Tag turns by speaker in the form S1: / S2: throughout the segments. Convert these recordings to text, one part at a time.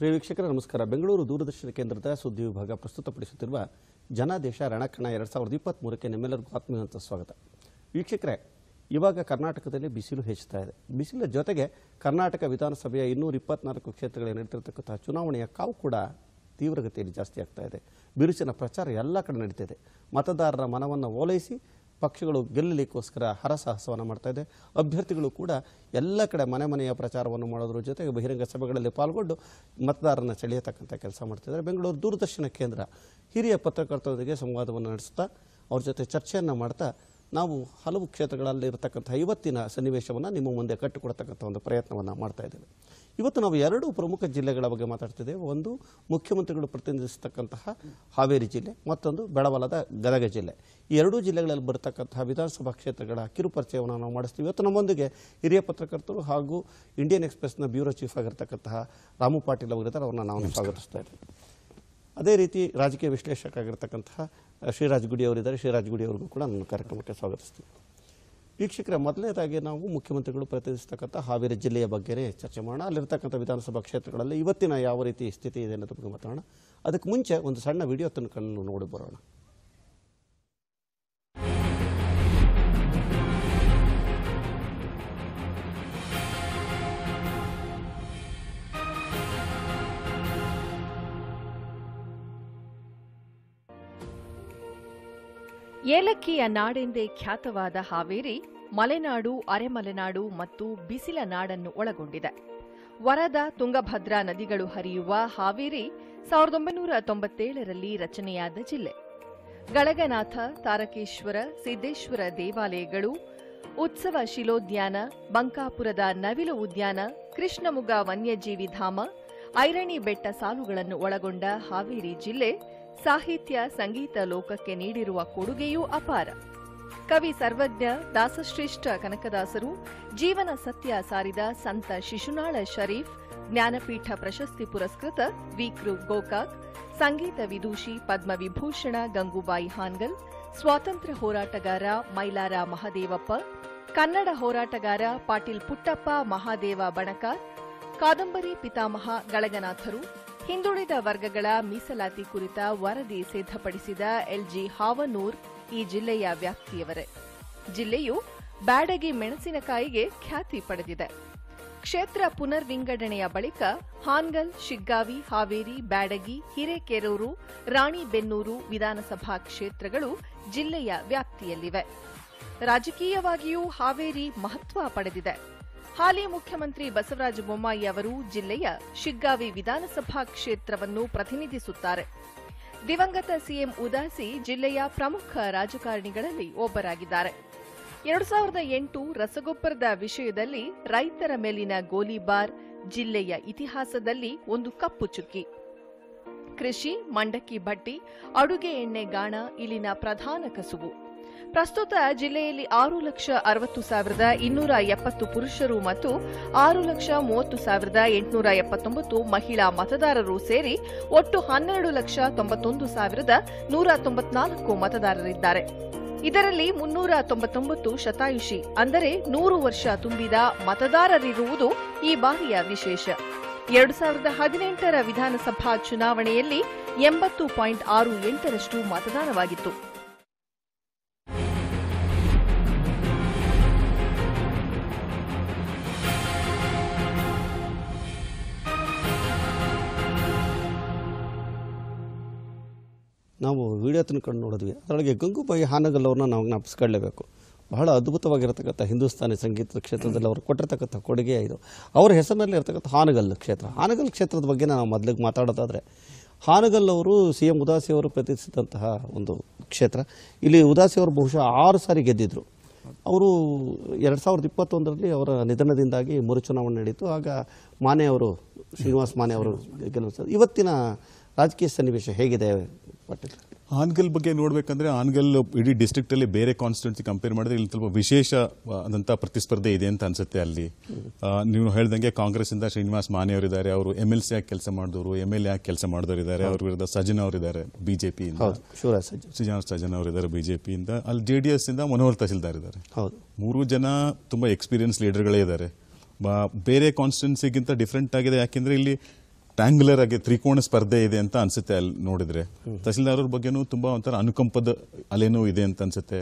S1: ಪ್ರಿಯ ವೀಕ್ಷಕರ ನಮಸ್ಕಾರ ಬೆಂಗಳೂರು ದೂರದರ್ಶನ ಕೇಂದ್ರದ ಸುದ್ದಿ ವಿಭಾಗ ಪ್ರಸ್ತುತಪಡಿಸುತ್ತಿರುವ ಜನಾದೇಶ ರಣಕಣ ಎರಡು ಸಾವಿರದ ಮೂರಕ್ಕೆ ನಿಮ್ಮೆಲ್ಲರಿಗೂ ಆತ್ಮೀಯಂತ ಸ್ವಾಗತ ವೀಕ್ಷಕರೇ ಇವಾಗ ಕರ್ನಾಟಕದಲ್ಲಿ ಬಿಸಿಲು ಹೆಚ್ಚುತ್ತಾ ಇದೆ ಬಿಸಿಲ ಜೊತೆಗೆ ಕರ್ನಾಟಕ ವಿಧಾನಸಭೆಯ ಇನ್ನೂರ ಇಪ್ಪತ್ನಾಲ್ಕು ಕ್ಷೇತ್ರಗಳಲ್ಲಿ ನಡೆದಿರತಕ್ಕಂತಹ ಚುನಾವಣೆಯ ಕಾವು ಕೂಡ ತೀವ್ರಗತಿಯಲ್ಲಿ ಜಾಸ್ತಿ ಆಗ್ತಾ ಇದೆ ಬಿರುಸಿನ ಪ್ರಚಾರ ಎಲ್ಲ ಕಡೆ ಇದೆ ಮತದಾರರ ಮನವನ್ನು ಓಲೈಸಿ ಪಕ್ಷಗಳು ಗೆಲ್ಲಲಿಕ್ಕೋಸ್ಕರ ಹರಸಾಹಸವನ್ನು ಮಾಡ್ತಾ ಇದೆ ಅಭ್ಯರ್ಥಿಗಳು ಕೂಡ ಎಲ್ಲ ಕಡೆ ಮನೆ ಮನೆಯ ಪ್ರಚಾರವನ್ನು ಮಾಡೋದ್ರ ಜೊತೆಗೆ ಬಹಿರಂಗ ಸಭೆಗಳಲ್ಲಿ ಪಾಲ್ಗೊಂಡು ಮತದಾರರನ್ನು ಸೆಳೆಯತಕ್ಕಂಥ ಕೆಲಸ ಮಾಡ್ತಿದ್ದಾರೆ ಬೆಂಗಳೂರು ದೂರದರ್ಶನ ಕೇಂದ್ರ ಹಿರಿಯ ಪತ್ರಕರ್ತರೊಂದಿಗೆ ಸಂವಾದವನ್ನು ನಡೆಸ್ತಾ ಅವ್ರ ಜೊತೆ ಚರ್ಚೆಯನ್ನು ಮಾಡ್ತಾ ನಾವು ಹಲವು ಕ್ಷೇತ್ರಗಳಲ್ಲಿ ಇರತಕ್ಕಂಥ ಇವತ್ತಿನ ಸನ್ನಿವೇಶವನ್ನು ನಿಮ್ಮ ಮುಂದೆ ಕಟ್ಟಿಕೊಡ್ತಕ್ಕಂಥ ಒಂದು ಪ್ರಯತ್ನವನ್ನು ಮಾಡ್ತಾ ಇದ್ದೇವೆ ಇವತ್ತು ನಾವು ಎರಡು ಪ್ರಮುಖ ಜಿಲ್ಲೆಗಳ ಬಗ್ಗೆ ಮಾತಾಡ್ತಿದ್ದೇವೆ ಒಂದು ಮುಖ್ಯಮಂತ್ರಿಗಳು ಪ್ರತಿನಿಧಿಸತಕ್ಕಂತಹ ಹಾವೇರಿ ಜಿಲ್ಲೆ ಮತ್ತೊಂದು ಬೆಳವಲದ ಗದಗ ಜಿಲ್ಲೆ ಈ ಎರಡೂ ಜಿಲ್ಲೆಗಳಲ್ಲಿ ಬರತಕ್ಕಂತಹ ವಿಧಾನಸಭಾ ಕ್ಷೇತ್ರಗಳ ಕಿರುಪರಿಚಯವನ್ನು ನಾವು ಮಾಡಿಸ್ತೀವಿ ಇವತ್ತು ನಮ್ಮೊಂದಿಗೆ ಹಿರಿಯ ಪತ್ರಕರ್ತರು ಹಾಗೂ ಇಂಡಿಯನ್ ಎಕ್ಸ್ಪ್ರೆಸ್ನ ಬ್ಯೂರೋ ಚೀಫ್ ಆಗಿರ್ತಕ್ಕಂತಹ ರಾಮು ಪಾಟೀಲ್ ಅವರಿದ್ದಾರೆ ಅವರನ್ನು ನಾವು ಸ್ವಾಗತಿಸ್ತಾ ಇದ್ದೀವಿ ಅದೇ ರೀತಿ ರಾಜಕೀಯ ವಿಶ್ಲೇಷಕ ಆಗಿರ್ತಕ್ಕಂತಹ ಶ್ರೀರಾಜ್ ಗುಡಿ ಅವರಿದ್ದಾರೆ ಶ್ರೀರಾಜ್ ಗುಡಿ ಅವರಿಗೂ ಕೂಡ ನನ್ನ ಕಾರ್ಯಕ್ರಮಕ್ಕೆ ಸ್ವಾಗತಿಸ್ತೀವಿ ವೀಕ್ಷಕರ ಮೊದಲನೇದಾಗಿ ನಾವು ಮುಖ್ಯಮಂತ್ರಿಗಳು ಪ್ರತಿನಿಧಿಸತಕ್ಕಂಥ ಹಾವೇರಿ ಜಿಲ್ಲೆಯ ಬಗ್ಗೆನೇ ಚರ್ಚೆ ಮಾಡೋಣ ಅಲ್ಲಿರ್ತಕ್ಕಂಥ ವಿಧಾನಸಭಾ ಕ್ಷೇತ್ರಗಳಲ್ಲಿ ಇವತ್ತಿನ ಯಾವ ರೀತಿ ಸ್ಥಿತಿ ಇದೆ ಅನ್ನೋದ್ರ ಬಗ್ಗೆ ಮಾತಾಡೋಣ ಅದಕ್ಕೆ ಮುಂಚೆ ಒಂದು ಸಣ್ಣ ವಿಡಿಯೋ ತನಕ ನೋಡಿ ಬರೋಣ
S2: ಏಲಕ್ಕಿಯ ನಾಡೆಂದೇ ಖ್ಯಾತವಾದ ಹಾವೇರಿ ಮಲೆನಾಡು ಅರೆಮಲೆನಾಡು ಮತ್ತು ಬಿಸಿಲ ನಾಡನ್ನು ಒಳಗೊಂಡಿದೆ ವರದ ತುಂಗಭದ್ರಾ ನದಿಗಳು ಹರಿಯುವ ಹಾವೇರಿ ಸಾವಿರದ ಒಂಬೈನೂರ ತೊಂಬತ್ತೇಳರಲ್ಲಿ ರಚನೆಯಾದ ಜಿಲ್ಲೆ ಗಳಗನಾಥ ತಾರಕೇಶ್ವರ ಸಿದ್ದೇಶ್ವರ ದೇವಾಲಯಗಳು ಉತ್ಸವ ಶಿಲೋದ್ಯಾನ ಬಂಕಾಪುರದ ನವಿಲು ಉದ್ಯಾನ ಕೃಷ್ಣಮುಗ ವನ್ಯಜೀವಿ ಧಾಮ ಐರಣಿ ಬೆಟ್ಟ ಸಾಲುಗಳನ್ನು ಒಳಗೊಂಡ ಹಾವೇರಿ ಜಿಲ್ಲೆ ಸಾಹಿತ್ಯ ಸಂಗೀತ ಲೋಕಕ್ಕೆ ನೀಡಿರುವ ಕೊಡುಗೆಯೂ ಅಪಾರ ಕವಿ ಸರ್ವಜ್ಞ ದಾಸಶ್ರೇಷ್ಠ ಕನಕದಾಸರು ಜೀವನ ಸತ್ಯ ಸಾರಿದ ಸಂತ ಶಿಶುನಾಳ ಶರೀಫ್ ಜ್ಞಾನಪೀಠ ಪ್ರಶಸ್ತಿ ಪುರಸ್ಕೃತ ವಿಕ್ರು ಗೋಕಾಕ್ ಸಂಗೀತ ವಿದೂಷಿ ಪದ್ಮವಿಭೂಷಣ ಗಂಗೂಬಾಯಿ ಹಾನ್ಗಲ್ ಸ್ವಾತಂತ್ರ್ಯ ಹೋರಾಟಗಾರ ಮೈಲಾರ ಮಹದೇವಪ್ಪ ಕನ್ನಡ ಹೋರಾಟಗಾರ ಪಾಟೀಲ್ ಪುಟ್ಟಪ್ಪ ಮಹಾದೇವ ಬಣಕಾರ್ ಕಾದಂಬರಿ ಪಿತಾಮಹ ಗಳಗನಾಥರು ಹಿಂದುಳಿದ ವರ್ಗಗಳ ಮೀಸಲಾತಿ ಕುರಿತ ವರದಿ ಸಿದ್ಧಪಡಿಸಿದ ಎಲ್ಜಿ ಹಾವನೂರ್ ಈ ಜಿಲ್ಲೆಯ ವ್ಯಾಪ್ತಿಯವರೇ ಜಿಲ್ಲೆಯು ಬ್ಯಾಡಗಿ ಮೆಣಸಿನಕಾಯಿಗೆ ಖ್ಯಾತಿ ಪಡೆದಿದೆ ಕ್ಷೇತ್ರ ಪುನರ್ವಿಂಗಡಣೆಯ ಬಳಿಕ ಹಾನ್ಗಲ್ ಶಿಗ್ಗಾವಿ ಹಾವೇರಿ ಬ್ಯಾಡಗಿ ಹಿರೇಕೆರೂರು ರಾಣಿಬೆನ್ನೂರು ವಿಧಾನಸಭಾ ಕ್ಷೇತ್ರಗಳು ಜಿಲ್ಲೆಯ ವ್ಯಾಪ್ತಿಯಲ್ಲಿವೆ ರಾಜಕೀಯವಾಗಿಯೂ ಹಾವೇರಿ ಮಹತ್ವ ಪಡೆದಿದೆ ಹಾಲಿ ಮುಖ್ಯಮಂತ್ರಿ ಬಸವರಾಜ ಬೊಮ್ಮಾಯಿ ಅವರು ಜಿಲ್ಲೆಯ ಶಿಗ್ಗಾವಿ ವಿಧಾನಸಭಾ ಕ್ಷೇತ್ರವನ್ನು ಪ್ರತಿನಿಧಿಸುತ್ತಾರೆ ದಿವಂಗತ ಸಿಎಂ ಉದಾಸಿ ಜಿಲ್ಲೆಯ ಪ್ರಮುಖ ರಾಜಕಾರಣಿಗಳಲ್ಲಿ ಒಬ್ಬರಾಗಿದ್ದಾರೆ ಎರಡು ಸಾವಿರದ ಎಂಟು ರಸಗೊಬ್ಬರದ ವಿಷಯದಲ್ಲಿ ರೈತರ ಮೇಲಿನ ಗೋಲಿಬಾರ್ ಜಿಲ್ಲೆಯ ಇತಿಹಾಸದಲ್ಲಿ ಒಂದು ಕಪ್ಪು ಚುಕ್ಕಿ ಕೃಷಿ ಮಂಡಕ್ಕಿ ಬಟ್ಟಿ ಅಡುಗೆ ಎಣ್ಣೆ ಗಾಣ ಇಲ್ಲಿನ ಪ್ರಧಾನ ಕಸುಬು ಪ್ರಸ್ತುತ ಜಿಲ್ಲೆಯಲ್ಲಿ ಆರು ಲಕ್ಷ ಅರವತ್ತು ಸಾವಿರದ ಇನ್ನೂರ ಎಪ್ಪತ್ತು ಪುರುಷರು ಮತ್ತು ಆರು ಲಕ್ಷ ಮೂವತ್ತು ಸಾವಿರದ ಎಂಟುನೂರ ಎಪ್ಪತ್ತೊಂಬತ್ತು ಮಹಿಳಾ ಮತದಾರರು ಸೇರಿ ಒಟ್ಟು ಹನ್ನೆರಡು ಲಕ್ಷ ತೊಂಬತ್ತೊಂದು ಸಾವಿರದ ನೂರ ತೊಂಬತ್ನಾಲ್ಕು ಮತದಾರರಿದ್ದಾರೆ ಇದರಲ್ಲಿ ಮುನ್ನೂರ ತೊಂಬತ್ತೊಂಬತ್ತು ಶತಾಯುಷಿ ಅಂದರೆ ನೂರು ವರ್ಷ ತುಂಬಿದ ಮತದಾರರಿರುವುದು ಈ ಬಾರಿಯ ವಿಶೇಷ ಎರಡು ಸಾವಿರದ ಹದಿನೆಂಟರ ವಿಧಾನಸಭಾ ಚುನಾವಣೆಯಲ್ಲಿ ಎಂಬತ್ತು ಪಾಯಿಂಟ್ ಆರು ಎಂಟರಷ್ಟು ಮತದಾನವಾಗಿತ್ತು
S1: ನಾವು ವಿಡಿಯೋ ಕಂಡು ನೋಡಿದ್ವಿ ಅದರೊಳಗೆ ಗಂಗೂಬಾಯಿ ಹಾನಗಲ್ಲವ್ರನ್ನ ನಾವು ಜ್ಞಾಪಿಸ್ಕೊಳ್ಳೇಬೇಕು ಬಹಳ ಅದ್ಭುತವಾಗಿರ್ತಕ್ಕಂಥ ಹಿಂದೂಸ್ತಾನಿ ಸಂಗೀತ ಕ್ಷೇತ್ರದಲ್ಲಿ ಅವರು ಕೊಟ್ಟಿರ್ತಕ್ಕಂಥ ಕೊಡುಗೆ ಇದು ಅವರ ಹೆಸರಿನಲ್ಲಿ ಇರತಕ್ಕಂಥ ಹಾನಗಲ್ ಕ್ಷೇತ್ರ ಹಾನಗಲ್ ಕ್ಷೇತ್ರದ ಬಗ್ಗೆ ನಾವು ಮೊದಲಿಗೆ ಮಾತಾಡೋದಾದರೆ ಹಾನಗಲ್ ಅವರು ಸಿ ಎಂ ಉದಾಸಿ ಅವರು ಪ್ರತಿಷ್ಠಿಸಿದಂತಹ ಒಂದು ಕ್ಷೇತ್ರ ಇಲ್ಲಿ ಉದಾಸಿ ಅವರು ಬಹುಶಃ ಆರು ಸಾರಿ ಗೆದ್ದಿದ್ರು ಅವರು ಎರಡು ಸಾವಿರದ ಇಪ್ಪತ್ತೊಂದರಲ್ಲಿ ಅವರ ನಿಧನದಿಂದಾಗಿ ಮರುಚುನಾವಣೆ ಚುನಾವಣೆ ನಡೀತು ಆಗ ಮಾನೆ ಅವರು ಶ್ರೀನಿವಾಸ್ ಮಾನೆ ಅವರು ಇವತ್ತಿನ ರಾಜಕೀಯ ಸನ್ನಿವೇಶ ಹೇಗಿದೆ ಪಟೇಲ್
S3: ಆನ್ಗಲ್ ಬಗ್ಗೆ ನೋಡಬೇಕಂದ್ರೆ ಆನ್ಗಲ್ ಇಡೀ ಡಿಸ್ಟ್ರಿಕ್ಟಲ್ಲಿ ಬೇರೆ ಕಾನ್ಸ್ಟಿಟ್ಯೂನ್ಸಿ ಕಂಪೇರ್ ಮಾಡಿದ್ರೆ ಇಲ್ಲಿ ಸ್ವಲ್ಪ ವಿಶೇಷ ಆದಂಥ ಪ್ರತಿಸ್ಪರ್ಧೆ ಇದೆ ಅಂತ ಅನ್ಸುತ್ತೆ ಅಲ್ಲಿ ನೀವು ಹೇಳ್ದಂಗೆ ಇಂದ ಶ್ರೀನಿವಾಸ್ ಇದ್ದಾರೆ ಅವರು ಎಮ್ ಎಲ್ ಸಿ ಆಗಿ ಕೆಲಸ ಮಾಡಿದವರು ಎಮ್ ಎಲ್ ಎ ಆಗಿ ಕೆಲಸ ಮಾಡಿದವರಿದ್ದಾರೆ ಅವ್ರ ವಿರುದ್ಧ ಸಜನ್ ಅವರಿದ್ದಾರೆ ಬಿ ಜೆ ಪಿಯಿಂದ ಸಜನ್ ಅವರಿದ್ದಾರೆ ಬಿ ಜೆ ಪಿಯಿಂದ ಅಲ್ಲಿ ಜೆ ಡಿ ಎಸ್ ಇಂದ ಮನೋಹರ್ ತಹಸೀಲ್ದಾರ್ ಇದ್ದಾರೆ ಮೂರು ಜನ ತುಂಬಾ ಎಕ್ಸ್ಪೀರಿಯನ್ಸ್ ಲೀಡರ್ಗಳೇ ಇದ್ದಾರೆ ಬೇರೆ ಕಾನ್ಸ್ಟಿಟ್ಯೂನ್ಸಿಗಿಂತ ಡಿಫ್ರೆಂಟ್ ಆಗಿದೆ ಯಾಕೆಂದ್ರೆ ಇಲ್ಲಿ ಟ್ಯಾಂಗ್ಯುಲರ್ ಆಗಿ ತ್ರಿಕೋಣ ಸ್ಪರ್ಧೆ ಇದೆ ಅಂತ ಅನ್ಸುತ್ತೆ ಅಲ್ಲಿ ನೋಡಿದ್ರೆ ತಹಸೀಲ್ದಾರ್ ಬಗ್ಗೆನೂ ತುಂಬಾ ಒಂಥರ ಅನುಕಂಪದ ಅಲೆನೂ ಇದೆ ಅಂತ ಅನ್ಸುತ್ತೆ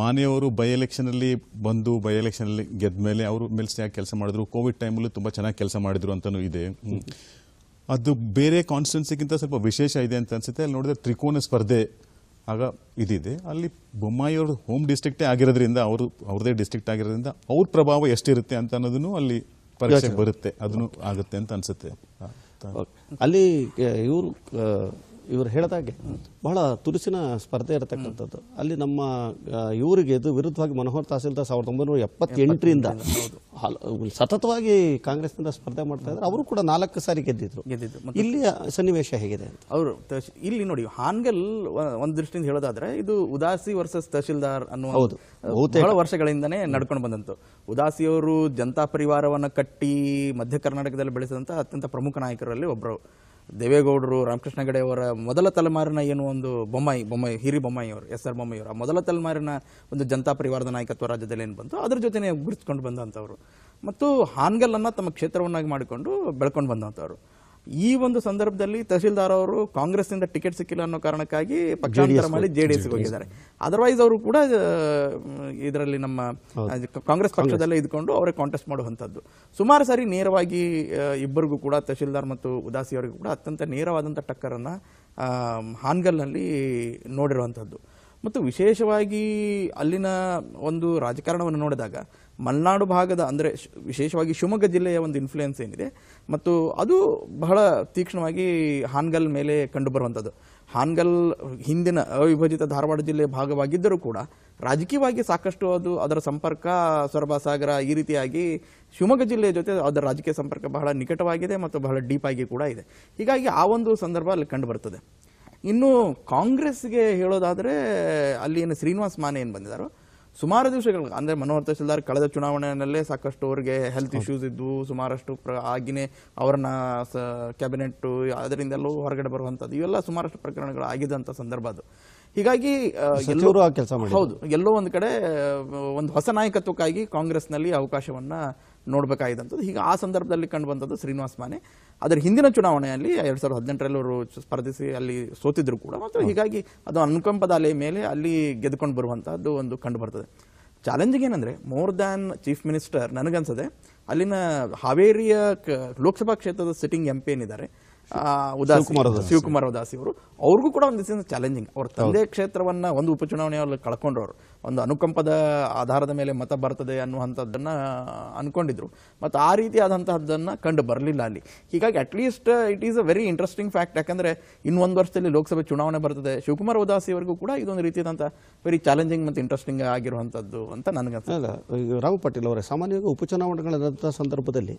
S3: ಮಾನೆಯವರು ಬೈ ಎಲೆಕ್ಷನ್ ಅಲ್ಲಿ ಬಂದು ಬೈ ಎಲೆಕ್ಷನ್ ಅಲ್ಲಿ ಗೆದ್ದ ಮೇಲೆ ಅವರು ಯಾಕೆ ಕೆಲಸ ಮಾಡಿದ್ರು ಕೋವಿಡ್ ಟೈಮಲ್ಲೂ ತುಂಬಾ ಚೆನ್ನಾಗಿ ಕೆಲಸ ಮಾಡಿದ್ರು ಅಂತಾನು ಇದೆ ಅದು ಬೇರೆ ಗಿಂತ ಸ್ವಲ್ಪ ವಿಶೇಷ ಇದೆ ಅಂತ ಅನ್ಸುತ್ತೆ ಅಲ್ಲಿ ನೋಡಿದ್ರೆ ತ್ರಿಕೋನ ಸ್ಪರ್ಧೆ ಆಗ ಇದಿದೆ ಅಲ್ಲಿ ಬೊಮ್ಮಾಯಿಯವ್ರ ಹೋಮ್ ಡಿಸ್ಟ್ರಿಕ್ಟೇ ಆಗಿರೋದ್ರಿಂದ ಅವರು ಅವ್ರದೇ ಡಿಸ್ಟ್ರಿಕ್ಟ್ ಆಗಿರೋದ್ರಿಂದ ಅವ್ರ ಪ್ರಭಾವ ಎಷ್ಟಿರುತ್ತೆ ಅಂತ ಅನ್ನೋದನ್ನು ಅಲ್ಲಿ ಪರೀಕ್ಷೆ ಬರುತ್ತೆ ಅದನ್ನು ಆಗುತ್ತೆ ಅಂತ ಅನ್ಸುತ್ತೆ ಅಲ್ಲಿ ಇವರು ಇವರು ಹೇಳಿದಾಗೆ ಬಹಳ ತುರುಸಿನ
S1: ಸ್ಪರ್ಧೆ ಇರತಕ್ಕಂಥದ್ದು ಅಲ್ಲಿ ನಮ್ಮ ಇವರಿಗೆ ಇದು ವಿರುದ್ಧವಾಗಿ ಮನೋಹರ್ ತಹಸೀಲ್ದಾರ್ ಸಾವಿರದ ಒಂಬೈನೂರ ಎಪ್ಪತ್ತೆಂಟರಿಂದ ಸತತವಾಗಿ ಕಾಂಗ್ರೆಸ್ನಿಂದ ಸ್ಪರ್ಧೆ ಮಾಡ್ತಾ ಇದ್ದಾರೆ ಅವರು ಕೂಡ ನಾಲ್ಕು ಸಾರಿ ಗೆದ್ದಿದ್ರು ಇಲ್ಲಿ ಸನ್ನಿವೇಶ ಹೇಗಿದೆ ಅಂತ
S4: ಅವರು ಇಲ್ಲಿ ನೋಡಿ ಹಾನ್ಗಲ್ ಒಂದು ದೃಷ್ಟಿಯಿಂದ ಹೇಳೋದಾದ್ರೆ ಇದು ಉದಾಸಿ ವರ್ಸಸ್ ತಹಸೀಲ್ದಾರ್ ಅನ್ನುವ ಹೌದು ಬಹಳ ವರ್ಷಗಳಿಂದನೇ ನಡ್ಕೊಂಡು ಬಂದಂತು ಉದಾಸಿಯವರು ಜನತಾ ಪರಿವಾರವನ್ನು ಕಟ್ಟಿ ಮಧ್ಯ ಕರ್ನಾಟಕದಲ್ಲಿ ಬೆಳೆಸಿದಂತಹ ಅತ್ಯಂತ ಪ್ರಮುಖ ನಾಯಕರಲ್ಲಿ ಒಬ್ಬರು ದೇವೇಗೌಡರು ರಾಮಕೃಷ್ಣ ಅವರ ಮೊದಲ ತಲೆಮಾರಿನ ಏನು ಒಂದು ಬೊಮ್ಮಾಯಿ ಬೊಮ್ಮಾಯಿ ಹಿರಿ ಬೊಮ್ಮಾಯಿಯವರು ಎಸ್ ಆರ್ ಬೊಮ್ಮಾಯಿಯವರ ಮೊದಲ ತಲೆಮಾರಿನ ಒಂದು ಜನತಾ ಪರಿವಾರದ ನಾಯಕತ್ವ ರಾಜ್ಯದಲ್ಲಿ ಏನು ಬಂತು ಅದ್ರ ಜೊತೆ ಗುರುತಿಸ್ಕೊಂಡು ಬಂದಂಥವ್ರು ಮತ್ತು ಹಾನ್ಗಲ್ಲನ್ನು ತಮ್ಮ ಕ್ಷೇತ್ರವನ್ನಾಗಿ ಮಾಡಿಕೊಂಡು ಬೆಳ್ಕೊಂಡು ಬಂದಂಥವ್ರು ಈ ಒಂದು ಸಂದರ್ಭದಲ್ಲಿ ತಹಸೀಲ್ದಾರ್ ಅವರು ಕಾಂಗ್ರೆಸ್ನಿಂದ ಟಿಕೆಟ್ ಸಿಕ್ಕಿಲ್ಲ ಅನ್ನೋ ಕಾರಣಕ್ಕಾಗಿ ಪಕ್ಷಾಂತರ ಮಾಡಿ ಜೆಡಿಎಸ್ ಹೋಗಿದ್ದಾರೆ ಅದರ್ವೈಸ್ ಅವರು ಕೂಡ ಇದರಲ್ಲಿ ನಮ್ಮ ಕಾಂಗ್ರೆಸ್ ಪಕ್ಷದಲ್ಲೇ ಇದ್ಕೊಂಡು ಅವರೇ ಕಾಂಟೆಸ್ಟ್ ಮಾಡುವಂಥದ್ದು ಸುಮಾರು ಸಾರಿ ನೇರವಾಗಿ ಇಬ್ಬರಿಗೂ ಕೂಡ ತಹಶೀಲ್ದಾರ್ ಮತ್ತು ಉದಾಸಿ ಅವರಿಗೂ ಕೂಡ ಅತ್ಯಂತ ನೇರವಾದಂಥ ಟಕ್ಕರನ್ನು ಹಾನ್ಗಲ್ನಲ್ಲಿ ನೋಡಿರುವಂಥದ್ದು ಮತ್ತು ವಿಶೇಷವಾಗಿ ಅಲ್ಲಿನ ಒಂದು ರಾಜಕಾರಣವನ್ನು ನೋಡಿದಾಗ ಮಲೆನಾಡು ಭಾಗದ ಅಂದರೆ ವಿಶೇಷವಾಗಿ ಶಿವಮೊಗ್ಗ ಜಿಲ್ಲೆಯ ಒಂದು ಇನ್ಫ್ಲುಯೆನ್ಸ್ ಏನಿದೆ ಮತ್ತು ಅದು ಬಹಳ ತೀಕ್ಷ್ಣವಾಗಿ ಹಾನ್ಗಲ್ ಮೇಲೆ ಕಂಡುಬರುವಂಥದ್ದು ಹಾನ್ಗಲ್ ಹಿಂದಿನ ಅವಿಭಜಿತ ಧಾರವಾಡ ಜಿಲ್ಲೆಯ ಭಾಗವಾಗಿದ್ದರೂ ಕೂಡ ರಾಜಕೀಯವಾಗಿ ಸಾಕಷ್ಟು ಅದು ಅದರ ಸಂಪರ್ಕ ಸೊರಬ ಸಾಗರ ಈ ರೀತಿಯಾಗಿ ಶಿವಮೊಗ್ಗ ಜಿಲ್ಲೆಯ ಜೊತೆ ಅದರ ರಾಜಕೀಯ ಸಂಪರ್ಕ ಬಹಳ ನಿಕಟವಾಗಿದೆ ಮತ್ತು ಬಹಳ ಡೀಪಾಗಿ ಕೂಡ ಇದೆ ಹೀಗಾಗಿ ಆ ಒಂದು ಸಂದರ್ಭ ಅಲ್ಲಿ ಬರ್ತದೆ ಇನ್ನು ಕಾಂಗ್ರೆಸ್ಗೆ ಹೇಳೋದಾದರೆ ಅಲ್ಲಿ ಏನು ಶ್ರೀನಿವಾಸ್ ಮಾನೆ ಏನು ಬಂದಿದ್ದಾರೋ ಸುಮಾರು ದಿವಸಗಳ ಅಂದರೆ ಮನೋಹರ್ ತಹಸೀಲ್ದಾರ್ ಕಳೆದ ಚುನಾವಣೆಯಲ್ಲೇ ಸಾಕಷ್ಟು ಅವರಿಗೆ ಹೆಲ್ತ್ ಇಶ್ಯೂಸ್ ಇದ್ದು ಸುಮಾರಷ್ಟು ಪ್ರ ಆಗಿನೇ ಅವರನ್ನ ಸ ಕ್ಯಾಬಿನೆಟ್ಟು ಅದರಿಂದೆಲ್ಲೂ ಹೊರಗಡೆ ಬರುವಂಥದ್ದು ಇವೆಲ್ಲ ಸುಮಾರಷ್ಟು ಪ್ರಕರಣಗಳು ಆಗಿದಂಥ ಸಂದರ್ಭ ಅದು ಹೀಗಾಗಿ ಎಲ್ಲರೂ ಕೆಲಸ ಹೌದು ಎಲ್ಲೋ ಒಂದು ಕಡೆ ಒಂದು ಹೊಸ ನಾಯಕತ್ವಕ್ಕಾಗಿ ಕಾಂಗ್ರೆಸ್ನಲ್ಲಿ ಅವಕಾಶವನ್ನು ನೋಡಬೇಕಾಗಿದ್ದಂಥದ್ದು ಹೀಗೆ ಆ ಸಂದರ್ಭದಲ್ಲಿ ಕಂಡು ಶ್ರೀನಿವಾಸ್ ಮಾನೆ ಅದರ ಹಿಂದಿನ ಚುನಾವಣೆಯಲ್ಲಿ ಎರಡು ಸಾವಿರದ ಹದಿನೆಂಟರಲ್ಲಿ ಅವರು ಸ್ಪರ್ಧಿಸಿ ಅಲ್ಲಿ ಸೋತಿದ್ರು ಕೂಡ ಮತ್ತು ಹೀಗಾಗಿ ಅದು ಅನುಕಂಪದ ಅಲೆ ಮೇಲೆ ಅಲ್ಲಿ ಗೆದ್ದುಕೊಂಡು ಬರುವಂಥದ್ದು ಒಂದು ಕಂಡು ಬರ್ತದೆ ಚಾಲೆಂಜಿಂಗ್ ಏನಂದರೆ ಮೋರ್ ದ್ಯಾನ್ ಚೀಫ್ ಮಿನಿಸ್ಟರ್ ನನಗನ್ಸದೆ ಅಲ್ಲಿನ ಹಾವೇರಿಯ ಲೋಕಸಭಾ ಕ್ಷೇತ್ರದ ಸಿಟ್ಟಿಂಗ್ ಎಂ ಪಿ ಏನಿದ್ದಾರೆ ಉದಾಸಿ ಶಿವಕುಮಾರ್ ಉದಾಸಿ ಅವರು ಅವ್ರಿಗೂ ಕೂಡ ಒಂದು ಚಾಲೆಂಜಿಂಗ್ ಅವ್ರ ತಂದೆ ಕ್ಷೇತ್ರವನ್ನು ಒಂದು ಉಪಚುನಾವಣೆಯಲ್ಲಿ ಕಳ್ಕೊಂಡ್ರವರು ಒಂದು ಅನುಕಂಪದ ಆಧಾರದ ಮೇಲೆ ಮತ ಬರ್ತದೆ ಅನ್ನುವಂಥದ್ದನ್ನು ಅಂದ್ಕೊಂಡಿದ್ರು ಮತ್ತು ಆ ರೀತಿಯಾದಂತಹದ್ದನ್ನು ಕಂಡು ಬರಲಿಲ್ಲ ಅಲ್ಲಿ ಹೀಗಾಗಿ at least it is a very interesting fact ಯಾಕಂದರೆ ಇನ್ನೊಂದು ವರ್ಷದಲ್ಲಿ ಲೋಕಸಭೆ ಚುನಾವಣೆ ಬರ್ತದೆ ಶಿವಕುಮಾರ್ ಅವರಿಗೂ ಕೂಡ ಇದೊಂದು ರೀತಿಯಾದಂಥ ವೆರಿ ಚಾಲೆಂಜಿಂಗ್ ಮತ್ತು ಇಂಟ್ರೆಸ್ಟಿಂಗ್ ಆಗಿರುವಂಥದ್ದು ಅಂತ ನನಗಲ್ಲ ರಾವ್
S1: ಪಾಟೀಲ್ ಅವರೇ ಸಾಮಾನ್ಯವಾಗಿ ಉಪಚುನಾವಣೆಗಳಂಥ ಸಂದರ್ಭದಲ್ಲಿ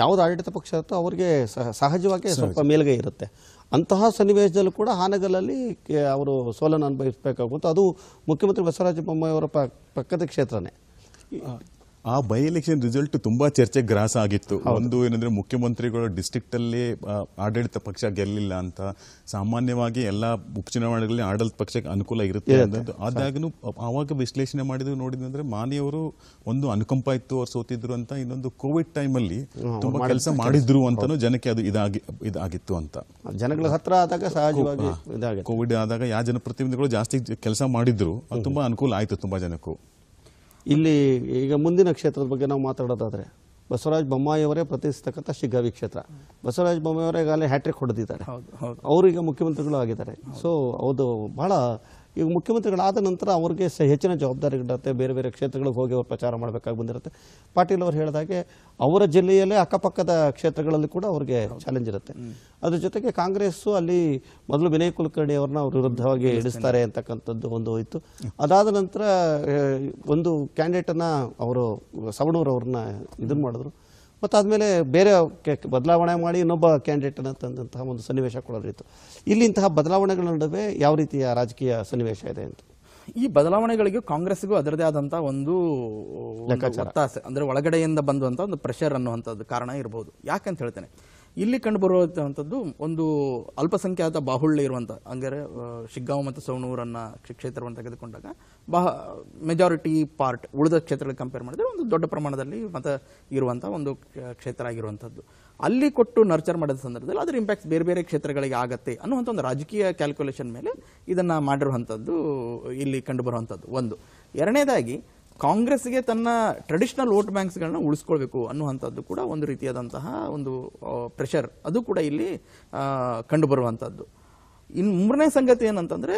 S1: ಯಾವುದು ಆಡಳಿತ ಪಕ್ಷ ಇರುತ್ತೋ ಅವರಿಗೆ ಸಹಜವಾಗಿ ಸ್ವಲ್ಪ ಮೇಲ್ಗೈ ಇರುತ್ತೆ ಅಂತಹ ಸನ್ನಿವೇಶದಲ್ಲೂ ಕೂಡ ಹಾನಗಲ್ಲಲ್ಲಿ ಅವರು ಸೋಲನ್ನು ಅನುಭವಿಸಬೇಕಾಗುತ್ತೆ ಅದು ಮುಖ್ಯಮಂತ್ರಿ ಬಸವರಾಜ ಅವರ ಪಕ್ಕದ ಕ್ಷೇತ್ರನೇ
S3: ಆ ಬೈ ಎಲೆಕ್ಷನ್ ರಿಸಲ್ಟ್ ತುಂಬಾ ಚರ್ಚೆ ಗ್ರಾಸ ಆಗಿತ್ತು ಒಂದು ಏನಂದ್ರೆ ಮುಖ್ಯಮಂತ್ರಿಗಳು ಡಿಸ್ಟ್ರಿಕ್ಟ್ ಅಲ್ಲಿ ಆಡಳಿತ ಪಕ್ಷ ಗೆಲ್ಲಲಿಲ್ಲ ಅಂತ ಸಾಮಾನ್ಯವಾಗಿ ಎಲ್ಲಾ ಉಪಚುನಾವಣೆಗಳಲ್ಲಿ ಆಡಳಿತ ಪಕ್ಷಕ್ಕೆ ಅನುಕೂಲ ಇರುತ್ತೆ ಆದಾಗೂ ಆವಾಗ ವಿಶ್ಲೇಷಣೆ ಮಾಡಿದ್ರು ನೋಡಿದ್ರೆ ಮಾನಿಯವರು ಒಂದು ಅನುಕಂಪ ಇತ್ತು ಅವ್ರು ಸೋತಿದ್ರು ಅಂತ ಇನ್ನೊಂದು ಕೋವಿಡ್ ಟೈಮ್ ಅಲ್ಲಿ ತುಂಬಾ ಕೆಲಸ ಮಾಡಿದ್ರು ಅಂತಾನು ಜನಕ್ಕೆ ಅದು ಇದಾಗಿ ಇದಾಗಿತ್ತು ಅಂತ ಜನಗಳ ಹತ್ರ ಆದಾಗ ಸಹಜವಾಗಿ ಕೋವಿಡ್ ಆದಾಗ ಯಾವ ಜನಪ್ರತಿನಿಧಿಗಳು ಜಾಸ್ತಿ ಕೆಲಸ ಮಾಡಿದ್ರು ಅದು ತುಂಬಾ ಅನುಕೂಲ ಆಯ್ತು ತುಂಬಾ ಜನಕ್ಕೂ
S1: ಇಲ್ಲಿ ಈಗ ಮುಂದಿನ ಕ್ಷೇತ್ರದ ಬಗ್ಗೆ ನಾವು ಮಾತಾಡೋದಾದರೆ ಬಸವರಾಜ ಬೊಮ್ಮಾಯಿಯವರೇ ಪ್ರತಿಷ್ಠಿತಕ್ಕಂಥ ಶಿಗ್ಗಾವಿ ಕ್ಷೇತ್ರ ಬಸವರಾಜ ಬೊಮ್ಮಾಯಿಯವರೇ ಈಗಾಗಲೇ ಹ್ಯಾಟ್ರಿಕ್ ಹೊಡೆದಿದ್ದಾರೆ ಈಗ ಮುಖ್ಯಮಂತ್ರಿಗಳು ಆಗಿದ್ದಾರೆ ಸೊ ಅದು ಭಾಳ ಈಗ ಮುಖ್ಯಮಂತ್ರಿಗಳಾದ ನಂತರ ಅವ್ರಿಗೆ ಸಹ ಹೆಚ್ಚಿನ ಜವಾಬ್ದಾರಿಗಳಿರುತ್ತೆ ಬೇರೆ ಬೇರೆ ಕ್ಷೇತ್ರಗಳಿಗೆ ಹೋಗಿ ಅವ್ರು ಪ್ರಚಾರ ಮಾಡಬೇಕಾಗಿ ಬಂದಿರುತ್ತೆ ಪಾಟೀಲ್ ಅವರು ಹೇಳಿದಾಗೆ ಅವರ ಜಿಲ್ಲೆಯಲ್ಲೇ ಅಕ್ಕಪಕ್ಕದ ಕ್ಷೇತ್ರಗಳಲ್ಲಿ ಕೂಡ ಅವ್ರಿಗೆ ಚಾಲೆಂಜ್ ಇರುತ್ತೆ ಅದ್ರ ಜೊತೆಗೆ ಕಾಂಗ್ರೆಸ್ಸು ಅಲ್ಲಿ ಮೊದಲು ವಿನಯ್ ಕುಲಕರ್ಣಿ ಅವ್ರನ್ನ ಅವ್ರ ವಿರುದ್ಧವಾಗಿ ಇಡಿಸ್ತಾರೆ ಅಂತಕ್ಕಂಥದ್ದು ಒಂದು ಹೋಯಿತು ಅದಾದ ನಂತರ ಒಂದು ಕ್ಯಾಂಡಿಡೇಟನ್ನು ಅವರು ಸವಣೂರ್ ಅವ್ರನ್ನ ಇದನ್ನು ಮಾಡಿದ್ರು ಆದಮೇಲೆ ಬೇರೆ ಬದಲಾವಣೆ ಮಾಡಿ ಇನ್ನೊಬ್ಬ ಕ್ಯಾಂಡಿಡೇಟನ್ನು ತಂದಂತಹ ಒಂದು ಸನ್ನಿವೇಶ ಕೊಡೋದಿತ್ತು ಇಲ್ಲಿಂತಹ ಬದಲಾವಣೆಗಳ ನಡುವೆ ಯಾವ ರೀತಿಯ ರಾಜಕೀಯ ಸನ್ನಿವೇಶ ಇದೆ ಅಂತ
S4: ಈ ಬದಲಾವಣೆಗಳಿಗೂ ಕಾಂಗ್ರೆಸ್ಗೂ ಅದರದೇ ಆದಂಥ ಒಂದು ಒತ್ತಾಸೆ ಅಂದರೆ ಒಳಗಡೆಯಿಂದ ಬಂದಂಥ ಒಂದು ಪ್ರೆಷರ್ ಅನ್ನುವಂಥದ್ದು ಕಾರಣ ಇರಬಹುದು ಯಾಕೆಂತ ಹೇಳ್ತೇನೆ ಇಲ್ಲಿ ಕಂಡುಬರುವಂಥದ್ದು ಒಂದು ಅಲ್ಪಸಂಖ್ಯಾತ ಬಾಹುಳ್ಯ ಇರುವಂಥ ಅಂದರೆ ಶಿಗ್ಗಾಂವ್ ಮತ್ತು ಸವಣೂರನ್ನು ಕ್ಷೇತ್ರವನ್ನು ತೆಗೆದುಕೊಂಡಾಗ ಬಹ ಮೆಜಾರಿಟಿ ಪಾರ್ಟ್ ಉಳಿದ ಕ್ಷೇತ್ರಗಳಿಗೆ ಕಂಪೇರ್ ಮಾಡಿದ್ರೆ ಒಂದು ದೊಡ್ಡ ಪ್ರಮಾಣದಲ್ಲಿ ಮತ ಇರುವಂಥ ಒಂದು ಕ್ಷೇತ್ರ ಆಗಿರುವಂಥದ್ದು ಅಲ್ಲಿ ಕೊಟ್ಟು ನರ್ಚರ್ ಮಾಡಿದ ಸಂದರ್ಭದಲ್ಲಿ ಅದರ ಇಂಪ್ಯಾಕ್ಟ್ ಬೇರೆ ಬೇರೆ ಕ್ಷೇತ್ರಗಳಿಗೆ ಆಗತ್ತೆ ಅನ್ನುವಂಥ ಒಂದು ರಾಜಕೀಯ ಕ್ಯಾಲ್ಕುಲೇಷನ್ ಮೇಲೆ ಇದನ್ನು ಮಾಡಿರುವಂಥದ್ದು ಇಲ್ಲಿ ಕಂಡುಬರುವಂಥದ್ದು ಒಂದು ಎರಡನೇದಾಗಿ ಕಾಂಗ್ರೆಸ್ಗೆ ತನ್ನ ಟ್ರೆಡಿಷನಲ್ ವೋಟ್ ಬ್ಯಾಂಕ್ಸ್ಗಳನ್ನ ಉಳಿಸ್ಕೊಳ್ಬೇಕು ಅನ್ನುವಂಥದ್ದು ಕೂಡ ಒಂದು ರೀತಿಯಾದಂತಹ ಒಂದು ಪ್ರೆಷರ್ ಅದು ಕೂಡ ಇಲ್ಲಿ ಕಂಡುಬರುವಂಥದ್ದು ಇನ್ನು ಮೂರನೇ ಸಂಗತಿ ಏನಂತಂದರೆ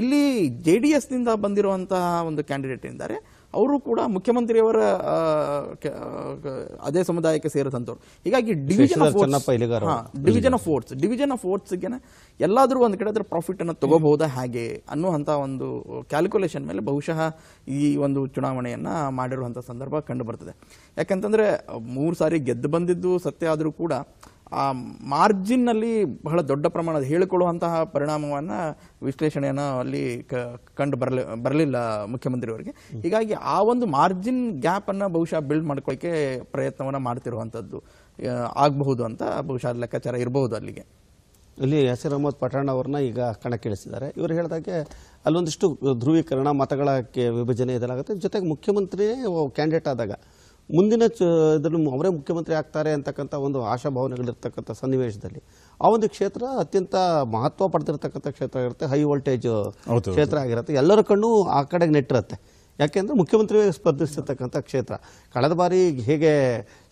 S4: ಇಲ್ಲಿ ಜೆ ಡಿ ಎಸ್ನಿಂದ ಬಂದಿರುವಂತಹ ಒಂದು ಕ್ಯಾಂಡಿಡೇಟ್ ಇದ್ದಾರೆ ಅವರು ಕೂಡ ಮುಖ್ಯಮಂತ್ರಿಯವರ ಅದೇ ಸಮುದಾಯಕ್ಕೆ ಸೇರಿದಂಥವ್ರು ಹೀಗಾಗಿ division of division of votes division of ಫೋರ್ಟ್ಸ್ಗೆ ಎಲ್ಲಾದರೂ ಒಂದು ಕಡೆ ಅದರ ಪ್ರಾಫಿಟ್ ಅನ್ನು ತಗೋಬಹುದಾ ಹಾಗೆ ಅನ್ನುವಂಥ ಒಂದು ಕ್ಯಾಲ್ಕುಲೇಷನ್ ಮೇಲೆ ಬಹುಶಃ ಈ ಒಂದು ಚುನಾವಣೆಯನ್ನ ಮಾಡಿರುವಂಥ ಸಂದರ್ಭ ಕಂಡು ಬರ್ತದೆ ಯಾಕಂತಂದ್ರೆ ಮೂರು ಸಾರಿ ಗೆದ್ದು ಬಂದಿದ್ದು ಸತ್ಯ ಆದರೂ ಕೂಡ ಆ ಮಾರ್ಜಿನ್ನಲ್ಲಿ ಬಹಳ ದೊಡ್ಡ ಪ್ರಮಾಣದ ಹೇಳಿಕೊಳ್ಳುವಂತಹ ಪರಿಣಾಮವನ್ನು ವಿಶ್ಲೇಷಣೆಯನ್ನು ಅಲ್ಲಿ ಕ ಕಂಡು ಬರಲಿ ಬರಲಿಲ್ಲ ಮುಖ್ಯಮಂತ್ರಿಯವರಿಗೆ ಹೀಗಾಗಿ ಆ ಒಂದು ಮಾರ್ಜಿನ್ ಗ್ಯಾಪನ್ನು ಬಹುಶಃ ಬಿಲ್ಡ್ ಮಾಡ್ಕೊಳ್ಳಿಕ್ಕೆ ಪ್ರಯತ್ನವನ್ನು ಮಾಡ್ತಿರುವಂಥದ್ದು ಆಗಬಹುದು ಅಂತ ಬಹುಶಃ ಲೆಕ್ಕಾಚಾರ ಇರಬಹುದು ಅಲ್ಲಿಗೆ ಇಲ್ಲಿ ಯಸೀರ್ ಅಹಮದ್ ಪಠಾಣ್ ಅವ್ರನ್ನ ಈಗ ಕಣಕ್ಕಿಳಿಸಿದ್ದಾರೆ ಇವರು ಹೇಳಿದಾಗೆ
S1: ಅಲ್ಲೊಂದಿಷ್ಟು ಧ್ರುವೀಕರಣ ಮತಗಳ ವಿಭಜನೆ ಇದೆಲ್ಲ ಜೊತೆಗೆ ಮುಖ್ಯಮಂತ್ರಿಯೇ ಕ್ಯಾಂಡಿಡೇಟ್ ಆದಾಗ ಮುಂದಿನ ಚ ಇದನ್ನು ಅವರೇ ಮುಖ್ಯಮಂತ್ರಿ ಆಗ್ತಾರೆ ಅಂತಕ್ಕಂಥ ಒಂದು ಆಶಾಭಾವನೆಗಳಿರ್ತಕ್ಕಂಥ ಸನ್ನಿವೇಶದಲ್ಲಿ ಆ ಒಂದು ಕ್ಷೇತ್ರ ಅತ್ಯಂತ ಮಹತ್ವ ಪಡೆದಿರ್ತಕ್ಕಂಥ ಕ್ಷೇತ್ರ ಆಗಿರುತ್ತೆ ಹೈ ವೋಲ್ಟೇಜ್ ಕ್ಷೇತ್ರ ಆಗಿರುತ್ತೆ ಎಲ್ಲರ ಕಣ್ಣು ಆ ಕಡೆಗೆ ನೆಟ್ಟಿರುತ್ತೆ ಯಾಕೆಂದರೆ ಮುಖ್ಯಮಂತ್ರಿ ಸ್ಪರ್ಧಿಸಿರ್ತಕ್ಕಂಥ ಕ್ಷೇತ್ರ ಕಳೆದ ಬಾರಿ ಹೇಗೆ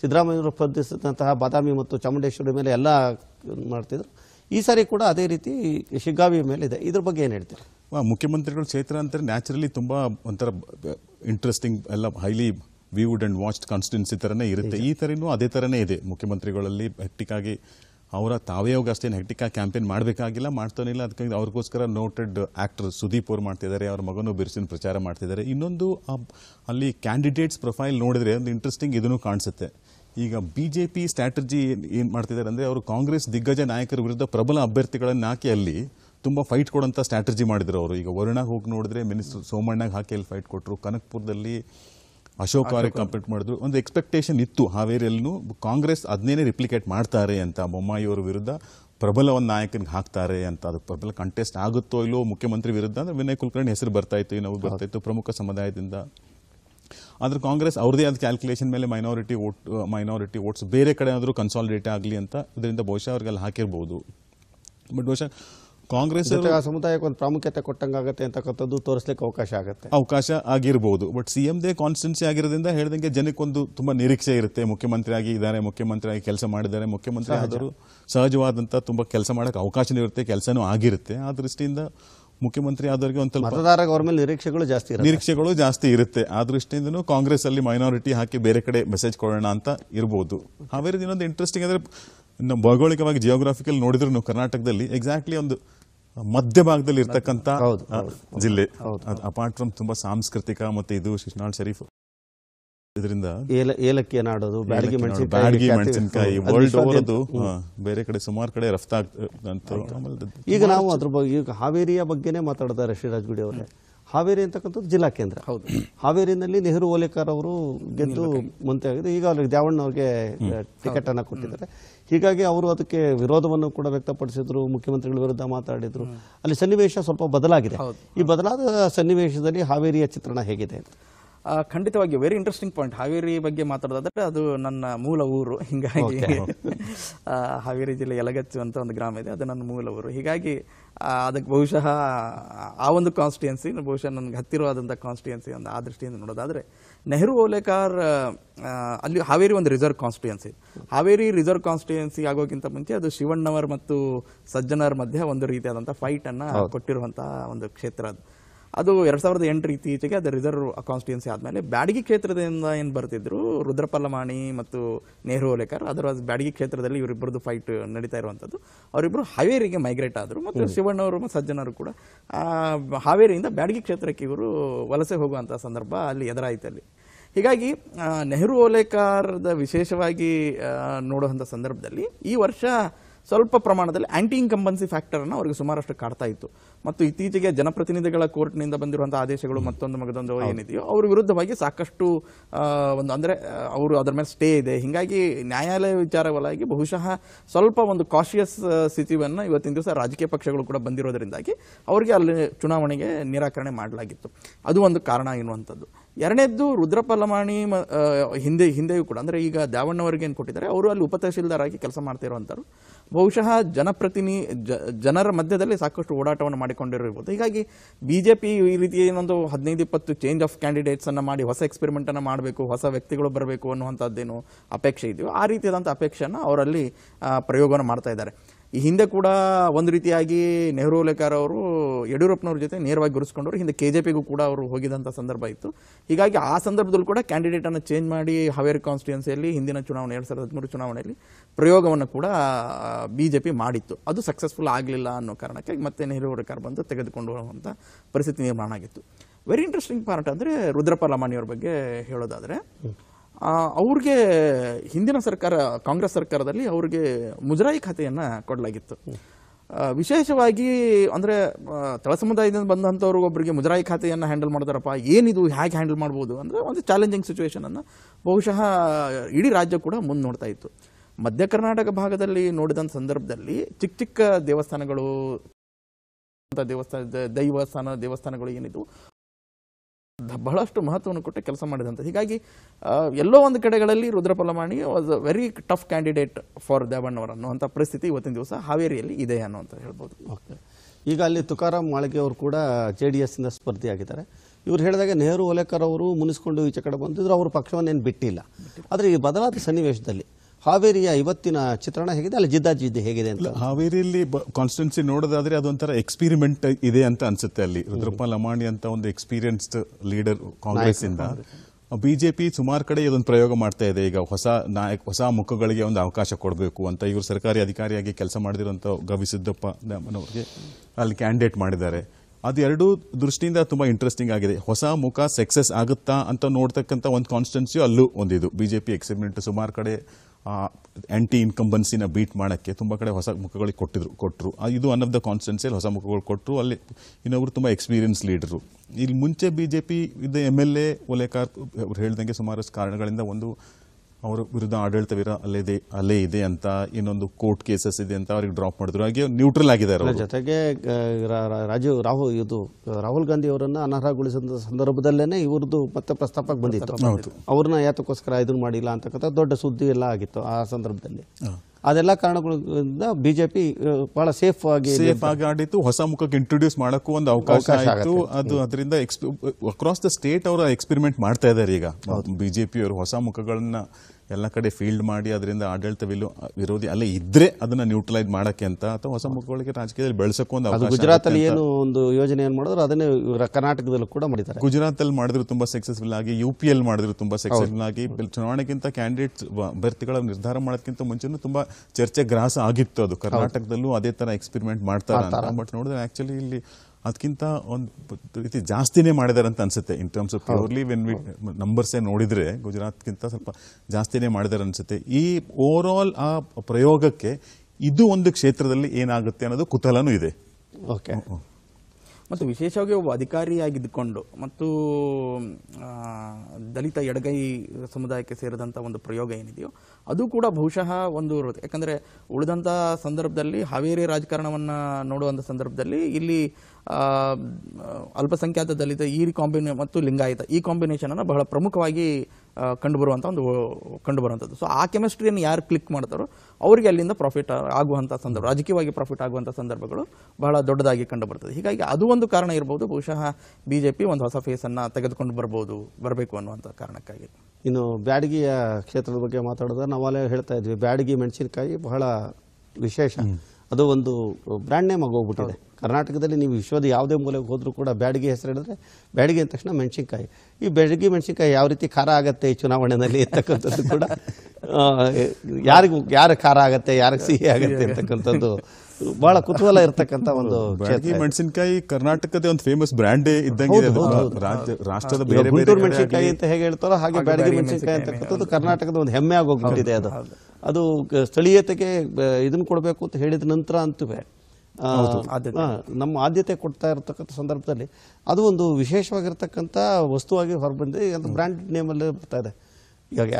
S1: ಸಿದ್ದರಾಮಯ್ಯವರು ಸ್ಪರ್ಧಿಸಿದಂತಹ ಬಾದಾಮಿ ಮತ್ತು ಚಾಮುಂಡೇಶ್ವರಿ ಮೇಲೆ ಎಲ್ಲ
S3: ಮಾಡ್ತಿದ್ರು ಈ ಸಾರಿ ಕೂಡ ಅದೇ ರೀತಿ ಶಿಗ್ಗಾವಿ ಮೇಲೆ ಇದೆ ಇದ್ರ ಬಗ್ಗೆ ಏನು ಹೇಳ್ತೀರಾ ಮುಖ್ಯಮಂತ್ರಿಗಳ ಕ್ಷೇತ್ರ ಅಂತಾರೆ ನ್ಯಾಚುರಲಿ ತುಂಬ ಒಂಥರ ಇಂಟ್ರೆಸ್ಟಿಂಗ್ ಎಲ್ಲ highly we would and watch constituency ಥರನೇ ಇರುತ್ತೆ ಈ ಥರನೂ ಅದೇ ಥರನೇ ಇದೆ ಮುಖ್ಯಮಂತ್ರಿಗಳಲ್ಲಿ ಆಗಿ ಅವರ ತಾವೇ ಹೋಗಿ ಅಷ್ಟೇನು ಹೆಕ್ಟಿಕ್ ಕ್ಯಾಂಪೇನ್ ಮಾಡಬೇಕಾಗಿಲ್ಲ ಮಾಡ್ತಾನಿಲ್ಲ ಅದಕ್ಕಾಗಿ ಅವ್ರಿಗೋಸ್ಕರ ನೋಟೆಡ್ ಆ್ಯಕ್ಟರ್ ಸುದೀಪ್ ಅವ್ರು ಮಾಡ್ತಿದ್ದಾರೆ ಅವ್ರ ಮಗನೂ ಬಿರುಸಿನ ಪ್ರಚಾರ ಮಾಡ್ತಿದ್ದಾರೆ ಇನ್ನೊಂದು ಅಲ್ಲಿ ಕ್ಯಾಂಡಿಡೇಟ್ಸ್ ಪ್ರೊಫೈಲ್ ನೋಡಿದ್ರೆ ಒಂದು ಇಂಟ್ರೆಸ್ಟಿಂಗ್ ಇದನ್ನು ಕಾಣಿಸುತ್ತೆ ಈಗ ಬಿ ಜೆ ಪಿ ಸ್ಟ್ರಾಟಜಿ ಏನು ಮಾಡ್ತಿದ್ದಾರೆ ಅಂದರೆ ಅವರು ಕಾಂಗ್ರೆಸ್ ದಿಗ್ಗಜ ನಾಯಕರ ವಿರುದ್ಧ ಪ್ರಬಲ ಅಭ್ಯರ್ಥಿಗಳನ್ನು ಹಾಕಿ ಅಲ್ಲಿ ತುಂಬ ಫೈಟ್ ಕೊಡೋಂಥ ಸ್ಟ್ರಾಟಜಿ ಮಾಡಿದರು ಅವರು ಈಗ ವರುಣಾಗ ಹೋಗಿ ನೋಡಿದ್ರೆ ಮಿನಿಸ್ಟರ್ ಸೋಮಣ್ಣಗೆ ಹಾಕಿ ಅಲ್ಲಿ ಫೈಟ್ ಕೊಟ್ಟರು ಕನಕ್ಪುರದಲ್ಲಿ ಅಶೋಕ್ ಅವರೇ ಕಂಪ್ಲೀಟ್ ಮಾಡಿದ್ರು ಒಂದು ಎಕ್ಸ್ಪೆಕ್ಟೇಷನ್ ಇತ್ತು ಹಾವೇರಿಯಲ್ಲೂ ಕಾಂಗ್ರೆಸ್ ಅದನ್ನೇ ರಿಪ್ಲಿಕೇಟ್ ಮಾಡ್ತಾರೆ ಅಂತ ಅವರ ವಿರುದ್ಧ ಪ್ರಬಲ ಒಂದು ನಾಯಕನಿಗೆ ಹಾಕ್ತಾರೆ ಅಂತ ಅದು ಪ್ರಬಲ ಕಂಟೆಸ್ಟ್ ಆಗುತ್ತೋ ಇಲ್ಲೋ ಮುಖ್ಯಮಂತ್ರಿ ವಿರುದ್ಧ ಅಂದರೆ ವಿನಯ್ ಕುಲಕರ್ಣಿ ಹೆಸರು ಬರ್ತಾಯಿತ್ತು ಬರ್ತಾ ಇತ್ತು ಪ್ರಮುಖ ಸಮುದಾಯದಿಂದ ಆದರೆ ಕಾಂಗ್ರೆಸ್ ಅವ್ರದೇ ಆದ ಕ್ಯಾಲ್ಕುಲೇಷನ್ ಮೇಲೆ ಮೈನಾರಿಟಿ ಓಟ್ ಮೈನಾರಿಟಿ ಓಟ್ಸ್ ಬೇರೆ ಕಡೆ ಆದರೂ ಕನ್ಸಾಲಿಡೇಟ್ ಆಗಲಿ ಅಂತ ಇದರಿಂದ ಬಹುಶಃ ಅವ್ರಿಗೆಲ್ಲ ಹಾಕಿರ್ಬೋದು ಬಟ್ ಬಹುಶಃ ಕಾಂಗ್ರೆಸ್ ಆ
S1: ಸಮುದಾಯಕ್ಕೆ ಒಂದು ಪ್ರಾಮುಖ್ಯತೆ ಕೊಟ್ಟಂಗಾಗತ್ತೆ ಅಂತಕ್ಕಂಥದ್ದು ತೋರಿಸ್ಲಿಕ್ಕೆ ಅವಕಾಶ ಆಗುತ್ತೆ
S3: ಅವಕಾಶ ಆಗಿರ್ಬೋದು but C M the constituency ಆಗಿರೋದ್ರಿಂದ ಹೇಳ್ದಂಗೆ ಜನಕ್ಕೊಂದು ತುಂಬಾ ನಿರೀಕ್ಷೆ ಇರುತ್ತೆ ಮುಖ್ಯಮಂತ್ರಿ ಆಗಿ ಇದ್ದಾರೆ ಮುಖ್ಯಮಂತ್ರಿ ಆಗಿ ಕೆಲಸ ಮಾಡಿದ್ದಾರೆ ಮುಖ್ಯಮಂತ್ರಿ ಆದರೂ ಸಹಜವಾದಂಥ ತುಂಬಾ ಕೆಲಸ ಮಾಡೋಕ್ಕೆ ಅವಕಾಶನೂ ಇರುತ್ತೆ ಕೆಲಸನೂ ಆಗಿರುತ್ತೆ ಆ ದೃಷ್ಟಿಯಿಂದ ಮುಖ್ಯಮಂತ್ರಿ ಆದವರಿಗೆ ಒಂದು ಸ್ವಲ್ಪ
S1: ನಿರೀಕ್ಷೆಗಳು ಜಾಸ್ತಿ
S3: ನಿರೀಕ್ಷೆಗಳು ಜಾಸ್ತಿ ಇರುತ್ತೆ ಆ ದೃಷ್ಟಿಯಿಂದನು ಕಾಂಗ್ರೆಸ್ ಅಲ್ಲಿ ಮೈನಾರಿಟಿ ಹಾಕಿ ಬೇರೆ ಕಡೆ ಮೆಸೇಜ್ ಕೊಡೋಣ ಅಂತ ಇರ್ಬೋದು ಹಾವೇರಿ ಇನ್ನೊಂದು ಇಂಟ್ರೆಸ್ಟಿಂಗ್ ಅಂದ್ರೆ ನಮ್ಮ ಭೌಗೋಳಿಕವಾಗಿ ಜಿಯೋಗ್ರಾಫಿಕಲ್ ನೋಡಿದ್ರು ಕರ್ನಾಟಕದಲ್ಲಿ ಎಕ್ಸಾಕ್ಟ್ಲಿ ಒಂದು ಮಧ್ಯ ಭಾಗದಲ್ಲಿ ಇರ್ತಕ್ಕಂಥ ಜಿಲ್ಲೆ ಅಪಾರ್ಟ್ ಫ್ರಮ್ ತುಂಬಾ ಸಾಂಸ್ಕೃತಿಕ ಮತ್ತೆ ಇದು ಶಿಶ್ನಾಳ್ ಶರೀಫ್ ಇದರಿಂದ ಏಲಕ್ಕಿ ನಾಡೋದು ಬ್ಯಾಡಗಿ ಮೆಣಸಿನಕಾಯಿ ವರ್ಲ್ಡ್ ಓವರ್ ಬೇರೆ ಕಡೆ ಸುಮಾರು ಕಡೆ ರಫ್ತಾಗ್ತದೆ ಈಗ ನಾವು
S1: ಅದ್ರ ಬಗ್ಗೆ ಈಗ ಹಾವೇರಿಯ ಬಗ್ಗೆನೇ ಮಾತಾಡ್ತಾರೆ ಶ್ರೀರಾಜ್ ಗುಡಿ ಅವರೇ ಹಾವೇರಿ ಅಂತಕ್ಕಂಥದ್ದು ಜಿಲ್ಲಾ ಕೇಂದ್ರ ಹೌದು ಹಾವೇರಿನಲ್ಲಿ ನೆಹರು ಓಲೇಕರ್ ಅವರು ಗೆದ್ದು ಮಂತ್ರಿ ಆಗಿದೆ ಈಗ ಅವ್ರಿಗೆ ದ್ಯಾವಣ್ಣ ಅವ್ರಿಗೆ ಟಿಕೆಟ್ ಅನ್ನು ಕೊಟ್ಟಿದ್ದಾರೆ ಹೀಗಾಗಿ ಅವರು ಅದಕ್ಕೆ ವಿರೋಧವನ್ನು ಕೂಡ ವ್ಯಕ್ತಪಡಿಸಿದ್ರು ಮುಖ್ಯಮಂತ್ರಿಗಳ ವಿರುದ್ಧ ಮಾತಾಡಿದ್ರು ಅಲ್ಲಿ ಸನ್ನಿವೇಶ ಸ್ವಲ್ಪ ಬದಲಾಗಿದೆ ಈ ಬದಲಾದ ಸನ್ನಿವೇಶದಲ್ಲಿ ಹಾವೇರಿಯ ಚಿತ್ರಣ ಹೇಗಿದೆ
S4: ಖಂಡಿತವಾಗಿ ವೆರಿ ಇಂಟ್ರೆಸ್ಟಿಂಗ್ ಪಾಯಿಂಟ್ ಹಾವೇರಿ ಬಗ್ಗೆ ಮಾತಾಡೋದಾದ್ರೆ ಅದು ನನ್ನ ಮೂಲ ಊರು ಹೀಗಾಗಿ ಹಾವೇರಿ ಜಿಲ್ಲೆ ಯಲಗಚ್ಚು ಅಂತ ಒಂದು ಗ್ರಾಮ ಇದೆ ಅದು ನನ್ನ ಮೂಲ ಊರು ಹೀಗಾಗಿ ಅದಕ್ಕೆ ಬಹುಶಃ ಆ ಒಂದು ಕಾನ್ಸ್ಟಿಟ್ಯೆನ್ಸಿ ಬಹುಶಃ ನನಗೆ ಹತ್ತಿರವಾದಂಥ ಕಾನ್ಸ್ಟಿಟ್ಯೂನ್ಸಿ ಒಂದು ಆ ದೃಷ್ಟಿಯಿಂದ ನೋಡೋದಾದರೆ ನೆಹರು ಓಲೇಕಾರ್ ಅಲ್ಲಿ ಹಾವೇರಿ ಒಂದು reserve constituency Haveri reserve constituency ಆಗೋಕ್ಕಿಂತ ಮುಂಚೆ ಅದು ಶಿವಣ್ಣವರ್ ಮತ್ತು ಸಜ್ಜನರ ಮಧ್ಯೆ ಒಂದು ರೀತಿಯಾದಂಥ ಫೈಟನ್ನು ಕೊಟ್ಟಿರುವಂತಹ ಒಂದು ಕ್ಷೇತ್ರ ಅದು ಅದು ಎರಡು ಸಾವಿರದ ಎಂಟು ಇತ್ತೀಚೆಗೆ ಅದು ರಿಸರ್ವ್ ಕಾನ್ಸ್ಟಿಟ್ಯೂನ್ಸಿ ಆದಮೇಲೆ ಬ್ಯಾಡಗಿ ಕ್ಷೇತ್ರದಿಂದ ಏನು ಬರ್ತಿದ್ರು ರುದ್ರಪಲ್ಲಮಾಣಿ ಮತ್ತು ನೆಹರು ಓಲೇಕರ್ ಅದರ ಬ್ಯಾಡಗಿ ಕ್ಷೇತ್ರದಲ್ಲಿ ಇವರಿಬ್ಬರದ್ದು ಫೈಟ್ ನಡೀತಾ ಇರುವಂಥದ್ದು ಅವರಿಬ್ಬರು ಹಾವೇರಿಗೆ ಮೈಗ್ರೇಟ್ ಆದರು ಮತ್ತು ಶಿವಣ್ಣವರು ಮತ್ತು ಸಜ್ಜನರು ಕೂಡ ಹಾವೇರಿಯಿಂದ ಬ್ಯಾಡಗಿ ಕ್ಷೇತ್ರಕ್ಕೆ ಇವರು ವಲಸೆ ಹೋಗುವಂಥ ಸಂದರ್ಭ ಅಲ್ಲಿ ಎದುರಾಯಿತು ಅಲ್ಲಿ ಹೀಗಾಗಿ ನೆಹರು ಓಲೇಕಾರದ ವಿಶೇಷವಾಗಿ ನೋಡುವಂಥ ಸಂದರ್ಭದಲ್ಲಿ ಈ ವರ್ಷ ಸ್ವಲ್ಪ ಪ್ರಮಾಣದಲ್ಲಿ ಆಂಟಿ ಇನ್ಕಂಬನ್ಸಿ ಫ್ಯಾಕ್ಟರನ್ನು ಅವರಿಗೆ ಸುಮಾರಷ್ಟು ಕಾಡ್ತಾ ಇತ್ತು ಮತ್ತು ಇತ್ತೀಚೆಗೆ ಜನಪ್ರತಿನಿಧಿಗಳ ಕೋರ್ಟ್ನಿಂದ ಬಂದಿರುವಂಥ ಆದೇಶಗಳು ಮತ್ತೊಂದು ಮಗದೊಂದು ಏನಿದೆಯೋ ಅವ್ರ ವಿರುದ್ಧವಾಗಿ ಸಾಕಷ್ಟು ಒಂದು ಅಂದರೆ ಅವರು ಅದರ ಮೇಲೆ ಸ್ಟೇ ಇದೆ ಹೀಗಾಗಿ ನ್ಯಾಯಾಲಯ ವಿಚಾರವಾಗಿ ಬಹುಶಃ ಸ್ವಲ್ಪ ಒಂದು ಕಾಶಿಯಸ್ ಸ್ಥಿತಿಯನ್ನು ಇವತ್ತಿನ ದಿವಸ ರಾಜಕೀಯ ಪಕ್ಷಗಳು ಕೂಡ ಬಂದಿರೋದರಿಂದಾಗಿ ಅವರಿಗೆ ಅಲ್ಲಿ ಚುನಾವಣೆಗೆ ನಿರಾಕರಣೆ ಮಾಡಲಾಗಿತ್ತು ಅದು ಒಂದು ಕಾರಣ ಎನ್ನುವಂಥದ್ದು ಎರಡನೇದ್ದು ರುದ್ರಪಲಮಾಣಿ ಮ ಹಿಂದೆ ಹಿಂದೆಯೂ ಕೂಡ ಅಂದರೆ ಈಗ ಏನು ಕೊಟ್ಟಿದ್ದಾರೆ ಅವರು ಅಲ್ಲಿ ಉಪತಹಸೀಲ್ದಾರಾಗಿ ಕೆಲಸ ಮಾಡ್ತಿರುವಂಥವ್ರು ಬಹುಶಃ ಜನಪ್ರತಿನಿ ಜನರ ಮಧ್ಯದಲ್ಲಿ ಸಾಕಷ್ಟು ಓಡಾಟವನ್ನು ಮಾಡಿಕೊಂಡಿರಬಹುದು ಹೀಗಾಗಿ ಬಿ ಜೆ ಪಿ ಈ ರೀತಿ ಏನೊಂದು ಹದಿನೈದು ಇಪ್ಪತ್ತು ಚೇಂಜ್ ಆಫ್ ಕ್ಯಾಂಡಿಡೇಟ್ಸನ್ನು ಮಾಡಿ ಹೊಸ ಎಕ್ಸ್ಪೆರಿಮೆಂಟನ್ನು ಮಾಡಬೇಕು ಹೊಸ ವ್ಯಕ್ತಿಗಳು ಬರಬೇಕು ಅನ್ನುವಂಥದ್ದೇನು ಅಪೇಕ್ಷೆ ಇದೆಯೋ ಆ ರೀತಿಯಾದಂಥ ಅಪೇಕ್ಷೆಯನ್ನು ಅವರಲ್ಲಿ ಪ್ರಯೋಗವನ್ನು ಮಾಡ್ತಾ ಇದ್ದಾರೆ ಈ ಹಿಂದೆ ಕೂಡ ಒಂದು ರೀತಿಯಾಗಿ ನೆಹರು ಲೇಖಾರ್ ಅವರು ಯಡಿಯೂರಪ್ಪನವ್ರ ಜೊತೆ ನೇರವಾಗಿ ಗುರುಸ್ಕೊಂಡವರು ಹಿಂದೆ ಕೆ ಜೆ ಪಿಗೂ ಕೂಡ ಅವರು ಹೋಗಿದಂಥ ಸಂದರ್ಭ ಇತ್ತು ಹೀಗಾಗಿ ಆ ಸಂದರ್ಭದಲ್ಲೂ ಕೂಡ ಕ್ಯಾಂಡಿಡೇಟನ್ನು ಚೇಂಜ್ ಮಾಡಿ ಹಾವೇರಿ ಕಾನ್ಸ್ಟಿಟ್ಯೂನ್ಸಿಯಲ್ಲಿ ಹಿಂದಿನ ಚುನಾವಣೆ ಎರಡು ಸಾವಿರದ ಹದಿಮೂರು ಚುನಾವಣೆಯಲ್ಲಿ ಪ್ರಯೋಗವನ್ನು ಕೂಡ ಬಿ ಜೆ ಪಿ ಮಾಡಿತ್ತು ಅದು ಸಕ್ಸಸ್ಫುಲ್ ಆಗಲಿಲ್ಲ ಅನ್ನೋ ಕಾರಣಕ್ಕೆ ಮತ್ತೆ ನೆಹರು ಲೇಖಾರ್ ಬಂದು ತೆಗೆದುಕೊಂಡು ಹೋಗುವಂಥ ಪರಿಸ್ಥಿತಿ ನಿರ್ಮಾಣ ಆಗಿತ್ತು ವೆರಿ ಇಂಟ್ರೆಸ್ಟಿಂಗ್ ಪಾರ್ಟ್ ಅಂದರೆ ರುದ್ರಪ್ಪ ಲಮಾಣಿಯವ್ರ ಬಗ್ಗೆ ಹೇಳೋದಾದರೆ ಅವ್ರಿಗೆ ಹಿಂದಿನ ಸರ್ಕಾರ ಕಾಂಗ್ರೆಸ್ ಸರ್ಕಾರದಲ್ಲಿ ಅವ್ರಿಗೆ ಮುಜರಾಯಿ ಖಾತೆಯನ್ನು ಕೊಡಲಾಗಿತ್ತು ವಿಶೇಷವಾಗಿ ಅಂದರೆ ತಳ ಸಮುದಾಯದಿಂದ ಬಂದಂಥವ್ರು ಒಬ್ಬರಿಗೆ ಮುಜರಾಯಿ ಖಾತೆಯನ್ನು ಹ್ಯಾಂಡಲ್ ಮಾಡಿದಾರಪ್ಪ ಏನಿದು ಹೇಗೆ ಹ್ಯಾಂಡಲ್ ಮಾಡ್ಬೋದು ಅಂದರೆ ಒಂದು ಚಾಲೆಂಜಿಂಗ್ ಸಿಚುವೇಷನನ್ನು ಬಹುಶಃ ಇಡೀ ರಾಜ್ಯ ಕೂಡ ಮುಂದೆ ನೋಡ್ತಾ ಇತ್ತು ಮಧ್ಯ ಕರ್ನಾಟಕ ಭಾಗದಲ್ಲಿ ನೋಡಿದಂಥ ಸಂದರ್ಭದಲ್ಲಿ ಚಿಕ್ಕ ಚಿಕ್ಕ ದೇವಸ್ಥಾನಗಳು ದೇವಸ್ಥಾನ ದೈವಸ್ಥಾನ ದೇವಸ್ಥಾನಗಳು ಏನಿದ್ವು ಬಹಳಷ್ಟು ಮಹತ್ವವನ್ನು ಕೊಟ್ಟು ಕೆಲಸ ಮಾಡಿದಂಥ ಹೀಗಾಗಿ ಎಲ್ಲೋ ಒಂದು ಕಡೆಗಳಲ್ಲಿ Rudra was a very tough candidate for ದೇವಣ್ಣವರ ಅನ್ನುವಂಥ ಪರಿಸ್ಥಿತಿ ಇವತ್ತಿನ ದಿವಸ ಹಾವೇರಿಯಲ್ಲಿ ಇದೆ ಅನ್ನುವಂಥ ಹೇಳ್ಬೋದು ಓಕೆ ಈಗ ಅಲ್ಲಿ ತುಕಾರಾಮ್ ಮಾಳಿಗೆ ಅವರು ಕೂಡ ಜೆ
S1: ಡಿ ಎಸ್ನಿಂದ ಸ್ಪರ್ಧಿಯಾಗಿದ್ದಾರೆ ಇವ್ರು ಹೇಳಿದಾಗ ನೆಹರು ಓಲೇಕರ್ ಅವರು ಮುನಿಸ್ಕೊಂಡು ಈಚೆ ಕಡೆ ಬಂದಿದ್ರು ಅವರು ಪಕ್ಷವನ್ನು ಏನು ಬಿಟ್ಟಿಲ್ಲ ಆದರೆ ಈ ಬದಲಾದ ಸನ್ನಿವೇಶದಲ್ಲಿ ಹಾವೇರಿಯ ಇವತ್ತಿನ ಚಿತ್ರಣ ಹೇಗಿದೆ ಅಲ್ಲಿ ಜಿದ್ದಾಜಿದ್ದು
S3: ಹೇಗಿದೆ ಅಂತ ಹಾವೇರಿಯಲ್ಲಿ ಕಾನ್ಸ್ಟೆನ್ಸಿ ನೋಡೋದಾದ್ರೆ ಅದೊಂಥರ ಎಕ್ಸ್ಪಿರಿಮೆಂಟ್ ಇದೆ ಅಂತ ಅನ್ಸುತ್ತೆ ಅಲ್ಲಿ ರುದ್ರಪ್ಪ ಲಮಾಣಿ ಅಂತ ಒಂದು ಎಕ್ಸ್ಪೀರಿಯನ್ಸ್ಡ್ ಲೀಡರ್ ಕಾಂಗ್ರೆಸ್ ಇಂದ ಬಿಜೆಪಿ ಸುಮಾರು ಕಡೆ ಇದೊಂದು ಪ್ರಯೋಗ ಮಾಡ್ತಾ ಇದೆ ಈಗ ಹೊಸ ನಾಯಕ ಹೊಸ ಮುಖಗಳಿಗೆ ಒಂದು ಅವಕಾಶ ಕೊಡಬೇಕು ಅಂತ ಇವರು ಸರ್ಕಾರಿ ಅಧಿಕಾರಿಯಾಗಿ ಕೆಲಸ ಮಾಡಿದಿರುವಂಥ ಗವಿಸಿದ್ದಪ್ಪ ಅವರಿಗೆ ಅಲ್ಲಿ ಕ್ಯಾಂಡಿಡೇಟ್ ಮಾಡಿದ್ದಾರೆ ಅದು ಎರಡೂ ದೃಷ್ಟಿಯಿಂದ ತುಂಬ ಇಂಟ್ರೆಸ್ಟಿಂಗ್ ಆಗಿದೆ ಹೊಸ ಮುಖ ಸಕ್ಸಸ್ ಆಗುತ್ತಾ ಅಂತ ನೋಡ್ತಕ್ಕಂಥ ಒಂದು ಕಾನ್ಸ್ಟೆನ್ಸಿಯು ಅಲ್ಲೂ ಒಂದಿದು ಬಿ ಜೆ ಪಿ ಸುಮಾರು ಕಡೆ ಆ್ಯಂಟಿ ಇನ್ಕಂಬನ್ಸಿನ ಬೀಟ್ ಮಾಡೋಕ್ಕೆ ತುಂಬ ಕಡೆ ಹೊಸ ಮುಖಗಳಿಗೆ ಕೊಟ್ಟಿದ್ರು ಕೊಟ್ಟರು ಇದು ಒನ್ ಆಫ್ ದ ಕಾನ್ಸ್ಟೆನ್ಸಿಯಲ್ಲಿ ಹೊಸ ಮುಖಗಳು ಕೊಟ್ಟರು ಅಲ್ಲಿ ಇನ್ನೊಬ್ರು ತುಂಬ ಎಕ್ಸ್ಪೀರಿಯನ್ಸ್ ಲೀಡರು ಇಲ್ಲಿ ಮುಂಚೆ ಬಿ ಜೆ ಪಿ ಇದ್ದ ಎಮ್ ಎಲ್ ಎ ಓಲೇಕಾರ್ ಅವ್ರು ಹೇಳ್ದಂಗೆ ಸುಮಾರಷ್ಟು ಕಾರಣಗಳಿಂದ ಒಂದು ಅವರ ವಿರುದ್ಧ ಆಡಳಿತವಿರ ಅಲ್ಲೇ ಅಲ್ಲೇ ಇದೆ ಅಂತ ಇನ್ನೊಂದು ಕೋರ್ಟ್ ಕೇಸಸ್ ಇದೆ ಅಂತ ಅವ್ರಿಗೆ ಡ್ರಾಪ್ ಮಾಡಿದ್ರು ಹಾಗೆ ನ್ಯೂಟ್ರಲ್ ಆಗಿದ್ದಾರೆ
S1: ಜೊತೆಗೆ ರಾಜೀವ್ ರಾಹುಲ್ ಇದು ರಾಹುಲ್ ಗಾಂಧಿ ಅವರನ್ನ ಅನರ್ಹಗೊಳಿಸಿದ ಸಂದರ್ಭದಲ್ಲೇ ಇವ್ರದ್ದು ಮತ್ತೆ ಪ್ರಸ್ತಾಪಕ್ಕೆ ಬಂದಿತ್ತು ಅವ್ರನ್ನ ಯಾತಕ್ಕೋಸ್ಕರ ಇದನ್ನು ಮಾಡಿಲ್ಲ ಅಂತಕ್ಕಂಥ ದೊಡ್ಡ ಸುದ್ದಿ ಎಲ್ಲ ಆಗಿತ್ತು ಆ ಸಂದರ್ಭದಲ್ಲಿ ಅದೆಲ್ಲ ಕಾರಣಗಳಿಂದ
S3: ಬಿಜೆಪಿ ಬಹಳ ಸೇಫ್ ಆಗಿ ಸೇಫ್ ಆಗಿ ಆಡಿತ್ತು ಹೊಸ ಮುಖಕ್ಕೆ ಇಂಟ್ರೊಡ್ಯೂಸ್ ಮಾಡೋಕ್ಕೂ ಒಂದು ಅವಕಾಶ ಆಯಿತು ಅದು ಅದರಿಂದ ಎಕ್ಸ್ ಅಕ್ರಾಸ್ ದ ಸ್ಟೇಟ್ ಅವರು ಎಕ್ಸ್ಪೆರಿಮೆಂಟ್ ಮಾಡ್ತಾ ಇದ್ದಾರೆ ಈಗ ಬಿಜೆಪಿಯವರು ಹೊಸ ಮುಖಗಳನ್ನ ಎಲ್ಲ ಕಡೆ ಫೀಲ್ಡ್ ಮಾಡಿ ಅದರಿಂದ ಆಡಳಿತ ವಿರೋಧಿ ಅಲ್ಲೇ ಇದ್ರೆ ಅದನ್ನ ನ್ಯೂಟ್ರಲೈಸ್ ಮಾಡಕ್ಕೆ ಅಂತ ಅಥವಾ ಹೊಸ ಮುಖಗಳಿಗೆ ರಾಜಕೀಯದಲ್ಲಿ ಬೆಳೆಸಕ್ಕೂ ಒಂದು ಗುಜರಾತ್ ಅಲ್ಲಿ ಏನು
S1: ಒಂದು ಯೋಜನೆ ಏನು ಮಾಡಿದ್ರು ಅದನ್ನೇ
S3: ಕರ್ನಾಟಕದಲ್ಲೂ ಕೂಡ ಮಾಡಿದ್ದಾರೆ ಗುಜರಾತ್ ಅಲ್ಲಿ ಮಾಡಿದ್ರು ತುಂಬಾ ಸಕ್ಸಸ್ಫುಲ್ ಆಗಿ ಯು ಪಿ ಎಲ್ ಮಾಡಿದ್ರು ತುಂಬಾ ಸಕ್ಸಸ್ಫುಲ್ ಆಗಿ ಚುನಾವಣೆಗಿಂತ ಕ್ಯಾಂಡಿಡೇಟ್ಸ್ ಅಭ್ಯರ್ಥಿಗಳ ನಿರ್ಧಾರ ಮಾಡೋದಕ್ಕಿಂತ ಮುಂಚೆನೂ ತುಂಬಾ ಚರ್ಚೆ ಗ್ರಾಸ ಆಗಿತ್ತು ಅದು ಕರ್ನಾಟಕದಲ್ಲೂ ಅದೇ ತರ ಎಕ್ಸ್ಪೆರಿಮೆಂಟ್ ಮಾಡ್ತಾರೆ ಬಟ್ ನೋಡಿದ್ರೆ ಆಕ್ಚುಲಿ ಇಲ್ಲಿ ಅದಕ್ಕಿಂತ ಒಂದು ರೀತಿ ಜಾಸ್ತಿನೇ ಮಾಡಿದ್ದಾರೆ ಅಂತ ಅನಿಸುತ್ತೆ in terms of purely when we ನಂಬರ್ಸೇ ನೋಡಿದರೆ ಗುಜರಾತ್ಗಿಂತ ಸ್ವಲ್ಪ ಜಾಸ್ತಿನೇ ಮಾಡಿದ್ದಾರೆ ಅನ್ಸುತ್ತೆ ಈ ಓವರ್ ಆಲ್ ಆ ಪ್ರಯೋಗಕ್ಕೆ ಇದು ಒಂದು ಕ್ಷೇತ್ರದಲ್ಲಿ ಏನಾಗುತ್ತೆ ಅನ್ನೋದು ಕುತೂಹಲನೂ ಇದೆ ಓಕೆ
S4: ಮತ್ತು ವಿಶೇಷವಾಗಿ ಒಬ್ಬ ಅಧಿಕಾರಿಯಾಗಿದ್ದುಕೊಂಡು ಮತ್ತು ದಲಿತ ಎಡಗೈ ಸಮುದಾಯಕ್ಕೆ ಸೇರಿದಂಥ ಒಂದು ಪ್ರಯೋಗ ಏನಿದೆಯೋ ಅದು ಕೂಡ ಬಹುಶಃ ಒಂದು ಯಾಕಂದರೆ ಉಳಿದಂಥ ಸಂದರ್ಭದಲ್ಲಿ ಹಾವೇರಿ ರಾಜಕಾರಣವನ್ನು ನೋಡುವಂಥ ಸಂದರ್ಭದಲ್ಲಿ ಇಲ್ಲಿ ಅಲ್ಪಸಂಖ್ಯಾತ ದಲಿತ ಈ ಕಾಂಬಿನೇ ಮತ್ತು ಲಿಂಗಾಯತ ಈ ಕಾಂಬಿನೇಷನನ್ನು ಬಹಳ ಪ್ರಮುಖವಾಗಿ ಕಂಡುಬರುವಂಥ ಒಂದು ಬರುವಂಥದ್ದು ಸೊ ಆ ಕೆಮಿಸ್ಟ್ರಿಯನ್ನು ಯಾರು ಕ್ಲಿಕ್ ಮಾಡ್ತಾರೋ ಅವರಿಗೆ ಅಲ್ಲಿಂದ ಪ್ರಾಫಿಟ್ ಆಗುವಂಥ ಸಂದರ್ಭ ರಾಜಕೀಯವಾಗಿ ಪ್ರಾಫಿಟ್ ಆಗುವಂಥ ಸಂದರ್ಭಗಳು ಬಹಳ ದೊಡ್ಡದಾಗಿ ಬರ್ತದೆ ಹೀಗಾಗಿ ಅದು ಒಂದು ಕಾರಣ ಇರ್ಬೋದು ಬಹುಶಃ ಬಿ ಜೆ ಪಿ ಒಂದು ಹೊಸ ಫೇಸನ್ನು ತೆಗೆದುಕೊಂಡು ಬರ್ಬೋದು ಬರಬೇಕು ಅನ್ನುವಂಥ ಕಾರಣಕ್ಕಾಗಿ ಇನ್ನು
S1: ಬ್ಯಾಡಗಿಯ ಕ್ಷೇತ್ರದ ಬಗ್ಗೆ ಮಾತಾಡಿದ್ರೆ ನಾವಲ್ಲೇ ಹೇಳ್ತಾ ಇದ್ವಿ ಬ್ಯಾಡಗಿ ಮೆಣಸಿನಕಾಯಿ ಬಹಳ ವಿಶೇಷ ಅದು ಒಂದು ಬ್ರ್ಯಾಂಡ್ ನೇಮ್ ಆಗೋಗ್ಬಿಟ್ಟಿದೆ ಕರ್ನಾಟಕದಲ್ಲಿ ನೀವು ವಿಶ್ವದ ಯಾವುದೇ ಮೂಲೆಗೆ ಹೋದರೂ ಕೂಡ ಬ್ಯಾಡಿಗೆ ಹೆಸರು ಹೇಳಿದ್ರೆ ಬ್ಯಾಡಗಿ ಅಂದ ತಕ್ಷಣ ಮೆಣಸಿನ್ಕಾಯಿ ಈ ಬೆಳಗ್ಗೆ ಮೆಣಸಿನ್ಕಾಯಿ ಯಾವ ರೀತಿ ಖಾರ ಆಗುತ್ತೆ ಈ ಚುನಾವಣೆಯಲ್ಲಿ ಅಂತಕ್ಕಂಥದ್ದು ಕೂಡ ಯಾರಿಗೂ ಯಾರು ಖಾರ ಆಗುತ್ತೆ ಯಾರಿಗೆ ಸಿಹಿ ಆಗುತ್ತೆ ಅಂತಕ್ಕಂಥದ್ದು
S3: ಬಹಳ ಕುತೂಹಲ ಇರತಕ್ಕಂಥ ಒಂದು ಮೆಣಸಿನಕಾಯಿ ಕರ್ನಾಟಕದ ಒಂದು ಫೇಮಸ್ ಬ್ರ್ಯಾಂಡೇ ಇದ್ದಂಗೆ ರಾಷ್ಟ್ರದ ಬೇರೆ ಮೆಣಸಿನಕಾಯಿ ಅಂತ ಹೇಗೆ ಹೇಳ್ತಾರೋ ಹಾಗೆ ಬ್ಯಾಡಗಿ ಮೆಣಸಿನಕಾಯಿ ಅಂತಕ್ಕಂಥದ್ದು ಕರ್ನಾಟಕದ
S1: ಒಂದು ಹೆಮ್ಮೆ ಆಗೋಗ್ಬಿಟ್ಟಿದೆ ಅದು ಅದು ಸ್ಥಳೀಯತೆಗೆ ಇದನ್ನು ಕೊಡಬೇಕು ಅಂತ ಹೇಳಿದ ನಂತರ ಅಂತುವೆ ನಮ್ಮ ಆದ್ಯತೆ ಕೊಡ್ತಾ ಇರತಕ್ಕಂಥ ಸಂದರ್ಭದಲ್ಲಿ ಅದು ಒಂದು ವಿಶೇಷವಾಗಿರ್ತಕ್ಕಂಥ ವಸ್ತುವಾಗಿ ಹೊರಬಂದು ಬ್ರಾಂಡೆಡ್ ಬ್ರ್ಯಾಂಡ್ ನೇಮಲ್ಲಿ ಬರ್ತಾ ಇದೆ ಇವಾಗ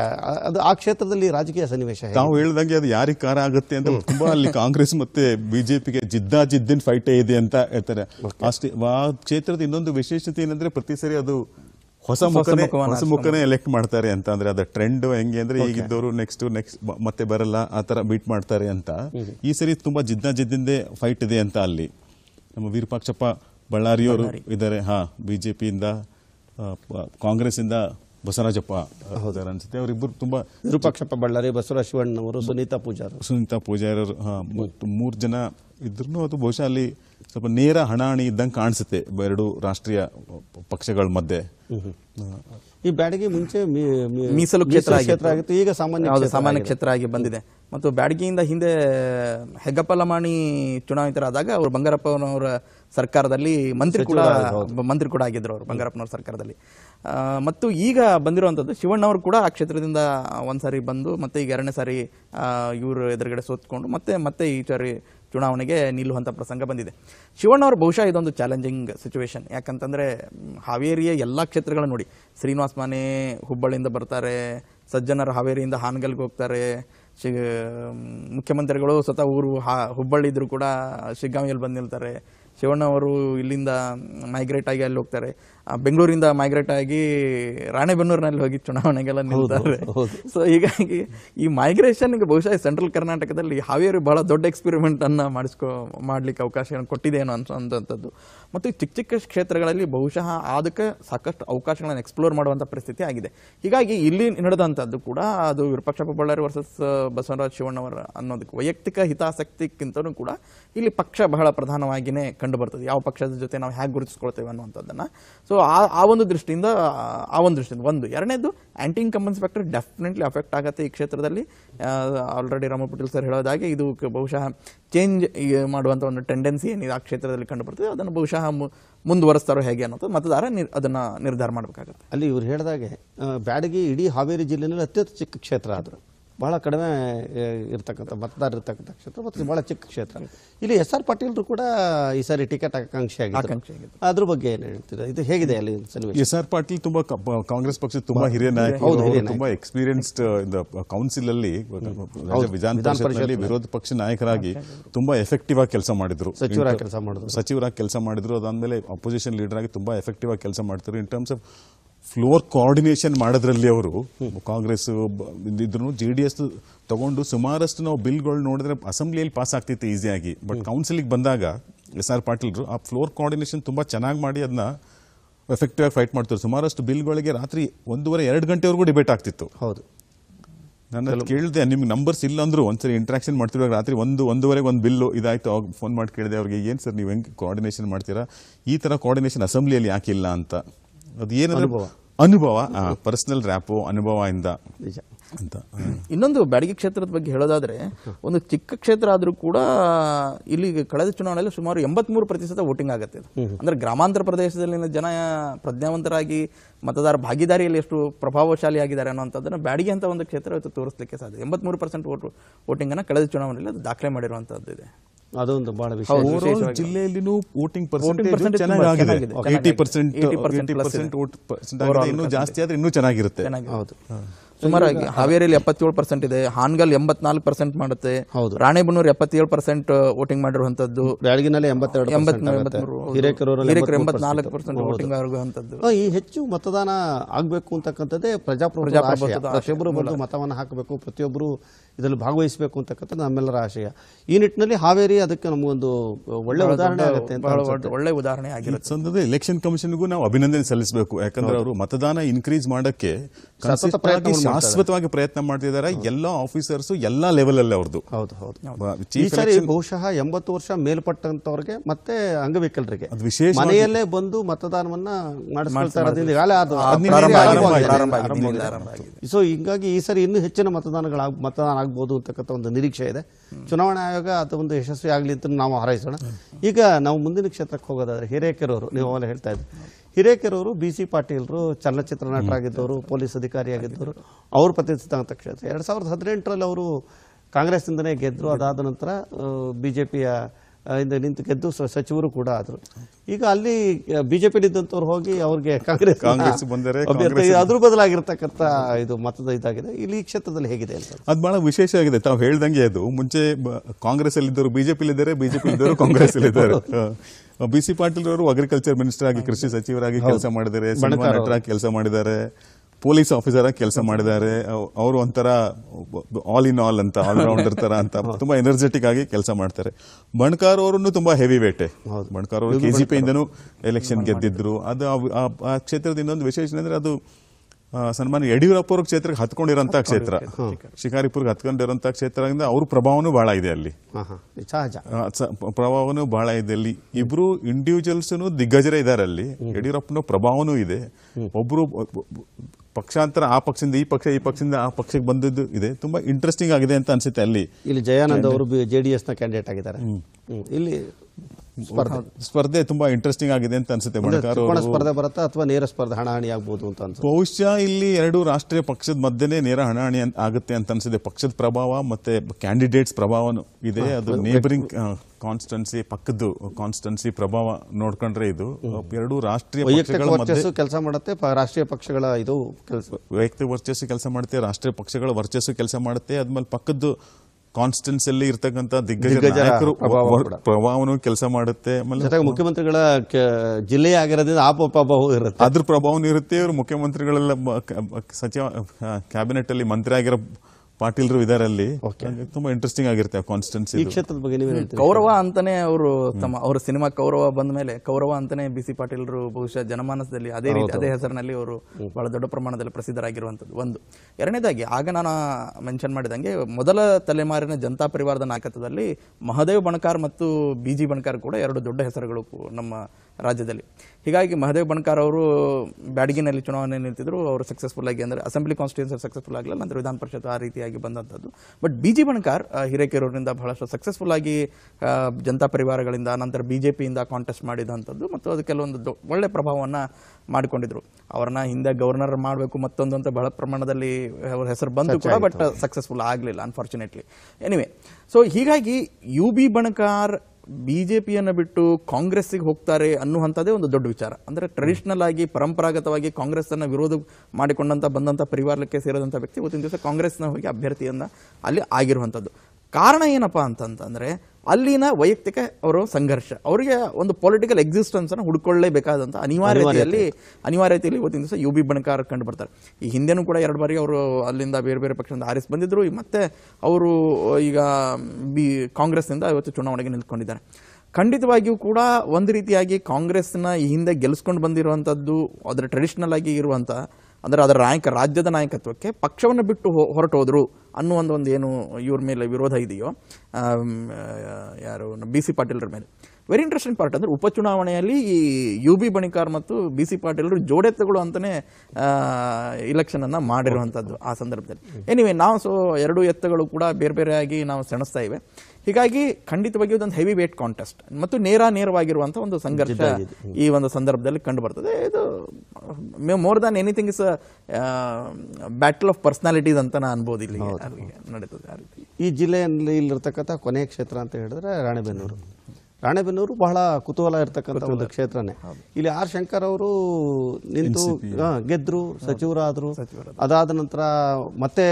S1: ಅದು ಆ ಕ್ಷೇತ್ರದಲ್ಲಿ ರಾಜಕೀಯ ಸನ್ನಿವೇಶ ನಾವು
S3: ಹೇಳಿದಂಗೆ ಅದು ಯಾರಿಗೆ ಕಾರ ಆಗುತ್ತೆ ಅಂತ ತುಂಬಾ ಅಲ್ಲಿ ಕಾಂಗ್ರೆಸ್ ಮತ್ತೆ ಬಿಜೆಪಿಗೆ ಜಿದ್ದಾ ಜಿದ್ದಿನ ಫೈಟೇ ಇದೆ ಅಂತ ಹೇಳ್ತಾರೆ ಆ ಕ್ಷೇತ್ರದ ಇನ್ನೊಂದು ವಿಶೇಷತೆ ಏನಂದ್ರೆ ಪ್ರತಿ ಸರಿ ಅದು ಹೊಸ ಮುಖನೇ ಹೊಸ ಮುಖನೇ ಎಲೆಕ್ಟ್ ಮಾಡ್ತಾರೆ ಅಂತ ಅಂದ್ರೆ ಅದ್ರ ಟ್ರೆಂಡ್ ಹೆಂಗೆ ಅಂದ್ರೆ ಈಗಿದ್ದವರು ನೆಕ್ಸ್ಟ್ ನೆಕ್ಸ್ಟ್ ಮತ್ತೆ ಬರಲ್ಲ ಆ ತರ ಬೀಟ್ ಮಾಡ್ತಾರೆ ಅಂತ ಈ ಸರಿ ತುಂಬಾ ಜಿದ್ದ ಜಿದ್ದಿಂದೇ ಫೈಟ್ ಇದೆ ಅಂತ ಅಲ್ಲಿ ನಮ್ಮ ವೀರಪಾಕ್ಷಪ್ಪ ಬಳ್ಳಾರಿಯವರು ಇದ್ದಾರೆ ಹಾ ಬಿಜೆಪಿ ಇಂದ ಕಾಂಗ್ರೆಸ್ ಇಂದ ಬಸವರಾಜಪ್ಪ ಹೋದಾರ ಅನ್ಸುತ್ತೆ
S1: ಅವರಿಬ್ಬರು ತುಂಬಾ ವಿರೂಪಾಕ್ಷಪ್ಪ ಬಳ್ಳಾರಿ ಬಸವರಾಜ್ ಶಿವಣ್ಣವರು ಸುನೀತಾ ಪೂಜಾರಿ
S3: ಸುನೀತಾ ಪೂಜಾರರು ಹಾ ಮೂರು ಜನ ಇದ್ರೂ ಅದು ಬಹುಶಃ ಅಲ್ಲಿ ಸ್ವಲ್ಪ ನೇರ ಹಣಾಣಿ ಇದ್ದಂಗೆ ಕಾಣಿಸುತ್ತೆ ಎರಡು ರಾಷ್ಟ್ರೀಯ ಪಕ್ಷಗಳ ಮಧ್ಯೆ
S4: ಈ ಬ್ಯಾಡಗಿ ಮುಂಚೆ ಮೀಸಲು ಕ್ಷೇತ್ರ ಆಗಿತ್ತು ಈಗ ಸಾಮಾನ್ಯ ಸಾಮಾನ್ಯ ಕ್ಷೇತ್ರ ಆಗಿ ಬಂದಿದೆ ಮತ್ತು ಬ್ಯಾಡಗಿಯಿಂದ ಹಿಂದೆ ಹೆಗ್ಗಪ್ಪಲಮಾಣಿ ಚುನಾವಿತರಾದಾಗ ಅವರು ಬಂಗಾರಪ್ಪನವರ ಸರ್ಕಾರದಲ್ಲಿ ಮಂತ್ರಿ ಕೂಡ ಮಂತ್ರಿ ಕೂಡ ಆಗಿದ್ರು ಅವರು ಬಂಗಾರಪ್ಪನವ್ರ ಸರ್ಕಾರದಲ್ಲಿ ಮತ್ತು ಈಗ ಬಂದಿರುವಂಥದ್ದು ಶಿವಣ್ಣವರು ಕೂಡ ಆ ಕ್ಷೇತ್ರದಿಂದ ಒಂದು ಸಾರಿ ಬಂದು ಮತ್ತೆ ಈಗ ಎರಡನೇ ಸಾರಿ ಇವರು ಎದುರುಗಡೆ ಸೋತ್ಕೊಂಡು ಮತ್ತೆ ಮತ್ತೆ ಈ ಸಾರಿ ಚುನಾವಣೆಗೆ ನಿಲ್ಲುವಂಥ ಪ್ರಸಂಗ ಬಂದಿದೆ ಶಿವಣ್ಣವರು ಬಹುಶಃ ಇದೊಂದು ಚಾಲೆಂಜಿಂಗ್ ಸಿಚುವೇಶನ್ ಯಾಕಂತಂದರೆ ಹಾವೇರಿಯ ಎಲ್ಲ ಕ್ಷೇತ್ರಗಳನ್ನು ನೋಡಿ ಶ್ರೀನಿವಾಸ ಮಾನೆ ಹುಬ್ಬಳ್ಳಿಯಿಂದ ಬರ್ತಾರೆ ಸಜ್ಜನರು ಹಾವೇರಿಯಿಂದ ಹಾನಗಲ್ಗೆ ಹೋಗ್ತಾರೆ ಶಿ ಮುಖ್ಯಮಂತ್ರಿಗಳು ಸ್ವತಃ ಊರು ಹಾ ಹುಬ್ಬಳ್ಳಿ ಇದ್ದರೂ ಕೂಡ ಶಿಗ್ಗಾಂವಿಯಲ್ಲಿ ಬಂದು ನಿಲ್ತಾರೆ ಶಿವಣ್ಣವರು ಇಲ್ಲಿಂದ ಮೈಗ್ರೇಟ್ ಆಗಿ ಅಲ್ಲಿ ಹೋಗ್ತಾರೆ ಬೆಂಗಳೂರಿಂದ ಮೈಗ್ರೇಟ್ ಆಗಿ ರಾಣೆಬೆನ್ನೂರಿನಲ್ಲಿ ಹೋಗಿ ಚುನಾವಣೆಗೆಲ್ಲ ನಿಲ್ತಾರೆ ಸೊ ಹೀಗಾಗಿ ಈ ಮೈಗ್ರೇಷನ್ಗೆ ಬಹುಶಃ ಸೆಂಟ್ರಲ್ ಕರ್ನಾಟಕದಲ್ಲಿ ಹಾವೇರಿ ಬಹಳ ದೊಡ್ಡ ಎಕ್ಸ್ಪೆರಿಮೆಂಟನ್ನು ಮಾಡಿಸ್ಕೊ ಮಾಡಲಿಕ್ಕೆ ಅವಕಾಶಗಳನ್ನು ಕೊಟ್ಟಿದ್ದೇನೋ ಅನ್ನೋಂಥದ್ದು ಮತ್ತು ಚಿಕ್ಕ ಚಿಕ್ಕ ಕ್ಷೇತ್ರಗಳಲ್ಲಿ ಬಹುಶಃ ಅದಕ್ಕೆ ಸಾಕಷ್ಟು ಅವಕಾಶಗಳನ್ನು ಎಕ್ಸ್ಪ್ಲೋರ್ ಮಾಡುವಂಥ ಪರಿಸ್ಥಿತಿ ಆಗಿದೆ ಹೀಗಾಗಿ ಇಲ್ಲಿ ನಡೆದಂಥದ್ದು ಕೂಡ ಅದು ವಿರೂಪಾಕ್ಷಪ್ಪ ಬಳ್ಳಾರಿ ವರ್ಸಸ್ ಬಸವರಾಜ್ ಶಿವಣ್ಣವರ ಅನ್ನೋದಕ್ಕೆ ವೈಯಕ್ತಿಕ ಹಿತಾಸಕ್ತಿಗಿಂತಲೂ ಕೂಡ ಇಲ್ಲಿ ಪಕ್ಷ ಬಹಳ ಪ್ರಧಾನವಾಗಿಯೇ ಕಂಡು ಬರ್ತದೆ ಯಾವ ಪಕ್ಷದ ಜೊತೆ ನಾವು ಹೇಗೆ ಗುರುತಿಸ್ಕೊಳ್ತೇವೆ ಅನ್ನುವಂಥದ್ದನ್ನು ಸೊ ಸೊ ಆ ಆ ಒಂದು ದೃಷ್ಟಿಯಿಂದ ಆ ಒಂದು ದೃಷ್ಟಿಯಿಂದ ಒಂದು ಎರಡನೇದು anti incumbency factor definitely affect ಆಗುತ್ತೆ ಈ ಕ್ಷೇತ್ರದಲ್ಲಿ ಆಲ್ರೆಡಿ ರಾಮ ಪಟೇಲ್ ಸರ್ ಹೇಳೋದಾಗೆ ಇದು ಬಹುಶಃ ಚೇಂಜ್ ಮಾಡುವಂಥ ಒಂದು ಟೆಂಡೆನ್ಸಿ ಏನಿದೆ ಆ ಕ್ಷೇತ್ರದಲ್ಲಿ ಕಂಡುಬರ್ತದೆ ಅದನ್ನು ಬಹುಶಃ ಮುಂದುವರೆಸ್ತಾರೋ ಹೇಗೆ ಅನ್ನೋದು ಮತದಾರ ನಿರ್ ಅದನ್ನು ನಿರ್ಧಾರ ಮಾಡಬೇಕಾಗುತ್ತೆ ಅಲ್ಲಿ ಇವರು ಹೇಳಿದಾಗೆ ಬ್ಯಾಡಗಿ ಇಡೀ ಹಾವೇರಿ ಜಿಲ್ಲೆಯಲ್ಲಿ
S1: ಅತ್ಯಂತ ಚಿಕ್ಕ ಕ್ಷೇತ್ರ ಆದರು ಬಹಳ ಕಡಿಮೆ ಇರ್ತಕ್ಕಂಥ ಮತದಾರರು ಇರ್ತಕ್ಕಂಥ ಕ್ಷೇತ್ರ ಮತ್ತು ಬಹಳ ಚಿಕ್ಕ ಕ್ಷೇತ್ರ ಇಲ್ಲಿ ಎಸ್ ಆರ್ ಪಾಟೀಲ್ರು ಕೂಡ ಈ ಸಾರಿ ಟಿಕೆಟ್ ಆಕಾಂಕ್ಷೆ ಆಗಿದೆ ಅದ್ರ ಬಗ್ಗೆ ಏನು
S3: ಹೇಳ್ತೀರಾ ಇದು ಹೇಗಿದೆ ಅಲ್ಲಿ ಎಸ್ ಆರ್ ಪಾಟೀಲ್ ತುಂಬಾ ಕಾಂಗ್ರೆಸ್ ಪಕ್ಷದ ತುಂಬಾ ಹಿರಿಯ ನಾಯಕ ತುಂಬಾ ಎಕ್ಸ್ಪೀರಿಯನ್ಸ್ಡ್ ಕೌನ್ಸಿಲ್ ಅಲ್ಲಿ ವಿಧಾನ ಪರಿಷತ್ನಲ್ಲಿ ವಿರೋಧ ಪಕ್ಷ ನಾಯಕರಾಗಿ ತುಂಬಾ ಎಫೆಕ್ಟಿವ್ ಆಗಿ ಕೆಲಸ ಮಾಡಿದ್ರು ಸಚಿವರಾಗಿ ಕೆಲಸ ಮಾಡಿದ್ರು ಸಚಿವರಾಗಿ ಕೆಲಸ ಮಾಡಿದ್ರು ಅದಾದ್ಮೇಲೆ ಅಪೋಸಿಷನ್ ಲೀಡರ್ ಆಗಿ ತುಂಬಾ ಎಫೆಕ್ಟಿವ್ ಆಗಿ ಕೆಲಸ ಮಾಡ್ತಿದ್ರು in terms of floor coordination ಮಾಡೋದ್ರಲ್ಲಿ ಅವರು ಕಾಂಗ್ರೆಸ್ ಇದ್ರು ಜೆ ಡಿ ಎಸ್ ತಗೊಂಡು ಸುಮಾರಷ್ಟು ನಾವು ಬಿಲ್ಗಳು ನೋಡಿದ್ರೆ ಅಸೆಂಬ್ಲಿಯಲ್ಲಿ ಪಾಸ್ ಆಗ್ತಿತ್ತು ಈಸಿಯಾಗಿ ಬಟ್ ಕೌನ್ಸಿಲಿಗೆ ಬಂದಾಗ ಎಸ್ ಆರ್ ಪಾಟೀಲ್ರು ಆ ಫ್ಲೋರ್ ಕೋಆರ್ಡಿನೇಷನ್ ತುಂಬ ಚೆನ್ನಾಗಿ ಮಾಡಿ ಅದನ್ನ ಎಫೆಕ್ಟಿವ್ ಆಗಿ ಫೈಟ್ ಮಾಡ್ತಾರೆ ಸುಮಾರಷ್ಟು ಬಿಲ್ಗಳಿಗೆ ರಾತ್ರಿ ಒಂದೂವರೆ ಎರಡು ಗಂಟೆವರೆಗೂ ಡಿಬೇಟ್ ಆಗ್ತಿತ್ತು ಹೌದು ನಾನು ಕೇಳಿದೆ ನಿಮ್ಗೆ ನಂಬರ್ಸ್ ಇಲ್ಲ ಅಂದ್ರು ಒಂದ್ಸರಿ ಇಂಟ್ರಾಕ್ಷನ್ ಮಾಡ್ತಿರುವಾಗ ರಾತ್ರಿ ಒಂದು ಒಂದೂವರೆ ಒಂದು ಬಿಲ್ಲು ಇದಾಯ್ತು ಅವಾಗ ಫೋನ್ ಮಾಡಿ ಕೇಳಿದೆ ಅವ್ರಿಗೆ ಏನು ಸರ್ ನೀವು ಹೆಂಗೆ ಕೋಆರ್ಡಿನೇಷನ್ ಮಾಡ್ತೀರಾ ಈ ಥರ ಕೋಆರ್ಡಿನೇಷನ್ ಅಸೆಂಬ್ಲಿಯಲ್ಲಿ ಯಾಕಿಲ್ಲ ಅಂತ ಅದು ಏನಾದ್ರು ಅನುಭವ ಪರ್ಸನಲ್ ರ್ಯಾಪು ಅನುಭವ ಇಂದ ನಿಜ ಅಂತ
S4: ಇನ್ನೊಂದು ಬ್ಯಾಡಗಿ ಕ್ಷೇತ್ರದ ಬಗ್ಗೆ ಹೇಳೋದಾದ್ರೆ ಒಂದು ಚಿಕ್ಕ ಕ್ಷೇತ್ರ ಆದರೂ ಕೂಡ ಇಲ್ಲಿ ಕಳೆದ ಚುನಾವಣೆಯಲ್ಲಿ ಸುಮಾರು ಎಂಬತ್ಮೂರು ಪ್ರತಿಶತ ವೋಟಿಂಗ್ ಆಗುತ್ತೆ ಅಂದ್ರೆ ಗ್ರಾಮಾಂತರ ಪ್ರದೇಶದಲ್ಲಿನ ಜನ ಪ್ರಜ್ಞಾವಂತರಾಗಿ ಮತದಾರ ಭಾಗಿದಾರಿಯಲ್ಲಿ ಎಷ್ಟು ಪ್ರಭಾವಶಾಲಿ ಆಗಿದ್ದಾರೆ ಅನ್ನೋಂಥದ್ದನ್ನು ಬ್ಯಾಡಗಿ ಅಂತ ಒಂದು ಕ್ಷೇತ್ರ ಇವತ್ತು ತೋರಿಸಲಿಕ್ಕೆ ಸಾಧ್ಯ ಎಂಬತ್ಮೂರು ಪರ್ಸೆಂಟ್ ವೋಟ್ ವೋಟಿಂಗನ್ನು ಕಳೆದ ಚುನಾವಣೆಯಲ್ಲಿ ಅದು ದಾಖಲೆ ಮಾಡಿರುವಂಥದ್ದು ಇದೆ ಅದೊಂದು ಬಹಳ
S3: ವೋಟಿಂಗ್ ಇನ್ನೂ ಜಾಸ್ತಿ ಆದ್ರೆ ಇನ್ನೂ ಚೆನ್ನಾಗಿರುತ್ತೆ ಹೌದು ಸುಮಾರಾಗಿ ಹಾವೇರಿಯಲ್ಲಿ
S4: ಎಪ್ಪತ್ತೇಳು ಪರ್ಸೆಂಟ್ ಇದೆ ಹಾನ್ಗಲ್ ಎಂಬತ್ನಾಲ್ಕು ಪರ್ಸೆಂಟ್ ಮಾಡುತ್ತೆ ಹೌದು ರಾಣೆಬೆನ್ನೂರು ಎಪ್ಪತ್ತೇಳು ಪರ್ಸೆಂಟ್ ವೋಟಿಂಗ್ ಮಾಡಿರುವಂತದ್ದು ಬ್ಯಾಡಗಿನಲ್ಲಿ ಎಂಬತ್ತೆರಡು ಹಿರೇಕೆರೂರಲ್ಲಿ ಎಂಬತ್ನಾಲ್ಕು ಪರ್ಸೆಂಟ್ ಆಗುವಂತದ್ದು ಈ
S1: ಹೆಚ್ಚು ಮತದಾನ ಆಗಬೇಕು ಅಂತಕ್ಕಂಥದ್ದೇ ಪ್ರಜಾಪ್ರಭುತ್ವ ಪ್ರತಿಯೊಬ್ಬರು ಮತವನ್ನು ಹಾಕಬೇಕು ಪ್ರತಿಯೊಬ್ಬರು ಇದರಲ್ಲಿ ಭಾಗವಹಿಸಬೇಕು ಅಂತಕ್ಕಂಥ ನಮ್ಮೆಲ್ಲರ ಆಶಯ ಈ ನಿಟ್ಟಿನಲ್ಲಿ ಹಾವೇರಿ ಅದಕ್ಕೆ ನಮಗೊಂದು ಒಳ್ಳೆ ಉದಾಹರಣೆ ಆಗುತ್ತೆ ಅಂತ ಒಳ್ಳೆ
S4: ಉದಾಹರಣೆ
S3: ಆಗಿರುತ್ತೆ ಎಲೆಕ್ಷನ್ ಕಮಿಷನ್ಗೂ ನಾವು ಅಭಿನಂದನೆ ಸಲ್ಲಿಸಬೇಕು ಯಾಕಂದ್ರೆ ಅವರು ಮತದಾನ ಇನ್ಕ್ರೀಸ್ ಮಾಡಕ್ಕೆ ಶಾಶ್ವತವಾಗಿ ಪ್ರಯತ್ನ ಮಾಡ್ತಿದ್ದಾರೆ ಎಲ್ಲ ಆಫೀಸರ್ಸ್ ಎಲ್ಲ ಲೆವೆಲ್ ಅಲ್ಲಿ ಅವ್ರದ್ದು ಹೌದು ಹೌದು ಈ
S1: ಬಹುಶಃ ಎಂಬತ್ತು ವರ್ಷ ಮೇಲ್ಪಟ್ಟಂತವ್ರಿಗೆ ಮತ್ತೆ ಅಂಗವಿಕಲರಿಗೆ
S3: ವಿಶೇಷ ಮನೆಯಲ್ಲೇ
S1: ಬಂದು ಮತದಾನವನ್ನ ಮಾಡಿಸ್ಕೊಳ್ತಾ ಸೊ ಹಿಂಗಾಗಿ ಈ ಸರಿ ಇನ್ನೂ ಹೆಚ್ಚಿನ ಮತದಾನಗಳ ಮತದಾನ ಆಗ್ಬೋದು ಅಂತಕ್ಕಂಥ ಒಂದು ನಿರೀಕ್ಷೆ ಇದೆ ಚುನಾವಣಾ ಆಯೋಗ ಅದು ಒಂದು ಯಶಸ್ವಿ ಆಗಲಿ ಅಂತ ನಾವು ಹಾರೈಸೋಣ ಈಗ ನಾವು ಮುಂದಿನ ಕ್ಷೇತ್ರಕ್ಕೆ ಹೋಗೋದಾದರೆ ಹಿರೇಕೆರವರು ನೀವು ಅವಲ್ಲ ಹೇಳ್ತಾ ಇದ್ದೀವಿ ಹಿರೇಕೆರವರು ಬಿ ಸಿ ಪಾಟೀಲ್ರು ಚಲನಚಿತ್ರ ನಟರಾಗಿದ್ದವರು ಪೊಲೀಸ್ ಅಧಿಕಾರಿ ಆಗಿದ್ದವರು ಅವರು ಪ್ರತಿನಿಧಿಸಿದಂಥ ಕ್ಷೇತ್ರ ಎರಡು ಸಾವಿರದ ಹದಿನೆಂಟರಲ್ಲಿ ಅವರು ಕಾಂಗ್ರೆಸ್ನಿಂದನೇ ಗೆದ್ದರು ಅದಾದ ನಂತರ ಬಿ ಜೆ ಪಿಯ ಇಂದ ನಿಂತು ಗೆದ್ದು ಸಚಿವರು ಕೂಡ ಆದರು ಈಗ ಅಲ್ಲಿ ಬಿಜೆಪಿ ಇದ್ದಂಥವ್ರು ಹೋಗಿ ಅವ್ರಿಗೆ ಕಾಂಗ್ರೆಸ್ ಕಾಂಗ್ರೆಸ್ ಬಂದರೆ ಅದ್ರ ಬದಲಾಗಿರ್ತಕ್ಕಂಥ ಇದು ಮತದ ಇದಾಗಿದೆ ಇಲ್ಲಿ ಈ ಕ್ಷೇತ್ರದಲ್ಲಿ ಹೇಗಿದೆ ಅಂತ
S3: ಅದು ಬಹಳ ವಿಶೇಷ ಆಗಿದೆ ತಾವು ಹೇಳ್ದಂಗೆ ಅದು ಮುಂಚೆ ಕಾಂಗ್ರೆಸ್ ಅಲ್ಲಿದ್ದರು ಬಿಜೆಪಿ ಇದ್ದವರು ಕಾಂಗ್ರೆಸ್ ಇದ್ದಾರೆ ಬಿ ಸಿ ಪಾಟೀಲ್ ಅವರು ಅಗ್ರಿಕಲ್ಚರ್ ಮಿನಿಸ್ಟರ್ ಆಗಿ ಕೃಷಿ ಸಚಿವರಾಗಿ ಕೆಲಸ ಮಾಡಿದ್ದಾರೆ ಕೆಲಸ ಮಾಡಿದ್ದಾರೆ ಪೊಲೀಸ್ ಆಫೀಸರ್ ಆಗಿ ಕೆಲಸ ಮಾಡಿದ್ದಾರೆ ಅವರು ಒಂಥರ ಆಲ್ ಇನ್ ಆಲ್ ಅಂತ ಆಲ್ರೌಂಡರ್ ತರ ಅಂತ ತುಂಬಾ ಎನರ್ಜೆಟಿಕ್ ಆಗಿ ಕೆಲಸ ಮಾಡ್ತಾರೆ ಬಣ್ಕಾರ್ ಅವರನ್ನು ತುಂಬಾ ಹೆವಿ ವೇಟೆ ಬಣ್ಕಾರ್ ಅವರು ಕೆಜಿಪಿಯಿಂದನೂ ಎಲೆಕ್ಷನ್ ಗೆದ್ದಿದ್ರು ಅದು ಆ ಕ್ಷೇತ್ರದ ಇನ್ನೊಂದು ವಿಶೇಷ ಅಂದ್ರೆ ಅದು ಸನ್ಮಾನ ಯಡಿಯೂರಪ್ಪ ಅವ್ರ ಕ್ಷೇತ್ರಕ್ಕೆ ಹತ್ಕೊಂಡಿರೋಂಥ ಕ್ಷೇತ್ರ ಶಿಕಾರಿಪುರ್ಗೆ ಹತ್ಕೊಂಡಿರೋಂಥ ಕ್ಷೇತ್ರದಿಂದ ಅವ್ರ ಪ್ರಭಾವನೂ ಭಾಳ ಇದೆ ಅಲ್ಲಿ ಪ್ರಭಾವನೂ ಭಾಳ ಇದೆ ಅಲ್ಲಿ ಇಬ್ರು ಇಂಡಿವಿಜುವಲ್ಸ್ನು ದಿಗ್ಗಜರೇ ಇದ್ದಾರೆ ಅಲ್ಲಿ ಯಡಿಯೂರಪ್ಪನ ಪ್ರಭಾವನೂ ಇದೆ ಒಬ್ರು ಪಕ್ಷಾಂತರ ಆ ಪಕ್ಷದಿಂದ ಈ ಪಕ್ಷ ಈ ಪಕ್ಷದಿಂದ ಆ ಪಕ್ಷಕ್ಕೆ ಬಂದದ್ದು ಇದೆ ತುಂಬಾ ಇಂಟ್ರೆಸ್ಟಿಂಗ್ ಆಗಿದೆ ಅಂತ ಅನ್ಸುತ್ತೆ ಅಲ್ಲಿ ಇಲ್ಲಿ ಜಯಾನಂದ್ ಅವರು ನ ಕ್ಯಾಂಡಿಡೇಟ್ ಆಗಿದ್ದಾರೆ ಇಲ್ಲಿ ಸ್ಪರ್ಧೆ ತುಂಬಾ ಇಂಟ್ರೆಸ್ಟಿಂಗ್ ಆಗಿದೆ ಅಂತ ಅನ್ಸುತ್ತೆ ಸ್ಪರ್ಧೆ
S1: ಬರುತ್ತಾ ಅಥವಾ ನೇರ ಸ್ಪರ್ಧೆ ಹಣಾಹಣಿ ಆಗ್ಬೋದು ಅಂತ ಅನ್ಸುತ್ತೆ
S3: ಬಹುಶಃ ಇಲ್ಲಿ ಎರಡು ರಾಷ್ಟ್ರೀಯ ಪಕ್ಷದ ಮಧ್ಯೆನೇ ನೇರ ಹಣಾಹಣಿ ಆಗುತ್ತೆ ಅಂತ ಅನ್ಸುತ್ತೆ ಪಕ್ಷದ ಪ್ರಭಾವ ಮತ್ತೆ ಕ್ಯಾಂಡಿಡೇಟ್ಸ್ ಪ್ರಭಾವ ಇದೆ ಅದು ನೇಬರಿಂಗ್ ಕಾನ್ಸ್ಟೆನ್ಸಿ ಪಕ್ಕದ್ದು ಕಾನ್ಸ್ಟೆನ್ಸಿ ಪ್ರಭಾವ ನೋಡ್ಕೊಂಡ್ರೆ ಇದು ಎರಡು ರಾಷ್ಟ್ರೀಯ ಕೆಲಸ ಮಾಡುತ್ತೆ ರಾಷ್ಟ್ರೀಯ ಪಕ್ಷಗಳ ಇದು ವೈಯಕ್ತಿಕ ವರ್ಚಸ್ಸು ಕೆಲಸ ಮಾಡುತ್ತೆ ರಾಷ್ಟ್ರೀಯ ಪಕ್ಷಗಳ ವರ್ಚಸ್ಸು ಕೆಲಸ ಮಾಡುತ್ತೆ ಅದ್ಮೇಲೆ ಪಕ್ಕದ್ದು ಕಾನ್ಸ್ಟೆನ್ಸ್ ಅಲ್ಲಿ ಇರತಕ್ಕಂತ ದಿಗ್ಗಜ ನಾಯಕರು ಪ್ರಭಾವನು ಕೆಲಸ ಮಾಡುತ್ತೆ ಮುಖ್ಯಮಂತ್ರಿಗಳ ಜಿಲ್ಲೆಯ ಆಗಿರೋದ್ರಿಂದ ಆ ಪ್ರಭಾವ ಇರುತ್ತೆ ಅದ್ರ ಪ್ರಭಾವನೂ ಇರುತ್ತೆ ಇವರು ಮುಖ್ಯಮಂತ್ರಿಗಳೆಲ್ಲ ಸಚಿವ ಕ್ಯಾಬಿನೆಟ್ ಅಲ್ಲಿ ಮಂತ್ರಿ ಆಗಿರೋ ಪಾಟೀಲ್ರು ಇದಾರೆ ತುಂಬಾ ಇಂಟ್ರೆಸ್ಟಿಂಗ್ ಆಗಿರುತ್ತೆ ಕಾನ್ಸ್ಟೆನ್ಸಿ ಕ್ಷೇತ್ರದ ಬಗ್ಗೆ ಕೌರವ
S4: ಅಂತಾನೆ ಅವರು ತಮ್ಮ ಅವರ ಸಿನಿಮಾ ಕೌರವ ಬಂದ ಮೇಲೆ ಕೌರವ ಅಂತಾನೆ ಬಿ ಸಿ ಪಾಟೀಲ್ರು ಬಹುಶಃ ಜನಮಾನಸದಲ್ಲಿ ಅದೇ ರೀತಿ ಅದೇ ಹೆಸರಿನಲ್ಲಿ ಅವರು ಬಹಳ ದೊಡ್ಡ ಪ್ರಮಾಣದಲ್ಲಿ ಪ್ರಸಿದ್ಧರಾಗಿರುವಂತದ್ದು ಒಂದು ಎರಡನೇದಾಗಿ ಆಗ ನಾನು ಮೆನ್ಷನ್ ಮಾಡಿದಂಗೆ ಮೊದಲ ತಲೆಮಾರಿನ ಜನತಾ ಪರಿವಾರದ ನಾಯಕತ್ವದಲ್ಲಿ ಮಹದೇವ್ ಬಣಕಾರ್ ಮತ್ತು ಬಿ ಜಿ ಬಣಕಾರ್ ಕೂಡ ಎರಡು ದೊಡ್ಡ ಹೆಸರುಗಳು ನಮ್ಮ ರಾಜ್ಯದಲ್ಲಿ ಹೀಗಾಗಿ ಮಹದೇವ್ ಬಣಕಾರ್ ಅವರು ಬ್ಯಾಡಗಿನಲ್ಲಿ ಚುನಾವಣೆ ನಿಂತಿದ್ರು ಅವರು ಸಕ್ಸಸ್ಫುಲ್ ಆಗಿ ಅಂದರೆ ಅಸೆಂಬ್ಲಿ ಕಾನ್ಸ್ಟಿಟ್ಯೂನ್ಸಿ ಸಕ್ಸಸ್ಫುಲ್ ಆಗಲಿಲ್ಲ ನಂತರ ವಿಧಾನ ಪರಿಷತ್ ಆ ರೀತಿಯಾಗಿ ಬಂದಂಥದ್ದು ಬಟ್ ಬಿ ಜಿ ಬಣಕಾರ್ ಹಿರೇಕೆರೂರಿನಿಂದ ಬಹಳಷ್ಟು ಸಕ್ಸಸ್ಫುಲ್ ಆಗಿ ಜನತಾ ಪರಿವಾರಗಳಿಂದ ನಂತರ ಬಿ ಜೆ ಪಿಯಿಂದ ಕಾಂಟೆಸ್ಟ್ ಮಾಡಿದಂಥದ್ದು ಮತ್ತು ಅದು ಕೆಲವೊಂದು ಒಳ್ಳೆ ಪ್ರಭಾವವನ್ನು ಮಾಡಿಕೊಂಡಿದ್ರು ಅವ್ರನ್ನ ಹಿಂದೆ ಗವರ್ನರ್ ಮಾಡಬೇಕು ಮತ್ತೊಂದು ಅಂತ ಬಹಳ ಪ್ರಮಾಣದಲ್ಲಿ ಅವ್ರ ಹೆಸರು ಬಂದು ಕೂಡ ಬಟ್ ಸಕ್ಸಸ್ಫುಲ್ ಆಗಲಿಲ್ಲ ಅನ್ಫಾರ್ಚುನೇಟ್ಲಿ ಎನಿವೆ ಸೊ ಹೀಗಾಗಿ U B Banakar B J ಪಿಯನ್ನು ಬಿಟ್ಟು ಕಾಂಗ್ರೆಸ್ಸಿಗೆ ಹೋಗ್ತಾರೆ ಅನ್ನುವಂಥದ್ದೇ ಒಂದು ದೊಡ್ಡ ವಿಚಾರ ಅಂದರೆ ಟ್ರೆಡಿಷನಲ್ ಆಗಿ ಪರಂಪರಾಗತವಾಗಿ ಕಾಂಗ್ರೆಸ್ಸನ್ನು ವಿರೋಧ ಮಾಡಿಕೊಂಡಂಥ ಬಂದಂಥ ಪರಿವಾರಕ್ಕೆ ಸೇರಿದಂಥ ವ್ಯಕ್ತಿ ಇವತ್ತಿನ ದಿವಸ ಕಾಂಗ್ರೆಸ್ನ ಹೋಗಿ ಅಭ್ಯರ್ಥಿಯನ್ನು ಅಲ್ಲಿ ಆಗಿರುವಂಥದ್ದು ಕಾರಣ ಏನಪ್ಪ ಅಂತಂತಂದರೆ ಅಲ್ಲಿನ ವೈಯಕ್ತಿಕ ಅವರು ಸಂಘರ್ಷ ಅವರಿಗೆ ಒಂದು ಪೊಲಿಟಿಕಲ್ ಎಕ್ಸಿಸ್ಟೆನ್ಸನ್ನು ಹುಡ್ಕೊಳ್ಳೇಬೇಕಾದಂಥ ಅನಿವಾರ್ಯತೆಯಲ್ಲಿ ಅನಿವಾರ್ಯತೆಯಲ್ಲಿ ಇವತ್ತಿನ ದಿವಸ ಯು ಬಿ ಬಣಕಾರ ಕಂಡು ಬರ್ತಾರೆ ಈ ಹಿಂದೆನೂ ಕೂಡ ಎರಡು ಬಾರಿ ಅವರು ಅಲ್ಲಿಂದ ಬೇರೆ ಬೇರೆ ಪಕ್ಷದಿಂದ ಆರಿಸಿ ಬಂದಿದ್ದರು ಮತ್ತೆ ಅವರು ಈಗ ಬಿ ಕಾಂಗ್ರೆಸ್ನಿಂದ ಇವತ್ತು ಚುನಾವಣೆಗೆ ನಿಂತ್ಕೊಂಡಿದ್ದಾರೆ ಖಂಡಿತವಾಗಿಯೂ ಕೂಡ ಒಂದು ರೀತಿಯಾಗಿ ಕಾಂಗ್ರೆಸ್ನ ಈ ಹಿಂದೆ ಗೆಲ್ಲಿಸ್ಕೊಂಡು ಬಂದಿರುವಂಥದ್ದು ಅದರ ಟ್ರೆಡಿಷ್ನಲ್ ಆಗಿ ಇರುವಂಥ ಅಂದರೆ ಅದರ ನಾಯಕ ರಾಜ್ಯದ ನಾಯಕತ್ವಕ್ಕೆ ಪಕ್ಷವನ್ನು ಬಿಟ್ಟು ಹೊರಟೋದ್ರು ಅನ್ನೋ ಒಂದು ಒಂದು ಏನು ಇವ್ರ ಮೇಲೆ ವಿರೋಧ ಇದೆಯೋ ಯಾರು ಬಿ ಸಿ ಪಾಟೀಲ್ರ ಮೇಲೆ ವೆರಿ ಇಂಟ್ರೆಸ್ಟಿಂಗ್ ಪಾರ್ಟ್ ಅಂದರೆ ಉಪಚುನಾವಣೆಯಲ್ಲಿ ಈ ಯು ಬಿ ಬಣಿಕಾರ್ ಮತ್ತು ಬಿ ಸಿ ಪಾಟೀಲ್ರು ಜೋಡೆತ್ತಗಳು ಅಂತಲೇ ಇಲೆಕ್ಷನನ್ನು ಮಾಡಿರುವಂಥದ್ದು ಆ ಸಂದರ್ಭದಲ್ಲಿ ಎನಿವೆ ನಾವು ಸೊ ಎರಡು ಎತ್ತಗಳು ಕೂಡ ಬೇರೆ ಬೇರೆಯಾಗಿ ನಾವು ಸೆಣಸ್ತಾ ಇವೆ ಹೀಗಾಗಿ ಖಂಡಿತವಾಗಿ ಇದೊಂದು ಹೆವಿ ವೇಟ್ ಕಾಂಟೆಸ್ಟ್ ಮತ್ತು ನೇರ ನೇರವಾಗಿರುವಂತಹ ಒಂದು ಸಂಘರ್ಷ ಈ ಒಂದು ಸಂದರ್ಭದಲ್ಲಿ ಕಂಡು ಬರ್ತದೆ ಇದು more than anything is battle of personalities ಅಂತ ನಾನು ಅನ್ಬೋದು ಇಲ್ಲಿ ನಡೀತದೆ ಈ ಜಿಲ್ಲೆಯಲ್ಲಿ ಇಲ್ಲಿರ್ತಕ್ಕಂಥ ಕೊನೆಯ ಕ್ಷೇತ್ರ ಅಂತ ಹೇಳಿದ್ರೆ
S1: ರಾಣೆಬೆನ್ನೂರು ರಾಣೆಬೆನ್ನೂರು ಬಹಳ ಕುತೂಹಲ ಇರತಕ್ಕಂಥ ಒಂದು ಕ್ಷೇತ್ರನೇ ಇಲ್ಲಿ ಆರ್ ಶಂಕರ್ ಅವರು ನಿಂತು ಗೆದ್ರು ಸಚಿವರಾದ್ರು ಅದಾದ ನಂತರ ಮತ್ತೆ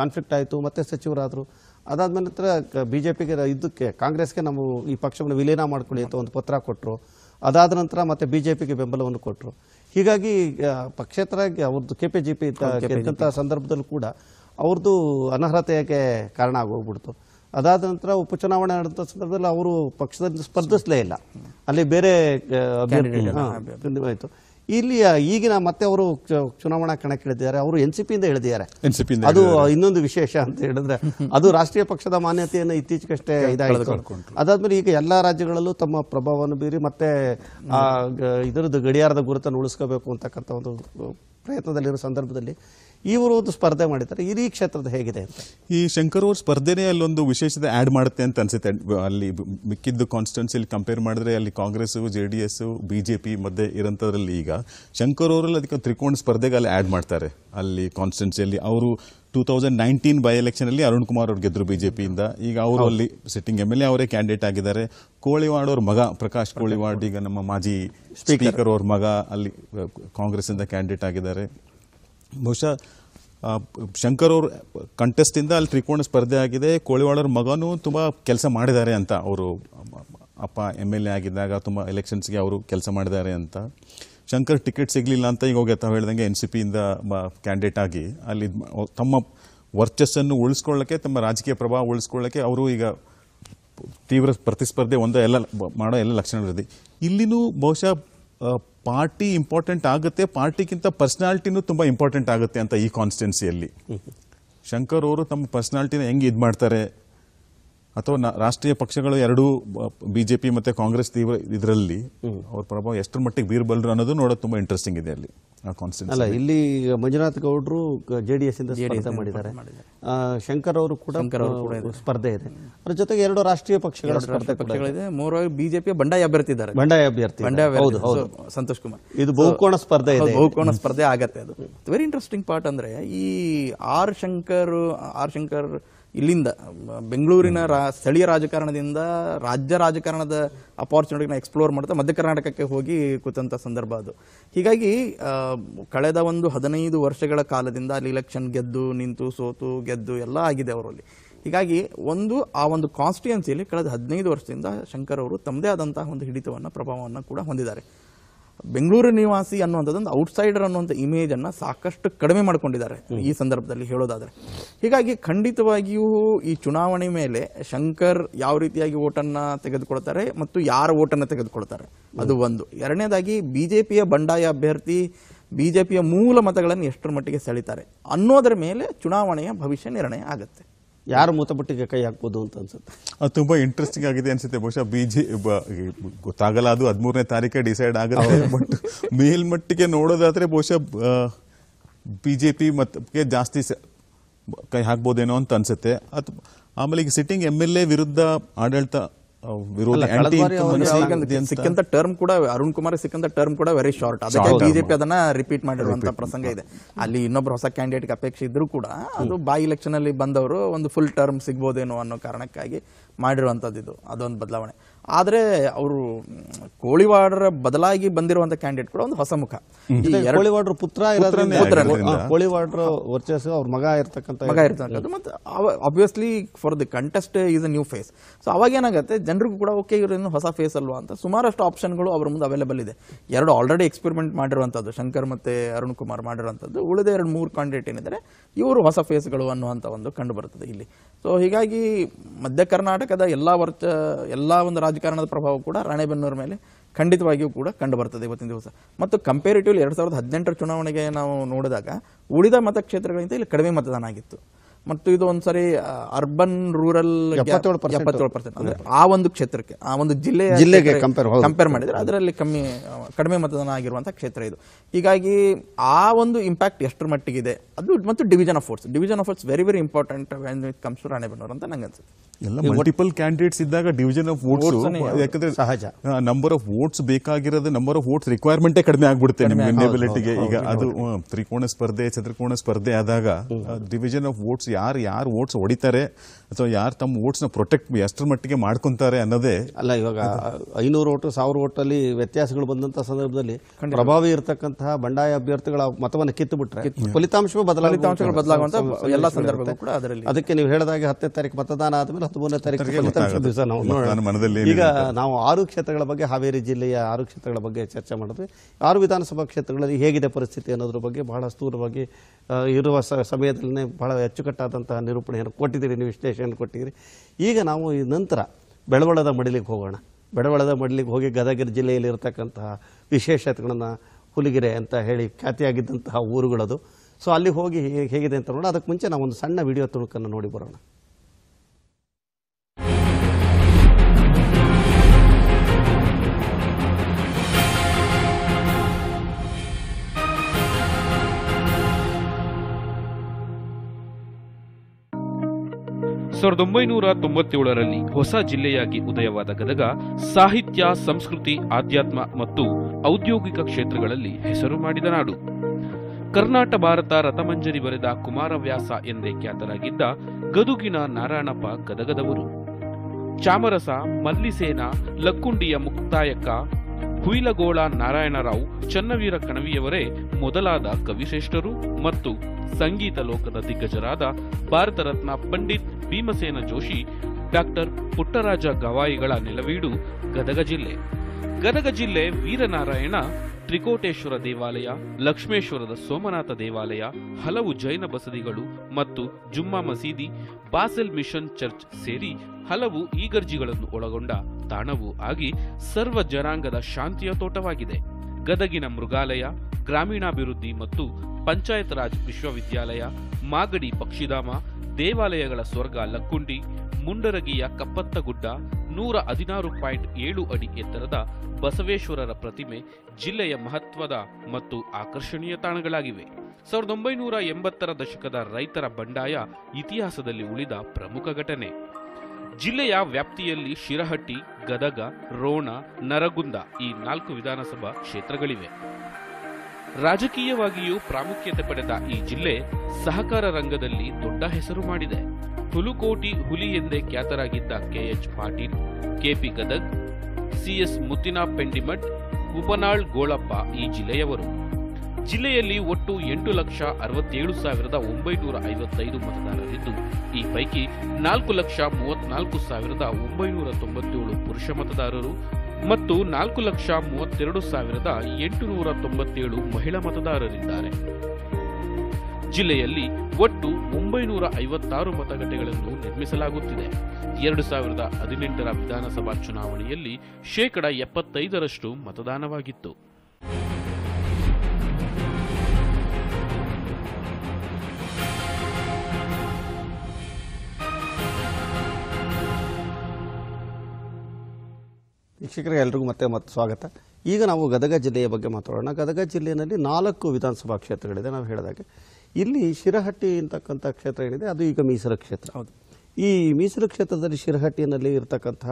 S1: ಕಾನ್ಫ್ಲಿಕ್ಟ್ ಆಯ್ತು ಮತ್ತೆ ಸಚಿವರಾದ್ರು ಅದಾದ ನಂತರ ಬಿ ಜೆ ಪಿಗೆ ಇದಕ್ಕೆ ಕಾಂಗ್ರೆಸ್ಗೆ ನಾವು ಈ ಪಕ್ಷವನ್ನು ವಿಲೀನ ಮಾಡ್ಕೊಳ್ಳಿ ಅಂತ ಒಂದು ಪತ್ರ ಕೊಟ್ಟರು ಅದಾದ ನಂತರ ಮತ್ತೆ ಬಿ ಜೆ ಪಿಗೆ ಬೆಂಬಲವನ್ನು ಕೊಟ್ಟರು ಹೀಗಾಗಿ ಪಕ್ಷೇತರ ಅವ್ರದ್ದು ಕೆ ಪಿ ಜಿ ಪಿ ಇದ್ದಂಥ ಸಂದರ್ಭದಲ್ಲೂ ಕೂಡ ಅವ್ರದ್ದು ಅನರ್ಹತೆಗೆ ಕಾರಣ ಆಗೋಗ್ಬಿಡ್ತು ಅದಾದ ನಂತರ ಉಪಚುನಾವಣೆ ನಡೆದ ಸಂದರ್ಭದಲ್ಲಿ ಅವರು ಪಕ್ಷದಲ್ಲಿ ಸ್ಪರ್ಧಿಸಲೇ ಇಲ್ಲ ಅಲ್ಲಿ ಬೇರೆ ಆಯಿತು ಇಲ್ಲಿ ಈಗಿನ ಮತ್ತೆ ಅವರು ಚುನಾವಣಾ ಕಣಕ್ಕೆ ಇಳಿದಿದ್ದಾರೆ ಅವರು ಎನ್ ಸಿ ಪಿಯಿಂದ ಇಳಿದಿದ್ದಾರೆ ಅದು ಇನ್ನೊಂದು ವಿಶೇಷ ಅಂತ ಹೇಳಿದ್ರೆ ಅದು ರಾಷ್ಟ್ರೀಯ ಪಕ್ಷದ ಮಾನ್ಯತೆಯನ್ನು ಇತ್ತೀಚೆಗಷ್ಟೇ ಇದಾಗಿದೆ ಅದಾದ್ಮೇಲೆ ಈಗ ಎಲ್ಲಾ ರಾಜ್ಯಗಳಲ್ಲೂ ತಮ್ಮ ಪ್ರಭಾವವನ್ನು ಬೀರಿ ಮತ್ತೆ ಇದರದ್ದು ಗಡಿಯಾರದ ಗುರುತನ್ನು ಉಳಿಸ್ಕೋಬೇಕು ಅಂತಕ್ಕಂಥ ಒಂದು ಪ್ರಯತ್ನದಲ್ಲಿರೋ ಸಂದರ್ಭದಲ್ಲಿ ಇವರು ಒಂದು ಸ್ಪರ್ಧೆ ಮಾಡಿದ್ದಾರೆ ಇಡೀ ಕ್ಷೇತ್ರದ ಹೇಗಿದೆ ಅಂತ
S3: ಈ ಶಂಕರ್ ಅವರು ಸ್ಪರ್ಧೆನೇ ಅಲ್ಲೊಂದು ವಿಶೇಷತೆ ಆ್ಯಡ್ ಮಾಡುತ್ತೆ ಅಂತ ಅನಿಸುತ್ತೆ ಅಲ್ಲಿ ಮಿಕ್ಕಿದ್ದು ಕಾನ್ಸ್ಟಿಟ್ಯೂನ್ಸಿಲಿ ಕಂಪೇರ್ ಮಾಡಿದ್ರೆ ಅಲ್ಲಿ Congress J D S B J P ಮಧ್ಯೆ ಇರೋಂಥದ್ರಲ್ಲಿ ಈಗ ಶಂಕರ್ ಅವರಲ್ಲಿ ಅದಕ್ಕೆ ತ್ರಿಕೋಣ ಸ್ಪರ್ಧೆಗೆ ಅಲ್ಲಿ ಆ್ಯಡ್ ಮಾಡ್ತಾರೆ ಅಲ್ಲಿ ಕಾನ್ಸ್ಟೆನ್ಸಿಯಲ್ಲಿ ಅವರು ಟೂ ತೌಸಂಡ್ ನೈನ್ಟೀನ್ ಬೈ ಎಲೆಕ್ಷನಲ್ಲಿ ಅರುಣ್ ಕುಮಾರ್ ಅವ್ರು ಗೆದ್ದರು ಪಿಯಿಂದ ಈಗ ಅವರು ಅಲ್ಲಿ ಸಿಟ್ಟಿಂಗ್ ಎಮ್ ಎಲ್ ಎ ಅವರೇ ಕ್ಯಾಂಡಿಡೇಟ್ ಆಗಿದ್ದಾರೆ ಕೋಳಿವಾಡ್ ಅವ್ರ ಮಗ ಪ್ರಕಾಶ್ ಕೋಳಿವಾಡ್ ಈಗ ನಮ್ಮ ಮಾಜಿ ಸ್ಪೀಕರ್ ಅವ್ರ ಮಗ ಅಲ್ಲಿ ಇಂದ ಕ್ಯಾಂಡಿಡೇಟ್ ಆಗಿದ್ದಾರೆ ಬಹುಶಃ ಶಂಕರ್ ಅವರು ಕಂಟೆಸ್ಟಿಂದ ಅಲ್ಲಿ ತ್ರಿಕೋಣ ಸ್ಪರ್ಧೆ ಆಗಿದೆ ಕೋಳಿವಾಳರ ಮಗನೂ ತುಂಬ ಕೆಲಸ ಮಾಡಿದ್ದಾರೆ ಅಂತ ಅವರು ಅಪ್ಪ ಎಮ್ ಎಲ್ ಎ ಆಗಿದ್ದಾಗ ತುಂಬ ಎಲೆಕ್ಷನ್ಸ್ಗೆ ಅವರು ಕೆಲಸ ಮಾಡಿದ್ದಾರೆ ಅಂತ ಶಂಕರ್ ಟಿಕೆಟ್ ಸಿಗಲಿಲ್ಲ ಅಂತ ಈಗ ಹೋಗಿ ತಾವು ಹೇಳ್ದಂಗೆ ಎನ್ ಸಿ ಪಿಯಿಂದ ಕ್ಯಾಂಡಿಡೇಟ್ ಆಗಿ ಅಲ್ಲಿ ತಮ್ಮ ವರ್ಚಸ್ಸನ್ನು ಉಳಿಸ್ಕೊಳ್ಳೋಕ್ಕೆ ತಮ್ಮ ರಾಜಕೀಯ ಪ್ರಭಾವ ಉಳಿಸ್ಕೊಳ್ಳೋಕ್ಕೆ ಅವರು ಈಗ ತೀವ್ರ ಪ್ರತಿಸ್ಪರ್ಧೆ ಒಂದು ಎಲ್ಲ ಮಾಡೋ ಎಲ್ಲ ಲಕ್ಷಣಗಳಿದೆ ಇಲ್ಲಿನೂ ಬಹುಶಃ ಪಾರ್ಟಿ ಇಂಪಾರ್ಟೆಂಟ್ ಆಗುತ್ತೆ ಪಾರ್ಟಿಗಿಂತ ಪರ್ಸ್ನಾಲ್ಟಿನೂ ತುಂಬ ಇಂಪಾರ್ಟೆಂಟ್ ಆಗುತ್ತೆ ಅಂತ ಈ ಕಾನ್ಸ್ಟಿಟ್ಯೂನ್ಸಿಯಲ್ಲಿ ಶಂಕರ್ ಅವರು ತಮ್ಮ ಪರ್ಸ್ನಾಲ್ಟಿನ ಹೆಂಗೆ ಇದು ಮಾಡ್ತಾರೆ ಅಥವಾ ರಾಷ್ಟ್ರೀಯ ಪಕ್ಷಗಳು ಎರಡೂ ಬಿಜೆಪಿ ಮತ್ತೆ ಕಾಂಗ್ರೆಸ್ ಇದರಲ್ಲಿ ಅವ್ರ ಪ್ರಭಾವ ಎಷ್ಟರ ಮಟ್ಟಿಗೆ ಬೀರ್ಬಲ್ರು ಅನ್ನೋದು ನೋಡೋದು ತುಂಬಾ ಇಂಟ್ರೆಸ್ಟಿಂಗ್ ಇದೆ ಅಲ್ಲಿ ಅಲ್ಲ
S1: ಇಲ್ಲಿ ಮಂಜುನಾಥ್ ಗೌಡ್ರು ಜೆ ಡಿ ಎಸ್ ಇಂದ ಸ್ಪರ್ಧೆ ಮಾಡಿದ್ದಾರೆ ಶಂಕರ್ ಅವರು ಕೂಡ ಸ್ಪರ್ಧೆ ಇದೆ
S4: ಅದ್ರ ಜೊತೆಗೆ ಎರಡು ರಾಷ್ಟ್ರೀಯ ಪಕ್ಷಗಳ ಸ್ಪರ್ಧೆ ಪಕ್ಷಗಳಿದೆ ಮೂರವಾಗಿ ಬಿಜೆಪಿಯ ಬಂಡಾಯ ಅಭ್ಯರ್ಥಿ ಇದ್ದಾರೆ ಬಂಡಾಯ ಅಭ್ಯರ್ಥಿ ಹೌದು ಹೌದು ಸಂತೋಷ್ ಕುಮಾರ್ ಇದು ಬಹುಕೋಣ ಸ್ಪರ್ಧೆ ಇದೆ ಬಹುಕೋಣ ಸ್ಪರ್ಧೆ ಆಗತ್ತೆ ಅದು ವೆರಿ ಇಂಟ್ರೆಸ್ಟಿಂಗ್ ಪಾರ್ಟ್ ಅಂದ್ರೆ ಈ ಆರ್ ಶಂಕರ್ ಆರ್ ಶಂಕರ್ ಇಲ್ಲಿಂದ ಬೆಂಗಳೂರಿನ ರಾ ಸ್ಥಳೀಯ ರಾಜಕಾರಣದಿಂದ ರಾಜ್ಯ ರಾಜಕಾರಣದ ಅಪಾರ್ಚುನಿಟಿನ ಎಕ್ಸ್ಪ್ಲೋರ್ ಮಾಡ್ತಾ ಮಧ್ಯ ಕರ್ನಾಟಕಕ್ಕೆ ಹೋಗಿ ಕೂತಂಥ ಸಂದರ್ಭ ಅದು ಹೀಗಾಗಿ ಕಳೆದ ಒಂದು ಹದಿನೈದು ವರ್ಷಗಳ ಕಾಲದಿಂದ ಅಲ್ಲಿ ಇಲೆಕ್ಷನ್ ಗೆದ್ದು ನಿಂತು ಸೋತು ಗೆದ್ದು ಎಲ್ಲ ಆಗಿದೆ ಅವರಲ್ಲಿ ಹೀಗಾಗಿ ಒಂದು ಆ ಒಂದು ಕಾನ್ಸ್ಟಿಟ್ಯೂನ್ಸಿಯಲ್ಲಿ ಕಳೆದ ಹದಿನೈದು ವರ್ಷದಿಂದ ಶಂಕರ್ ಅವರು ತಮ್ಮದೇ ಆದಂತಹ ಒಂದು ಹಿಡಿತವನ್ನು ಪ್ರಭಾವವನ್ನು ಕೂಡ ಹೊಂದಿದ್ದಾರೆ ಬೆಂಗಳೂರು ನಿವಾಸಿ ಅನ್ನುವಂಥದ್ದೊಂದು ಔಟ್ಸೈಡರ್ ಅನ್ನುವಂಥ ಇಮೇಜನ್ನು ಸಾಕಷ್ಟು ಕಡಿಮೆ ಮಾಡಿಕೊಂಡಿದ್ದಾರೆ ಈ ಸಂದರ್ಭದಲ್ಲಿ ಹೇಳೋದಾದರೆ ಹೀಗಾಗಿ ಖಂಡಿತವಾಗಿಯೂ ಈ ಚುನಾವಣೆ ಮೇಲೆ ಶಂಕರ್ ಯಾವ ರೀತಿಯಾಗಿ ಓಟನ್ನು ತೆಗೆದುಕೊಳ್ತಾರೆ ಮತ್ತು ಯಾರ ಓಟನ್ನು ತೆಗೆದುಕೊಳ್ತಾರೆ ಅದು ಒಂದು ಎರಡನೇದಾಗಿ ಬಿ ಜೆ ಬಂಡಾಯ ಅಭ್ಯರ್ಥಿ ಬಿ ಜೆ ಪಿಯ ಮೂಲ ಮತಗಳನ್ನು ಎಷ್ಟರ ಮಟ್ಟಿಗೆ ಸೆಳಿತಾರೆ ಅನ್ನೋದರ ಮೇಲೆ ಚುನಾವಣೆಯ ಭವಿಷ್ಯ ನಿರ್ಣಯ ಆಗುತ್ತೆ ಯಾರು ಮತಮಟ್ಟಿಗೆ ಕೈ ಹಾಕ್ಬೋದು ಅಂತ ಅನ್ಸುತ್ತೆ
S3: ಅದು ತುಂಬ ಇಂಟ್ರೆಸ್ಟಿಂಗ್ ಆಗಿದೆ ಅನ್ಸುತ್ತೆ ಬಹುಶಃ ಬಿ ಜೆ ಗೊತ್ತಾಗಲ್ಲ ಅದು ಹದಿಮೂರನೇ ತಾರೀಕೆ ಡಿಸೈಡ್ ಆಗುತ್ತೆ ಬಟ್ ಮೇಲ್ಮಟ್ಟಿಗೆ ನೋಡೋದಾದ್ರೆ ಬಹುಶಃ ಬಿ ಜೆ ಪಿ ಮತಕ್ಕೆ ಜಾಸ್ತಿ ಕೈ ಹಾಕ್ಬೋದೇನೋ ಅಂತ ಅನ್ಸುತ್ತೆ ಅದು ಆಮೇಲೆ ಈಗ ಸಿಟ್ಟಿಂಗ್ ಎಮ್ ಎಲ್ ಎ ವಿರುದ್ಧ ಆಡಳಿತ ಸಿಕ್ಕಂತ
S4: ಟರ್ಮ್ ಕೂಡ ಅರುಣ್ ಕುಮಾರ್ ಸಿಕ್ಕಂತ ಟರ್ಮ್ ಕೂಡ ವೆರಿ ಶಾರ್ಟ್ ಅದಕ್ಕೆ ಬಿಜೆಪಿ ಅದನ್ನ ರಿಪೀಟ್ ಮಾಡಿರುವಂತ ಪ್ರಸಂಗ ಇದೆ ಅಲ್ಲಿ ಇನ್ನೊಬ್ರು ಹೊಸ ಕ್ಯಾಂಡಿಡೇಟ್ ಅಪೇಕ್ಷೆ ಇದ್ರು ಕೂಡ ಅದು ಬೈ ಎಲೆಕ್ಷನ್ ಅಲ್ಲಿ ಬಂದವರು ಒಂದು ಫುಲ್ ಟರ್ಮ್ ಸಿಗ್ಬೋದೇನೋ ಅನ್ನೋ ಕಾರಣಕ್ಕಾಗಿ ಮಾಡಿರುವಂತದ್ದು ಇದು ಅದೊಂದು ಬದಲಾವಣೆ ಆದರೆ ಅವರು ಕೋಳಿವಾಡರ ಬದಲಾಗಿ ಬಂದಿರುವಂತ ಕ್ಯಾಂಡಿಡೇಟ್ ಕೂಡ ಒಂದು ಹೊಸ ಮುಖ ಕೋಳಿವಾಡ್ರ ಪುತ್ರ ಕೋಳಿವಾಡ್ರ ವರ್ಚಸ್
S1: ಅವ್ರ ಮಗ ಇರ್ತಕ್ಕಂಥ
S4: ಮಗ ಇರ್ತಕ್ಕಂಥದ್ದು ಮತ್ತು obviously for the contest is a new face so ಅವಾಗ ಏನಾಗುತ್ತೆ ಜನರಿಗೂ ಕೂಡ ಓಕೆ ಇವ್ರೇನು ಹೊಸ ಫೇಸ್ ಅಲ್ವಾ ಅಂತ ಸುಮಾರಷ್ಟು ಆಪ್ಷನ್ಗಳು ಅವ್ರ ಮುಂದೆ ಅವೈಲೇಬಲ್ ಇದೆ ಎರಡು ಆಲ್ರೆಡಿ ಎಕ್ಸ್ಪೆರಿಮೆಂಟ್ ಮಾಡಿರುವಂಥದ್ದು ಶಂಕರ್ ಮತ್ತೆ ಅರುಣ್ ಕುಮಾರ್ ಮಾಡಿರುವಂಥದ್ದು ಉಳಿದ ಎರಡು ಮೂರು ಕ್ಯಾಂಡಿಡೇಟ್ ಏನಿದ್ರೆ ಇವರು ಹೊಸ ಫೇಸ್ಗಳು ಅನ್ನುವಂಥ ಒಂದು ಕಂಡು ಬರ್ತದೆ ಇಲ್ಲಿ ಸೊ ಹೀಗಾಗಿ ಮಧ್ಯ ಕರ್ನಾಟಕದ ಎಲ್ಲ ವರ್ಚ ಎಲ್ಲ ಒಂದು ರಾಜ್ಯ ರಾಜಕಾರಣದ ಪ್ರಭಾವ ಕೂಡ ರಾಣೆಬೆನ್ನೂರ ಮೇಲೆ ಖಂಡಿತವಾಗಿಯೂ ಕೂಡ ಕಂಡು ಬರ್ತದೆ ಇವತ್ತಿನ ದಿವಸ ಮತ್ತು ಕಂಪೇರಿಟಿವ್ಲಿ ಎರಡು ಸಾವಿರದ ಹದಿನೆಂಟರ ಚುನಾವಣೆಗೆ ನಾವು ನೋಡಿದಾಗ ಉಳಿದ ಮತಕ್ಷೇತ್ರಗಳಿಂದ ಇಲ್ಲಿ ಕಡಿಮೆ ಮತದಾನ ಆಗಿತ್ತು ಮತ್ತು ಇದು ಒಂದ್ಸರಿ ಅರ್ಬನ್ ರೂರಲ್ ಎಪ್ಪತ್ತೇಳು ಅಂದ್ರೆ ಆ ಒಂದು ಕ್ಷೇತ್ರಕ್ಕೆ ಆ ಒಂದು ಜಿಲ್ಲೆಯ ಜಿಲ್ಲೆಗೆ ಕಂಪೇರ್ ಮಾಡಿದ್ರೆ ಅದರಲ್ಲಿ ಕಮ್ಮಿ ಕಡಿಮೆ ಮತದಾನ ಆಗಿರುವಂತಹ ಕ್ಷೇತ್ರ ಇದು ಹೀಗಾಗಿ ಆ ಒಂದು ಇಂಪ್ಯಾಕ್ಟ್ ಎಷ್ಟರ ಇದೆ ಅದು ಮತ್ತು division of force division of force very very important when it comes to Ranebennur ಅಂತ ನಂಗೆ ಅನ್ಸುತ್ತೆ
S3: ಎಲ್ಲ ಮಲ್ಟಿಪಲ್ ಕ್ಯಾಂಡಿಡೇಟ್ಸ್ ಇದ್ದಾಗ ಡಿವಿಜನ್ ಆಫ್ ವೋಟ್ಸ್ ಯಾಕಂದ್ರೆ ಸಹಜ ನಂಬರ್ ಆಫ್ ವೋಟ್ಸ್ ಬೇಕಾಗಿರೋದು ನಂಬರ್ ಆಫ್ ವೋಟ್ಸ್ ರಿಕ್ವೈರ್ಮೆಂಟೇ ಕಡಿಮೆ ಆಗ್ಬಿಡುತ್ತೆ ನಿಮ್ಗೆ ಎನೇಬಿಲಿಟಿಗೆ ಈಗ ಅದು ತ್ರಿಕೋಣ ಸ್ಪರ್ಧೆ ಚತುರ್ಕೋಣ ಸ್ಪರ್ಧೆ ಆದಾಗ ಡಿವಿಜನ್ ಆಫ್ ವೋಟ್ಸ್ ಯಾರು ಯಾರು ವೋಟ್ಸ್ ಹೊಡಿತಾರೆ ಅಥವಾ ಯಾರು ತಮ್ಮ ನ ಪ್ರೊಟೆಕ್ಟ್ ಎಷ್ಟರ ಮಟ್ಟಿಗೆ ಮಾಡ್ಕೊಂತಾರೆ ಅನ್ನೋದೇ ಅಲ್ಲ ಇವಾಗ ಐನೂರು ಓಟು ಸಾವಿರ ಓಟಲ್ಲಿ ವ್ಯತ್ಯಾಸಗಳು ಬಂದಂತ ಸಂದರ್ಭದಲ್ಲಿ
S1: ಪ್ರಭಾವಿ ಇರತಕ್ಕಂತಹ ಬಂಡಾಯ ಅಭ್ಯರ್ಥಿಗಳ ಮತವನ್ನು ಕಿತ್ತು ಬಿಟ್ರೆ ಫಲಿತಾಂಶ ಬದಲಾಗ ಫಲಿತಾಂಶಗಳು ಬದಲಾಗುವಂತ ಎಲ್ಲ ಸಂದರ್ಭಗಳು ಕೂಡ ಅದರಲ್ಲಿ ಅದಕ್ಕೆ ನೀವು ಹೇಳಿದಾಗೆ ಹತ್ತನೇ ತಾರೀಕು ಮತದಾನ ಆದಮೇಲೆ ಹದಿಮೂರನೇ ತಾರೀಕು ಫಲಿತಾಂಶ ದಿವಸ ನಾವು ಈಗ ನಾವು ಆರು ಕ್ಷೇತ್ರಗಳ ಬಗ್ಗೆ ಹಾವೇರಿ ಜಿಲ್ಲೆಯ ಆರು ಕ್ಷೇತ್ರಗಳ ಬಗ್ಗೆ ಚರ್ಚೆ ಮಾಡಿದ್ವಿ ಆರು ವಿಧಾನಸಭಾ ಕ್ಷೇತ್ರಗಳಲ್ಲಿ ಹೇಗಿದೆ ಪರಿಸ್ಥಿತಿ ಅನ್ನೋದ್ರ ಬಗ್ಗೆ ಬಹಳ ಸ್ಥೂರವಾಗಿ ಇರುವ ಸಮಯದಲ್ಲೇ ಬಹಳ ಅಚ್ಚುಕಟ್ಟಾದಂತಹ ನಿರೂಪಣೆಯನ್ನು ಕೊಟ್ಟಿದ್ದೀರಿ ನೀವು ವಿಶ್ಲೇಷಣೆ ಕೊಟ್ಟಿದ್ದೀರಿ ಈಗ ನಾವು ಈ ನಂತರ ಬೆಳವಳದ ಮಡಿಲಿಗೆ ಹೋಗೋಣ ಬೆಳವಳದ ಮಡಿಲಿಗೆ ಹೋಗಿ ಗದಗಿರಿ ಜಿಲ್ಲೆಯಲ್ಲಿ ಇರತಕ್ಕಂತಹ ವಿಶೇಷತೆಗಳನ್ನು ಹುಲಿಗೆರೆ ಅಂತ ಹೇಳಿ ಖ್ಯಾತಿಯಾಗಿದ್ದಂತಹ ಊರುಗಳದು ಸೊ ಅಲ್ಲಿ ಹೋಗಿ ಹೇಗಿದೆ ಅಂತ ನೋಡೋಣ ಅದಕ್ಕೆ ಮುಂಚೆ ನಾವು ಒಂದು ಸಣ್ಣ ವಿಡಿಯೋ ತುಣುಕನ್ನು ನೋಡಿ ಬರೋಣ
S5: ಸಾವಿರದ ಒಂಬೈನೂರ ತೊಂಬತ್ತೇಳರಲ್ಲಿ ಹೊಸ ಜಿಲ್ಲೆಯಾಗಿ ಉದಯವಾದ ಗದಗ ಸಾಹಿತ್ಯ ಸಂಸ್ಕೃತಿ ಆಧ್ಯಾತ್ಮ ಮತ್ತು ಔದ್ಯೋಗಿಕ ಕ್ಷೇತ್ರಗಳಲ್ಲಿ ಹೆಸರು ಮಾಡಿದ ನಾಡು ಕರ್ನಾಟ ಭಾರತ ರಥಮಂಜರಿ ಬರೆದ ಕುಮಾರವ್ಯಾಸ ಎಂದೇ ಖ್ಯಾತರಾಗಿದ್ದ ಗದುಗಿನ ನಾರಾಯಣಪ್ಪ ಗದಗದವರು ಚಾಮರಸ ಮಲ್ಲಿಸೇನ ಲಕ್ಕುಂಡಿಯ ಮುಕ್ತಾಯಕ ಹುಯಿಲಗೋಳ ನಾರಾಯಣರಾವ್ ಚನ್ನವೀರ ಕಣವಿಯವರೇ ಮೊದಲಾದ ಕವಿಶ್ರೇಷ್ಠರು ಮತ್ತು ಸಂಗೀತ ಲೋಕದ ದಿಗ್ಗಜರಾದ ಭಾರತ ರತ್ನ ಪಂಡಿತ್ ಭೀಮಸೇನ ಜೋಶಿ ಡಾಕ್ಟರ್ ಪುಟ್ಟರಾಜ ಗವಾಯಿಗಳ ನೆಲವೀಡು ಗದಗ ಜಿಲ್ಲೆ ಗದಗ ಜಿಲ್ಲೆ ವೀರನಾರಾಯಣ ತ್ರಿಕೋಟೇಶ್ವರ ದೇವಾಲಯ ಲಕ್ಷ್ಮೇಶ್ವರದ ಸೋಮನಾಥ ದೇವಾಲಯ ಹಲವು ಜೈನ ಬಸದಿಗಳು ಮತ್ತು ಜುಮ್ಮಾ ಮಸೀದಿ ಬಾಸೆಲ್ ಮಿಷನ್ ಚರ್ಚ್ ಸೇರಿ ಹಲವು ಈಗರ್ಜಿಗಳನ್ನು ಒಳಗೊಂಡ ತಾಣವೂ ಆಗಿ ಸರ್ವ ಜನಾಂಗದ ಶಾಂತಿಯ ತೋಟವಾಗಿದೆ ಗದಗಿನ ಮೃಗಾಲಯ ಗ್ರಾಮೀಣಾಭಿವೃದ್ಧಿ ಮತ್ತು ಪಂಚಾಯತ್ ರಾಜ್ ವಿಶ್ವವಿದ್ಯಾಲಯ ಮಾಗಡಿ ಪಕ್ಷಿಧಾಮ ದೇವಾಲಯಗಳ ಸ್ವರ್ಗ ಲಕ್ಕುಂಡಿ ಮುಂಡರಗಿಯ ಕಪ್ಪತ್ತಗುಡ್ಡ ನೂರ ಹದಿನಾರು ಪಾಯಿಂಟ್ ಏಳು ಅಡಿ ಎತ್ತರದ ಬಸವೇಶ್ವರರ ಪ್ರತಿಮೆ ಜಿಲ್ಲೆಯ ಮಹತ್ವದ ಮತ್ತು ಆಕರ್ಷಣೀಯ ತಾಣಗಳಾಗಿವೆ ಸಾವಿರದ ಒಂಬೈನೂರ ಎಂಬತ್ತರ ದಶಕದ ರೈತರ ಬಂಡಾಯ ಇತಿಹಾಸದಲ್ಲಿ ಉಳಿದ ಪ್ರಮುಖ ಘಟನೆ ಜಿಲ್ಲೆಯ ವ್ಯಾಪ್ತಿಯಲ್ಲಿ ಶಿರಹಟ್ಟಿ ಗದಗ ರೋಣ ನರಗುಂದ ಈ ನಾಲ್ಕು ವಿಧಾನಸಭಾ ಕ್ಷೇತ್ರಗಳಿವೆ ರಾಜಕೀಯವಾಗಿಯೂ ಪ್ರಾಮುಖ್ಯತೆ ಪಡೆದ ಈ ಜಿಲ್ಲೆ ಸಹಕಾರ ರಂಗದಲ್ಲಿ ದೊಡ್ಡ ಹೆಸರು ಮಾಡಿದೆ ಹುಲುಕೋಟಿ ಹುಲಿ ಎಂದೇ ಖ್ಯಾತರಾಗಿದ್ದ KH Patil KP Gadag CS Muttina Pendimath Upanal Golappa ಈ ಜಿಲ್ಲೆಯವರು ಜಿಲ್ಲೆಯಲ್ಲಿ ಒಟ್ಟು ಎಂಟು ಲಕ್ಷ ಅರವತ್ತೇಳು ಸಾವಿರದ ಒಂಬೈನೂರ ಐವತ್ತೈದು ಮತದಾರರಿದ್ದು ಈ ಪೈಕಿ ನಾಲ್ಕು ಲಕ್ಷ ಮೂವತ್ನಾಲ್ಕು ಸಾವಿರದ ಒಂಬೈನೂರ ತೊಂಬತ್ತೇಳು ಪುರುಷ ಮತದಾರರು ಮತ್ತು ನಾಲ್ಕು ಲಕ್ಷ ಮೂವತ್ತೆರಡು ಸಾವಿರದ ಎಂಟುನೂರ ತೊಂಬತ್ತೇಳು ಮಹಿಳಾ ಮತದಾರರಿದ್ದಾರೆ ಜಿಲ್ಲೆಯಲ್ಲಿ ಒಟ್ಟು ಒಂಬೈನೂರ ಐವತ್ತಾರು ಮತಗಟ್ಟೆಗಳನ್ನು ನಿರ್ಮಿಸಲಾಗುತ್ತಿದೆ ಎರಡು ಸಾವಿರದ ಹದಿನೆಂಟರ ವಿಧಾನಸಭಾ ಚುನಾವಣೆಯಲ್ಲಿ ಶೇಕಡ ಎಪ್ಪತ್ತೈದರಷ್ಟು ಮತದಾನವಾಗಿತ್ತು
S1: ವೀಕ್ಷಕರಿಗೆ ಎಲ್ರಿಗೂ ಮತ್ತೆ ಮತ್ತೆ ಸ್ವಾಗತ ಈಗ ನಾವು ಗದಗ ಜಿಲ್ಲೆಯ ಬಗ್ಗೆ ಮಾತಾಡೋಣ ಗದಗ ಜಿಲ್ಲೆಯಲ್ಲಿ ನಾಲ್ಕು ವಿಧಾನಸಭಾ ಕ್ಷೇತ್ರಗಳಿದೆ ನಾವು ಹೇಳಿದಾಗೆ ಇಲ್ಲಿ ಶಿರಹಟ್ಟಿ ಅಂತಕ್ಕಂಥ ಕ್ಷೇತ್ರ ಏನಿದೆ ಅದು ಈಗ ಮೀಸಲ ಕ್ಷೇತ್ರ ಹೌದು ಈ ಮೀಸಲು ಕ್ಷೇತ್ರದಲ್ಲಿ ಶಿರಹಟ್ಟಿನಲ್ಲಿ ಇರತಕ್ಕಂಥ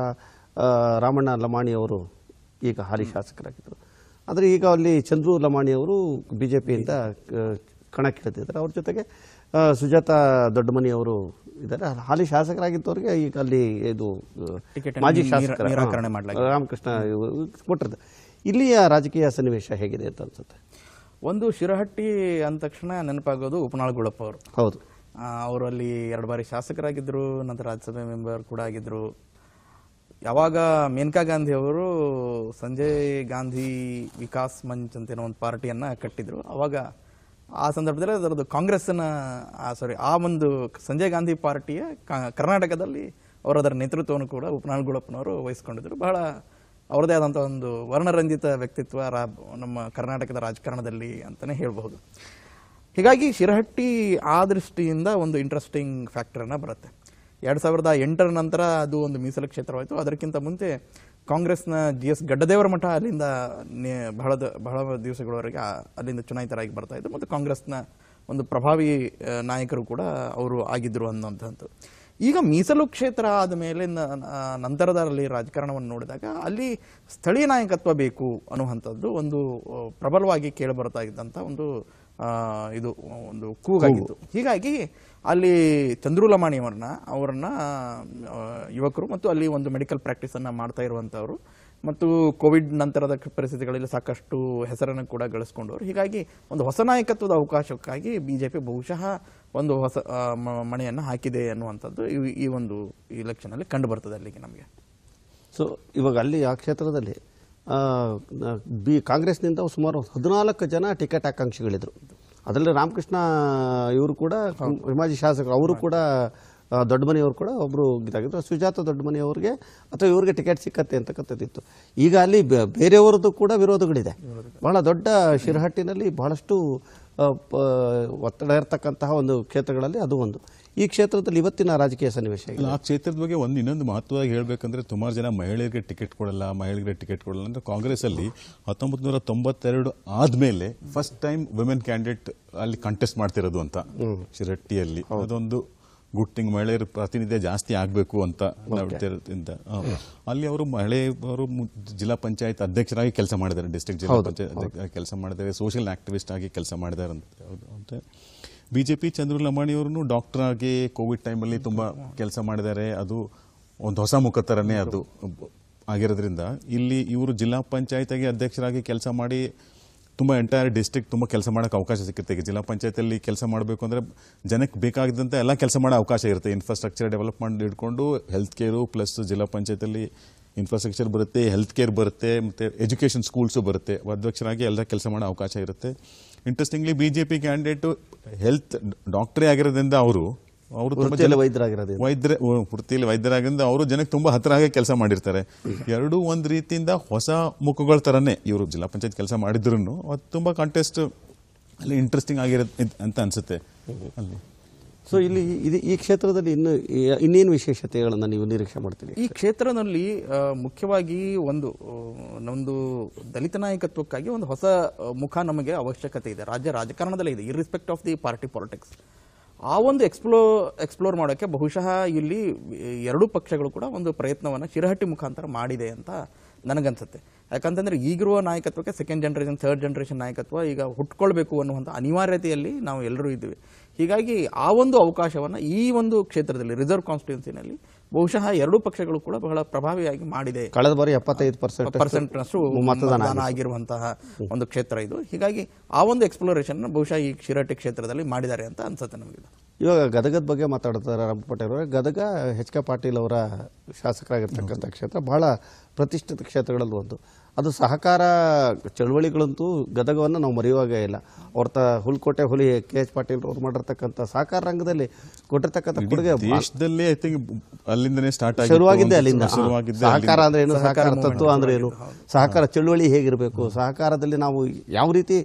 S1: ರಾಮಣ್ಣ ಲಮಾಣಿ ಅವರು ಈಗ ಹಾಲಿ ಶಾಸಕರಾಗಿದ್ದರು ಆದರೆ ಈಗ ಅಲ್ಲಿ ಚಂದ್ರು ಲಮಾಣಿ ಅವರು ಬಿ ಜೆ ಪಿಯಿಂದ ಕಣಕ್ಕಿಳಿದಿದ್ದಾರೆ ಅವ್ರ ಜೊತೆಗೆ ಸುಜಾತಾ ದೊಡ್ಡಮನಿ ಅವರು ಇದ್ದಾರೆ ಹಾಲಿ ಶಾಸಕರಾಗಿದ್ದವ್ರಿಗೆ ಈಗ ಅಲ್ಲಿ ಇದು ಮಾಜಿ ಶಾಸಕರ
S4: ರಾಮಕೃಷ್ಣ ಕೊಟ್ಟಿರ್ತಾರೆ ಇಲ್ಲಿಯ ರಾಜಕೀಯ ಸನ್ನಿವೇಶ ಹೇಗಿದೆ ಅಂತ ಅನ್ಸುತ್ತೆ ಒಂದು ಶಿರಹಟ್ಟಿ ಅಂದ ತಕ್ಷಣ ನೆನಪಾಗೋದು ಉಪನಾಳ್ ಗುಳಪ್ಪ ಅವರು ಹೌದು ಅವರು ಅಲ್ಲಿ ಎರಡು ಬಾರಿ ಶಾಸಕರಾಗಿದ್ದರು ನಂತರ ರಾಜ್ಯಸಭೆ ಮೆಂಬರ್ ಕೂಡ ಆಗಿದ್ದರು ಯಾವಾಗ ಮೇನಕಾ ಗಾಂಧಿ ಅವರು ಸಂಜಯ್ ಗಾಂಧಿ ವಿಕಾಸ್ ಮಂಚ್ ಅಂತೇನೋ ಒಂದು ಪಾರ್ಟಿಯನ್ನು ಕಟ್ಟಿದ್ರು ಅವಾಗ ಆ ಸಂದರ್ಭದಲ್ಲಿ ಅದರದ್ದು ಕಾಂಗ್ರೆಸ್ನ ಸಾರಿ ಆ ಒಂದು ಸಂಜಯ್ ಗಾಂಧಿ ಪಾರ್ಟಿಯ ಕರ್ನಾಟಕದಲ್ಲಿ ಅವರು ಅದರ ನೇತೃತ್ವವನ್ನು ಕೂಡ ಉಪನಾಳ್ ಗುಳಪ್ಪನವರು ವಹಿಸ್ಕೊಂಡಿದ್ರು ಬಹಳ ಅವರದೇ ಆದಂಥ ಒಂದು ವರ್ಣರಂಜಿತ ವ್ಯಕ್ತಿತ್ವ ರಾ ನಮ್ಮ ಕರ್ನಾಟಕದ ರಾಜಕಾರಣದಲ್ಲಿ ಅಂತಲೇ ಹೇಳಬಹುದು ಹೀಗಾಗಿ ಶಿರಹಟ್ಟಿ ಆ ದೃಷ್ಟಿಯಿಂದ ಒಂದು ಇಂಟ್ರೆಸ್ಟಿಂಗ್ ಫ್ಯಾಕ್ಟ್ರನ್ನ ಬರುತ್ತೆ ಎರಡು ಸಾವಿರದ ಎಂಟರ ನಂತರ ಅದು ಒಂದು ಮೀಸಲು ಕ್ಷೇತ್ರವಾಯಿತು ಅದಕ್ಕಿಂತ ಮುಂಚೆ ಕಾಂಗ್ರೆಸ್ನ ಜಿ ಎಸ್ ಗಡ್ಡದೇವರ ಮಠ ಅಲ್ಲಿಂದ ಬಹಳ ಬಹಳ ದಿವಸಗಳವರೆಗೆ ಅಲ್ಲಿಂದ ಚುನಾಯಿತರಾಗಿ ಬರ್ತಾಯಿದ್ರು ಮತ್ತು ಕಾಂಗ್ರೆಸ್ನ ಒಂದು ಪ್ರಭಾವಿ ನಾಯಕರು ಕೂಡ ಅವರು ಆಗಿದ್ದರು ಅನ್ನೋಂಥದ್ದು ಈಗ ಮೀಸಲು ಕ್ಷೇತ್ರ ಆದ ಮೇಲೆ ನಂತರದಲ್ಲಿ ರಾಜಕಾರಣವನ್ನು ನೋಡಿದಾಗ ಅಲ್ಲಿ ಸ್ಥಳೀಯ ನಾಯಕತ್ವ ಬೇಕು ಅನ್ನುವಂಥದ್ದು ಒಂದು ಪ್ರಬಲವಾಗಿ ಕೇಳಿಬರ್ತಾ ಇದ್ದಂಥ ಒಂದು ಇದು ಒಂದು ಕೂಗಾಗಿತ್ತು ಹೀಗಾಗಿ ಅಲ್ಲಿ ಚಂದ್ರು ಅವ್ರನ್ನ ಅವರನ್ನ ಯುವಕರು ಮತ್ತು ಅಲ್ಲಿ ಒಂದು ಮೆಡಿಕಲ್ ಪ್ರಾಕ್ಟೀಸನ್ನು ಮಾಡ್ತಾ ಇರುವಂಥವರು ಮತ್ತು ಕೋವಿಡ್ ನಂತರದ ಪರಿಸ್ಥಿತಿಗಳಲ್ಲಿ ಸಾಕಷ್ಟು ಹೆಸರನ್ನು ಕೂಡ ಗಳಿಸ್ಕೊಂಡವರು ಹೀಗಾಗಿ ಒಂದು ಹೊಸ ನಾಯಕತ್ವದ ಅವಕಾಶಕ್ಕಾಗಿ ಬಿ ಜೆ ಪಿ ಬಹುಶಃ ಒಂದು ಹೊಸ ಮಣೆಯನ್ನು ಹಾಕಿದೆ ಅನ್ನುವಂಥದ್ದು ಈ ಒಂದು ಇಲೆಕ್ಷನಲ್ಲಿ ಕಂಡು ಬರ್ತದೆ ಅಲ್ಲಿಗೆ ನಮಗೆ
S1: ಸೊ ಇವಾಗ ಅಲ್ಲಿ ಆ ಕ್ಷೇತ್ರದಲ್ಲಿ ಬಿ ಕಾಂಗ್ರೆಸ್ನಿಂದ ಸುಮಾರು ಹದಿನಾಲ್ಕು ಜನ ಟಿಕೆಟ್ ಆಕಾಂಕ್ಷಿಗಳಿದ್ರು ಅದರಲ್ಲಿ ರಾಮಕೃಷ್ಣ ಇವರು ಕೂಡ ಮಾಜಿ ಶಾಸಕರು ಅವರು ಕೂಡ ದೊಡ್ಡ ಮನೆಯವರು ಕೂಡ ಒಬ್ಬರು ಇದಾಗಿದ್ದರು ಸುಜಾತ ದೊಡ್ಡ ಮನೆಯವ್ರಿಗೆ ಅಥವಾ ಇವ್ರಿಗೆ ಟಿಕೆಟ್ ಸಿಕ್ಕತ್ತೆ ಅಂತಕ್ಕಂಥದ್ದಿತ್ತು ಈಗ ಅಲ್ಲಿ ಬೇರೆಯವರದ್ದು ಕೂಡ ವಿರೋಧಗಳಿದೆ ಬಹಳ ದೊಡ್ಡ ಶಿರಹಟ್ಟಿನಲ್ಲಿ ಬಹಳಷ್ಟು ಒತ್ತಡ ಇರತಕ್ಕಂತಹ ಒಂದು ಕ್ಷೇತ್ರಗಳಲ್ಲಿ ಅದು ಒಂದು ಈ ಕ್ಷೇತ್ರದಲ್ಲಿ ಇವತ್ತಿನ ರಾಜಕೀಯ ಸನ್ನಿವೇಶ ಇಲ್ಲ ಆ
S3: ಕ್ಷೇತ್ರದ ಬಗ್ಗೆ ಒಂದು ಇನ್ನೊಂದು ಮಹತ್ವವಾಗಿ ಹೇಳಬೇಕಂದ್ರೆ ಸುಮಾರು ಜನ ಮಹಿಳೆಯರಿಗೆ ಟಿಕೆಟ್ ಕೊಡಲ್ಲ ಮಹಿಳೆಯರಿಗೆ ಟಿಕೆಟ್ ಕೊಡಲ್ಲ ಅಂದರೆ ಕಾಂಗ್ರೆಸ್ಸಲ್ಲಿ ಹತ್ತೊಂಬತ್ತು ನೂರ ತೊಂಬತ್ತೆರಡು ಆದಮೇಲೆ ಫಸ್ಟ್ ಟೈಮ್ ವುಮೆನ್ ಕ್ಯಾಂಡಿಡೇಟ್ ಅಲ್ಲಿ ಕಂಟೆಸ್ಟ್ ಮಾಡ್ತಿರೋದು ಅಂತ ಶಿರಟ್ಟಿಯಲ್ಲಿ ಅದೊಂದು ಗುಡ್ ತಿಂಗ್ ಮಹಿಳೆಯರ ಪ್ರಾತಿನಿಧ್ಯ ಜಾಸ್ತಿ ಆಗಬೇಕು ಅಂತ ನಾವು ಅಲ್ಲಿ ಅವರು ಮಹಿಳೆಯವರು ಜಿಲ್ಲಾ ಪಂಚಾಯತ್ ಅಧ್ಯಕ್ಷರಾಗಿ ಕೆಲಸ ಮಾಡಿದ್ದಾರೆ ಡಿಸ್ಟ್ರಿಕ್ಟ್ ಜಿಲ್ಲಾ ಪಂಚಾಯತ್ ಕೆಲಸ ಮಾಡಿದ್ದಾರೆ ಸೋಷಿಯಲ್ ಆಕ್ಟಿವಿಸ್ಟ್ ಆಗಿ ಕೆಲಸ ಮಾಡಿದ್ದಾರೆ ಅಂತ ಬಿ ಚಂದ್ರು ಲಮಾಣಿಯವ್ರೂ ಡಾಕ್ಟರ್ ಆಗಿ ಕೋವಿಡ್ ಟೈಮಲ್ಲಿ ತುಂಬ ಕೆಲಸ ಮಾಡಿದ್ದಾರೆ ಅದು ಒಂದು ಹೊಸ ಮುಖ ಥರನೇ ಅದು ಆಗಿರೋದ್ರಿಂದ ಇಲ್ಲಿ ಇವರು ಜಿಲ್ಲಾ ಪಂಚಾಯತ್ ಆಗಿ ಅಧ್ಯಕ್ಷರಾಗಿ ಕೆಲಸ ಮಾಡಿ ತುಂಬ ಎಂಟೈರ್ ಡಿಸ್ಟಿಕ್ ತುಂಬ ಕೆಲಸ ಮಾಡೋಕ್ಕೆ ಅವಕಾಶ ಈಗ ಜಿಲ್ಲಾ ಪಂಚಾಯತಲ್ಲಿ ಕೆಲಸ ಮಾಡಬೇಕು ಅಂದರೆ ಜನಕ್ಕೆ ಬೇಕಾಗಿದ್ದಂಥ ಎಲ್ಲ ಕೆಲಸ ಮಾಡೋ ಅವಕಾಶ ಇರುತ್ತೆ ಇನ್ಫ್ರಾಸ್ಟ್ರಕ್ಚರ್ ಡೆವಲಪ್ಮೆಂಟ್ ಇಟ್ಕೊಂಡು ಹೆಲ್ತ್ ಕೇರು ಪ್ಲಸ್ ಜಿಲ್ಲಾ ಪಂಚಾಯತಲ್ಲಿ ಇನ್ಫ್ರಾಸ್ಟ್ರಕ್ಚರ್ ಬರುತ್ತೆ ಹೆಲ್ತ್ ಕೇರ್ ಬರುತ್ತೆ ಮತ್ತು ಎಜುಕೇಷನ್ ಸ್ಕೂಲ್ಸು ಬರುತ್ತೆ ಅಧ್ಯಕ್ಷರಾಗಿ ಎಲ್ಲ ಕೆಲಸ ಮಾಡೋ ಅವಕಾಶ ಇರುತ್ತೆ interestingly B J P candidate health ಡಾಕ್ಟ್ರೇ ಆಗಿರೋದ್ರಿಂದ ಅವರು ಅವರು ವೈದ್ಯ ವೈದ್ಯರಾಗಿರೋದು ವೈದ್ಯರ ವೃತ್ತಿಯಲ್ಲಿ ವೈದ್ಯರಾಗಿಂದ ಅವರು ಜನಕ್ಕೆ ತುಂಬ ಆಗಿ ಕೆಲಸ ಮಾಡಿರ್ತಾರೆ ಎರಡೂ ಒಂದು ರೀತಿಯಿಂದ ಹೊಸ ಮುಖಗಳ ಥರನೇ ಇವರು ಜಿಲ್ಲಾ ಪಂಚಾಯತ್ ಕೆಲಸ ಮಾಡಿದ್ರು ಅದು ತುಂಬ ಕಾಂಟೆಸ್ಟ್ ಅಲ್ಲಿ ಇಂಟ್ರೆಸ್ಟಿಂಗ್ ಆಗಿರೋ ಅಂತ ಅನಿಸುತ್ತೆ ಅಲ್ಲಿ ಸೊ ಇಲ್ಲಿ ಇದು ಈ ಕ್ಷೇತ್ರದಲ್ಲಿ ಇನ್ನು ಇನ್ನೇನು ವಿಶೇಷತೆಗಳನ್ನು ನೀವು ನಿರೀಕ್ಷೆ ಮಾಡ್ತೀರಿ
S4: ಈ ಕ್ಷೇತ್ರದಲ್ಲಿ ಮುಖ್ಯವಾಗಿ ಒಂದು ನಮ್ಮದು ದಲಿತ ನಾಯಕತ್ವಕ್ಕಾಗಿ ಒಂದು ಹೊಸ ಮುಖ ನಮಗೆ ಅವಶ್ಯಕತೆ ಇದೆ ರಾಜ್ಯ ರಾಜಕಾರಣದಲ್ಲೇ ಇದೆ irrespective of the party politics ಆ ಒಂದು ಎಕ್ಸ್ಪ್ಲೋ ಎಕ್ಸ್ಪ್ಲೋರ್ ಮಾಡೋಕ್ಕೆ ಬಹುಶಃ ಇಲ್ಲಿ ಎರಡೂ ಪಕ್ಷಗಳು ಕೂಡ ಒಂದು ಪ್ರಯತ್ನವನ್ನು ಶಿರಹಟ್ಟಿ ಮುಖಾಂತರ ಮಾಡಿದೆ ಅಂತ ನನಗನ್ಸುತ್ತೆ ಯಾಕಂತಂದರೆ ಈಗಿರುವ ನಾಯಕತ್ವಕ್ಕೆ ಸೆಕೆಂಡ್ ಜನ್ರೇಷನ್ ಥರ್ಡ್ ಜನ್ರೇಷನ್ ನಾಯಕತ್ವ ಈಗ ಹುಟ್ಕೊಳ್ಬೇಕು ಅನ್ನುವಂಥ ಅನಿವಾರ್ಯತೆಯಲ್ಲಿ ನಾವು ಎಲ್ಲರೂ ಇದ್ದೀವಿ ಹೀಗಾಗಿ ಆ ಒಂದು ಅವಕಾಶವನ್ನು ಈ ಒಂದು ಕ್ಷೇತ್ರದಲ್ಲಿ ರಿಸರ್ವ್ ಕಾನ್ಸ್ಟಿಟ್ಯೂನ್ಸಿನಲ್ಲಿ ಬಹುಶಃ ಎರಡೂ ಪಕ್ಷಗಳು ಕೂಡ ಬಹಳ ಪ್ರಭಾವಿಯಾಗಿ ಮಾಡಿದೆ ಕಳೆದ
S1: ಬಾರಿ ಎಪ್ಪತ್ತೈದು ಪರ್ಸೆಂಟ್ ಪರ್ಸೆಂಟ್ ಮತದಾನ ಆಗಿರುವಂತಹ
S4: ಒಂದು ಕ್ಷೇತ್ರ ಇದು ಹೀಗಾಗಿ ಆ ಒಂದು ಎಕ್ಸ್ಪ್ಲೋರೇಷನ್ ಬಹುಶಃ ಈ ಶಿರಟ್ಟಿ ಕ್ಷೇತ್ರದಲ್ಲಿ ಮಾಡಿದ್ದಾರೆ ಅಂತ ಅನ್ಸುತ್ತೆ ನಮಗೆ
S1: ಇವಾಗ ಗದಗದ ಬಗ್ಗೆ ಮಾತಾಡ್ತಾರೆ ರಾಮ ಪಟೇಲ್ ಅವರ ಗದಗ ಎಚ್ ಕೆ ಪಾಟೀಲ್ ಅವರ ಶಾಸಕರಾಗಿರ್ತಕ್ಕಂಥ ಕ್ಷೇತ್ರ ಬಹಳ ಪ್ರತಿಷ್ಠಿತ ಕ್ಷೇತ್ರಗಳಲ್ಲಿ ಒಂದು ಅದು ಸಹಕಾರ ಚಳುವಳಿಗಳಂತೂ ಗದಗವನ್ನು ನಾವು ಮರೆಯುವಾಗೇ ಇಲ್ಲ ಅವ್ರ ತ ಹುಲ್ಕೋಟೆ ಹುಲಿ ಕೆ ಎಚ್ ಪಾಟೀಲ್ ಅವ್ರು ಮಾಡಿರ್ತಕ್ಕಂಥ ಸಹಕಾರ ರಂಗದಲ್ಲಿ ಕೊಟ್ಟಿರ್ತಕ್ಕಂಥ ಕೊಡುಗೆ ದೇಶದಲ್ಲೇ ಐ ಥಿಂಕ್
S3: ಅಲ್ಲಿಂದನೇ ಸ್ಟಾರ್ಟ್ ಶುರುವಾಗಿದ್ದೆ ಅಲ್ಲಿಂದ ಸಹಕಾರ ಅಂದ್ರೆ ಏನು ಸಹಕಾರ ತತ್ವ ಅಂದ್ರೆ ಏನು
S1: ಸಹಕಾರ ಚಳುವಳಿ ಹೇಗಿರಬೇಕು ಸಹಕಾರದಲ್ಲಿ ನಾವು ಯಾವ ರೀತಿ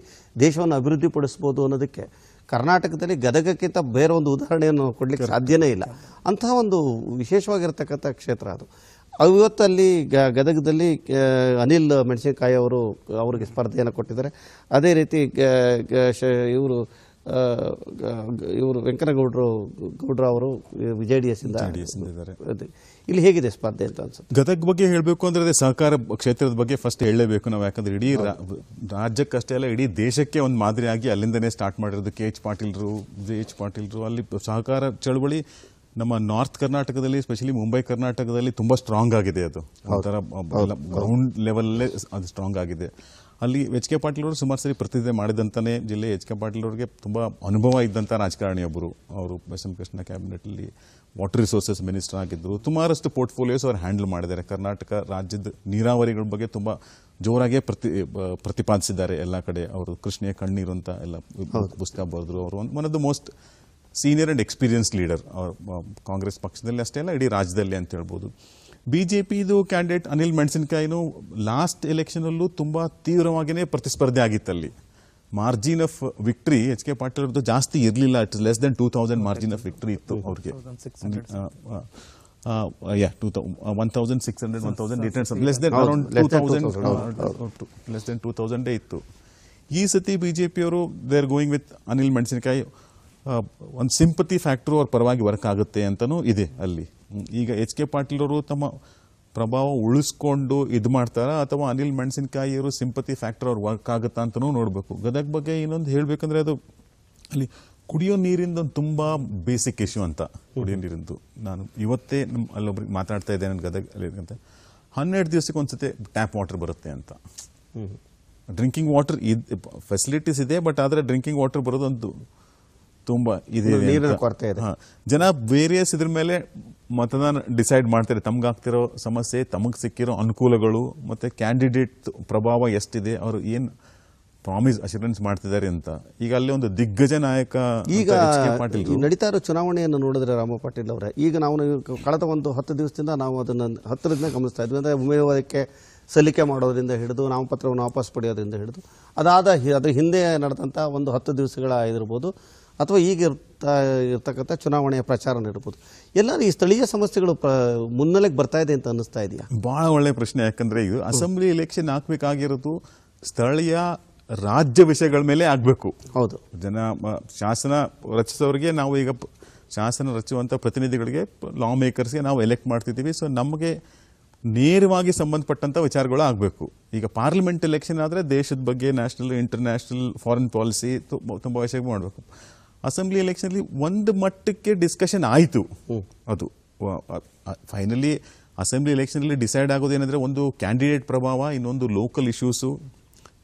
S1: ದೇಶವನ್ನು ಅಭಿವೃದ್ಧಿಪಡಿಸ್ಬೋದು ಅನ್ನೋದಕ್ಕೆ ಕರ್ನಾಟಕದಲ್ಲಿ ಗದಗಕ್ಕಿಂತ ಬೇರೆ ಒಂದು ಉದಾಹರಣೆಯನ್ನು ಕೊಡ್ಲಿಕ್ಕೆ ಸಾಧ್ಯನೇ ಇಲ್ಲ ಅಂತಹ ಒಂದು ವಿಶೇಷವಾಗಿರ್ತಕ್ಕಂಥ ಕ್ಷೇತ್ರ ಅದು ಇವತ್ತಲ್ಲಿ ಗದಗದಲ್ಲಿ ಅನಿಲ್ ಮೆಣಸಿನಕಾಯಿ ಅವರು ಅವರಿಗೆ ಸ್ಪರ್ಧೆಯನ್ನು ಕೊಟ್ಟಿದ್ದಾರೆ ಅದೇ ರೀತಿ ಇವರು ಇವರು ವೆಂಕನಗೌಡರು ಗೌಡ್ರ ಅವರು ಜೆ ಡಿ ಎಸ್ ಇಲ್ಲಿ ಹೇಗಿದೆ ಸ್ಪರ್ಧೆ ಅಂತ ಅನ್ಸುತ್ತೆ
S3: ಗದಗ ಬಗ್ಗೆ ಹೇಳಬೇಕು ಅಂದರೆ ಅದೇ ಸಹಕಾರ ಕ್ಷೇತ್ರದ ಬಗ್ಗೆ ಫಸ್ಟ್ ಹೇಳಲೇಬೇಕು ನಾವು ಯಾಕಂದ್ರೆ ಇಡೀ ರಾಜ್ಯಕ್ಕಷ್ಟೇ ಅಲ್ಲ ಇಡೀ ದೇಶಕ್ಕೆ ಒಂದು ಮಾದರಿಯಾಗಿ ಅಲ್ಲಿಂದನೇ ಸ್ಟಾರ್ಟ್ ಮಾಡಿರೋದು ಕೆ ಎಚ್ ಪಾಟೀಲ್ರು ಜೆ ಎಚ್ ಪಾಟೀಲ್ರು ಅಲ್ಲಿ ಸಹಕಾರ ಚಳುವಳಿ ನಮ್ಮ ನಾರ್ತ್ ಕರ್ನಾಟಕದಲ್ಲಿ ಸ್ಪೆಷಲಿ ಮುಂಬೈ ಕರ್ನಾಟಕದಲ್ಲಿ ತುಂಬ ಸ್ಟ್ರಾಂಗ್ ಆಗಿದೆ ಅದು ಒಂಥರ ಗ್ರೌಂಡ್ ಲೆವೆಲ್ಲೇ ಅದು ಸ್ಟ್ರಾಂಗ್ ಆಗಿದೆ ಅಲ್ಲಿ ಎಚ್ ಕೆ ಪಾಟೀಲ್ ಅವರು ಸುಮಾರು ಸರಿ ಪ್ರತಿನಿಧಿ ಮಾಡಿದಂತಲೇ ಜಿಲ್ಲೆ ಎಚ್ ಕೆ ಪಾಟೀಲ್ ಅವರಿಗೆ ತುಂಬ ಅನುಭವ ಇದ್ದಂಥ ರಾಜಕಾರಣಿಯೊಬ್ಬರು ಅವರು ಎಂ ಕೃಷ್ಣ ಅಲ್ಲಿ ವಾಟರ್ ರಿಸೋರ್ಸಸ್ ಮಿನಿಸ್ಟರ್ ಆಗಿದ್ದರು ಸುಮಾರಷ್ಟು ಪೋರ್ಟ್ಫೋಲಿಯೋಸ್ ಅವರು ಹ್ಯಾಂಡಲ್ ಮಾಡಿದ್ದಾರೆ ಕರ್ನಾಟಕ ರಾಜ್ಯದ ನೀರಾವರಿಗಳ ಬಗ್ಗೆ ತುಂಬ ಜೋರಾಗೆ ಪ್ರತಿ ಪ್ರತಿಪಾದಿಸಿದ್ದಾರೆ ಎಲ್ಲ ಕಡೆ ಅವರು ಕೃಷ್ಣೆಯ ಕಣ್ಣೀರು ಅಂತ ಎಲ್ಲ ಪುಸ್ತಕ ಬರೆದ್ರು ಅವರು one of the most senior and experience leader Congress ಪಕ್ಷದಲ್ಲಿ ಅಷ್ಟೇ ಅಲ್ಲ ಇಡೀ ರಾಜ್ಯದಲ್ಲಿ ಅಂತ ಹೇಳ್ಬೋದು ಬಿ ಜೆ ಪಿದು ಕ್ಯಾಂಡಿಡೇಟ್ ಅನಿಲ್ ಮೆಣಸಿನ್ಕಾಯಿನು ಲಾಸ್ಟ್ ಎಲೆಕ್ಷನಲ್ಲೂ ತುಂಬ ತೀವ್ರವಾಗಿಯೇ ಪ್ರತಿಸ್ಪರ್ಧೆ ಆಗಿತ್ತಲ್ಲಿ margin of victory H K Patil ಅವ್ರದ್ದು ಜಾಸ್ತಿ ಇರಲಿಲ್ಲ it's less than two thousand margin of victory ಇತ್ತು ಅವ್ರಿಗೆ one six than two thousand ಇತ್ತು ಈ ಸತಿ B J they are going with Anil Menasinakai ಒಂದು ಸಿಂಪತಿ ಫ್ಯಾಕ್ಟ್ರು ಅವ್ರ ಪರವಾಗಿ ವರ್ಕ್ ಆಗುತ್ತೆ ಅಂತಲೂ ಇದೆ ಅಲ್ಲಿ ಈಗ ಎಚ್ ಕೆ ಪಾಟೀಲ್ ಅವರು ತಮ್ಮ ಪ್ರಭಾವ ಉಳಿಸ್ಕೊಂಡು ಇದು ಮಾಡ್ತಾರಾ ಅಥವಾ ಅನಿಲ್ ಮೆಣಸಿನಕಾಯಿಯವರು ಸಿಂಪತಿ ಫ್ಯಾಕ್ಟ್ರ್ ಅವ್ರು ವರ್ಕ್ ಆಗುತ್ತಾ ಅಂತಲೂ ನೋಡಬೇಕು ಗದಗ ಬಗ್ಗೆ ಇನ್ನೊಂದು ಹೇಳಬೇಕಂದ್ರೆ ಅದು ಅಲ್ಲಿ ಕುಡಿಯೋ ನೀರಿಂದ ಒಂದು ತುಂಬ ಬೇಸಿಕ್ ಇಶ್ಯೂ ಅಂತ ಕುಡಿಯೋ ನೀರಿಂದು ನಾನು ಇವತ್ತೇ ನಮ್ಮ ಅಲ್ಲೊಬ್ರಿಗೆ ಮಾತಾಡ್ತಾ ಇದ್ದೇನೆ ನನ್ನ ಗದಗ ಅಂತ ಹನ್ನೆರಡು ದಿವಸಕ್ಕೆ ಒಂದು ಟ್ಯಾಪ್ ವಾಟರ್ ಬರುತ್ತೆ ಅಂತ ಡ್ರಿಂಕಿಂಗ್ ವಾಟರ್ ಇದು ಫೆಸಿಲಿಟೀಸ್ ಇದೆ ಬಟ್ ಆದರೆ ಡ್ರಿಂಕಿಂಗ್ ವಾಟರ್ ಬರೋದು ಒಂದು ತುಂಬ ಇದೆ ನೀರಿನ ಕೊರತೆ ಇದೆ ಜನ ವೇರಿಯಸ್ ಇದ್ರ ಮೇಲೆ ಮತದಾನ ಡಿಸೈಡ್ ಮಾಡ್ತಾರೆ ತಮ್ಗಾಗ್ತಿರೋ ಸಮಸ್ಯೆ ತಮಗೆ ಸಿಕ್ಕಿರೋ ಅನುಕೂಲಗಳು ಮತ್ತು ಕ್ಯಾಂಡಿಡೇಟ್ ಪ್ರಭಾವ ಎಷ್ಟಿದೆ ಅವರು ಏನು ಪ್ರಾಮಿಸ್ ಅಶೂರೆನ್ಸ್ ಮಾಡ್ತಿದ್ದಾರೆ ಅಂತ ಈಗ ಅಲ್ಲಿ ಒಂದು ದಿಗ್ಗಜ ನಾಯಕ ಈಗ ನಡೀತಾ ಇರೋ
S1: ಚುನಾವಣೆಯನ್ನು ನೋಡಿದ್ರೆ ರಾಮ ಪಾಟೀಲ್ ಅವರೇ ಈಗ ನಾವು ಕಳೆದ ಒಂದು ಹತ್ತು ದಿವಸದಿಂದ ನಾವು ಅದನ್ನು ಹತ್ತಿರದಿಂದ ಗಮನಿಸ್ತಾ ಇದ್ವಿ ಅಂದರೆ ಉಮೇದುವಾರಕ್ಕೆ ಸಲ್ಲಿಕೆ ಮಾಡೋದರಿಂದ ಹಿಡಿದು ನಾಮಪತ್ರವನ್ನು ವಾಪಸ್ ಪಡೆಯೋದ್ರಿಂದ ಹಿಡಿದು ಅದಾದ ಅದರ ಹಿಂದೆ ನಡೆದಂಥ ಒಂದು ಹತ್ತು ದಿವಸಗಳ ಅಥವಾ ಈಗ ಇರ್ತಾ ಇರ್ತಕ್ಕಂಥ ಚುನಾವಣೆಯ ಪ್ರಚಾರ ಇರ್ಬೋದು ಎಲ್ಲರೂ ಈ ಸ್ಥಳೀಯ ಸಮಸ್ಯೆಗಳು ಪ್ರ ಮುನ್ನೆಲೆಗೆ ಬರ್ತಾ ಇದೆ ಅಂತ ಅನ್ನಿಸ್ತಾ ಇದೆಯಾ
S3: ಭಾಳ ಒಳ್ಳೆಯ ಪ್ರಶ್ನೆ ಯಾಕಂದರೆ ಇದು ಅಸೆಂಬ್ಲಿ ಎಲೆಕ್ಷನ್ ಹಾಕ್ಬೇಕಾಗಿರೋದು ಸ್ಥಳೀಯ ರಾಜ್ಯ ವಿಷಯಗಳ ಮೇಲೆ ಆಗಬೇಕು ಹೌದು ಜನ ಶಾಸನ ರಚಿಸೋರಿಗೆ ನಾವು ಈಗ ಶಾಸನ ರಚಿಸುವಂಥ ಪ್ರತಿನಿಧಿಗಳಿಗೆ ಲಾ ಮೇಕರ್ಸ್ಗೆ ನಾವು ಎಲೆಕ್ಟ್ ಮಾಡ್ತಿದ್ದೀವಿ ಸೊ ನಮಗೆ ನೇರವಾಗಿ ಸಂಬಂಧಪಟ್ಟಂಥ ವಿಚಾರಗಳು ಆಗಬೇಕು ಈಗ ಪಾರ್ಲಿಮೆಂಟ್ ಎಲೆಕ್ಷನ್ ಆದರೆ ದೇಶದ ಬಗ್ಗೆ ನ್ಯಾಷನಲ್ ಇಂಟರ್ನ್ಯಾಷನಲ್ ಫಾರಿನ್ ಪಾಲಿಸಿ ತುಂಬ ವಿಷಯ ಮಾಡಬೇಕು ಅಸೆಂಬ್ಲಿ ಎಲೆಕ್ಷನಲ್ಲಿ ಒಂದು ಮಟ್ಟಕ್ಕೆ ಡಿಸ್ಕಷನ್ ಆಯಿತು ಅದು ಫೈನಲಿ ಅಸೆಂಬ್ಲಿ ಎಲೆಕ್ಷನಲ್ಲಿ ಡಿಸೈಡ್ ಆಗೋದೇನೆಂದರೆ ಒಂದು ಕ್ಯಾಂಡಿಡೇಟ್ ಪ್ರಭಾವ ಇನ್ನೊಂದು ಲೋಕಲ್ ಇಶ್ಯೂಸು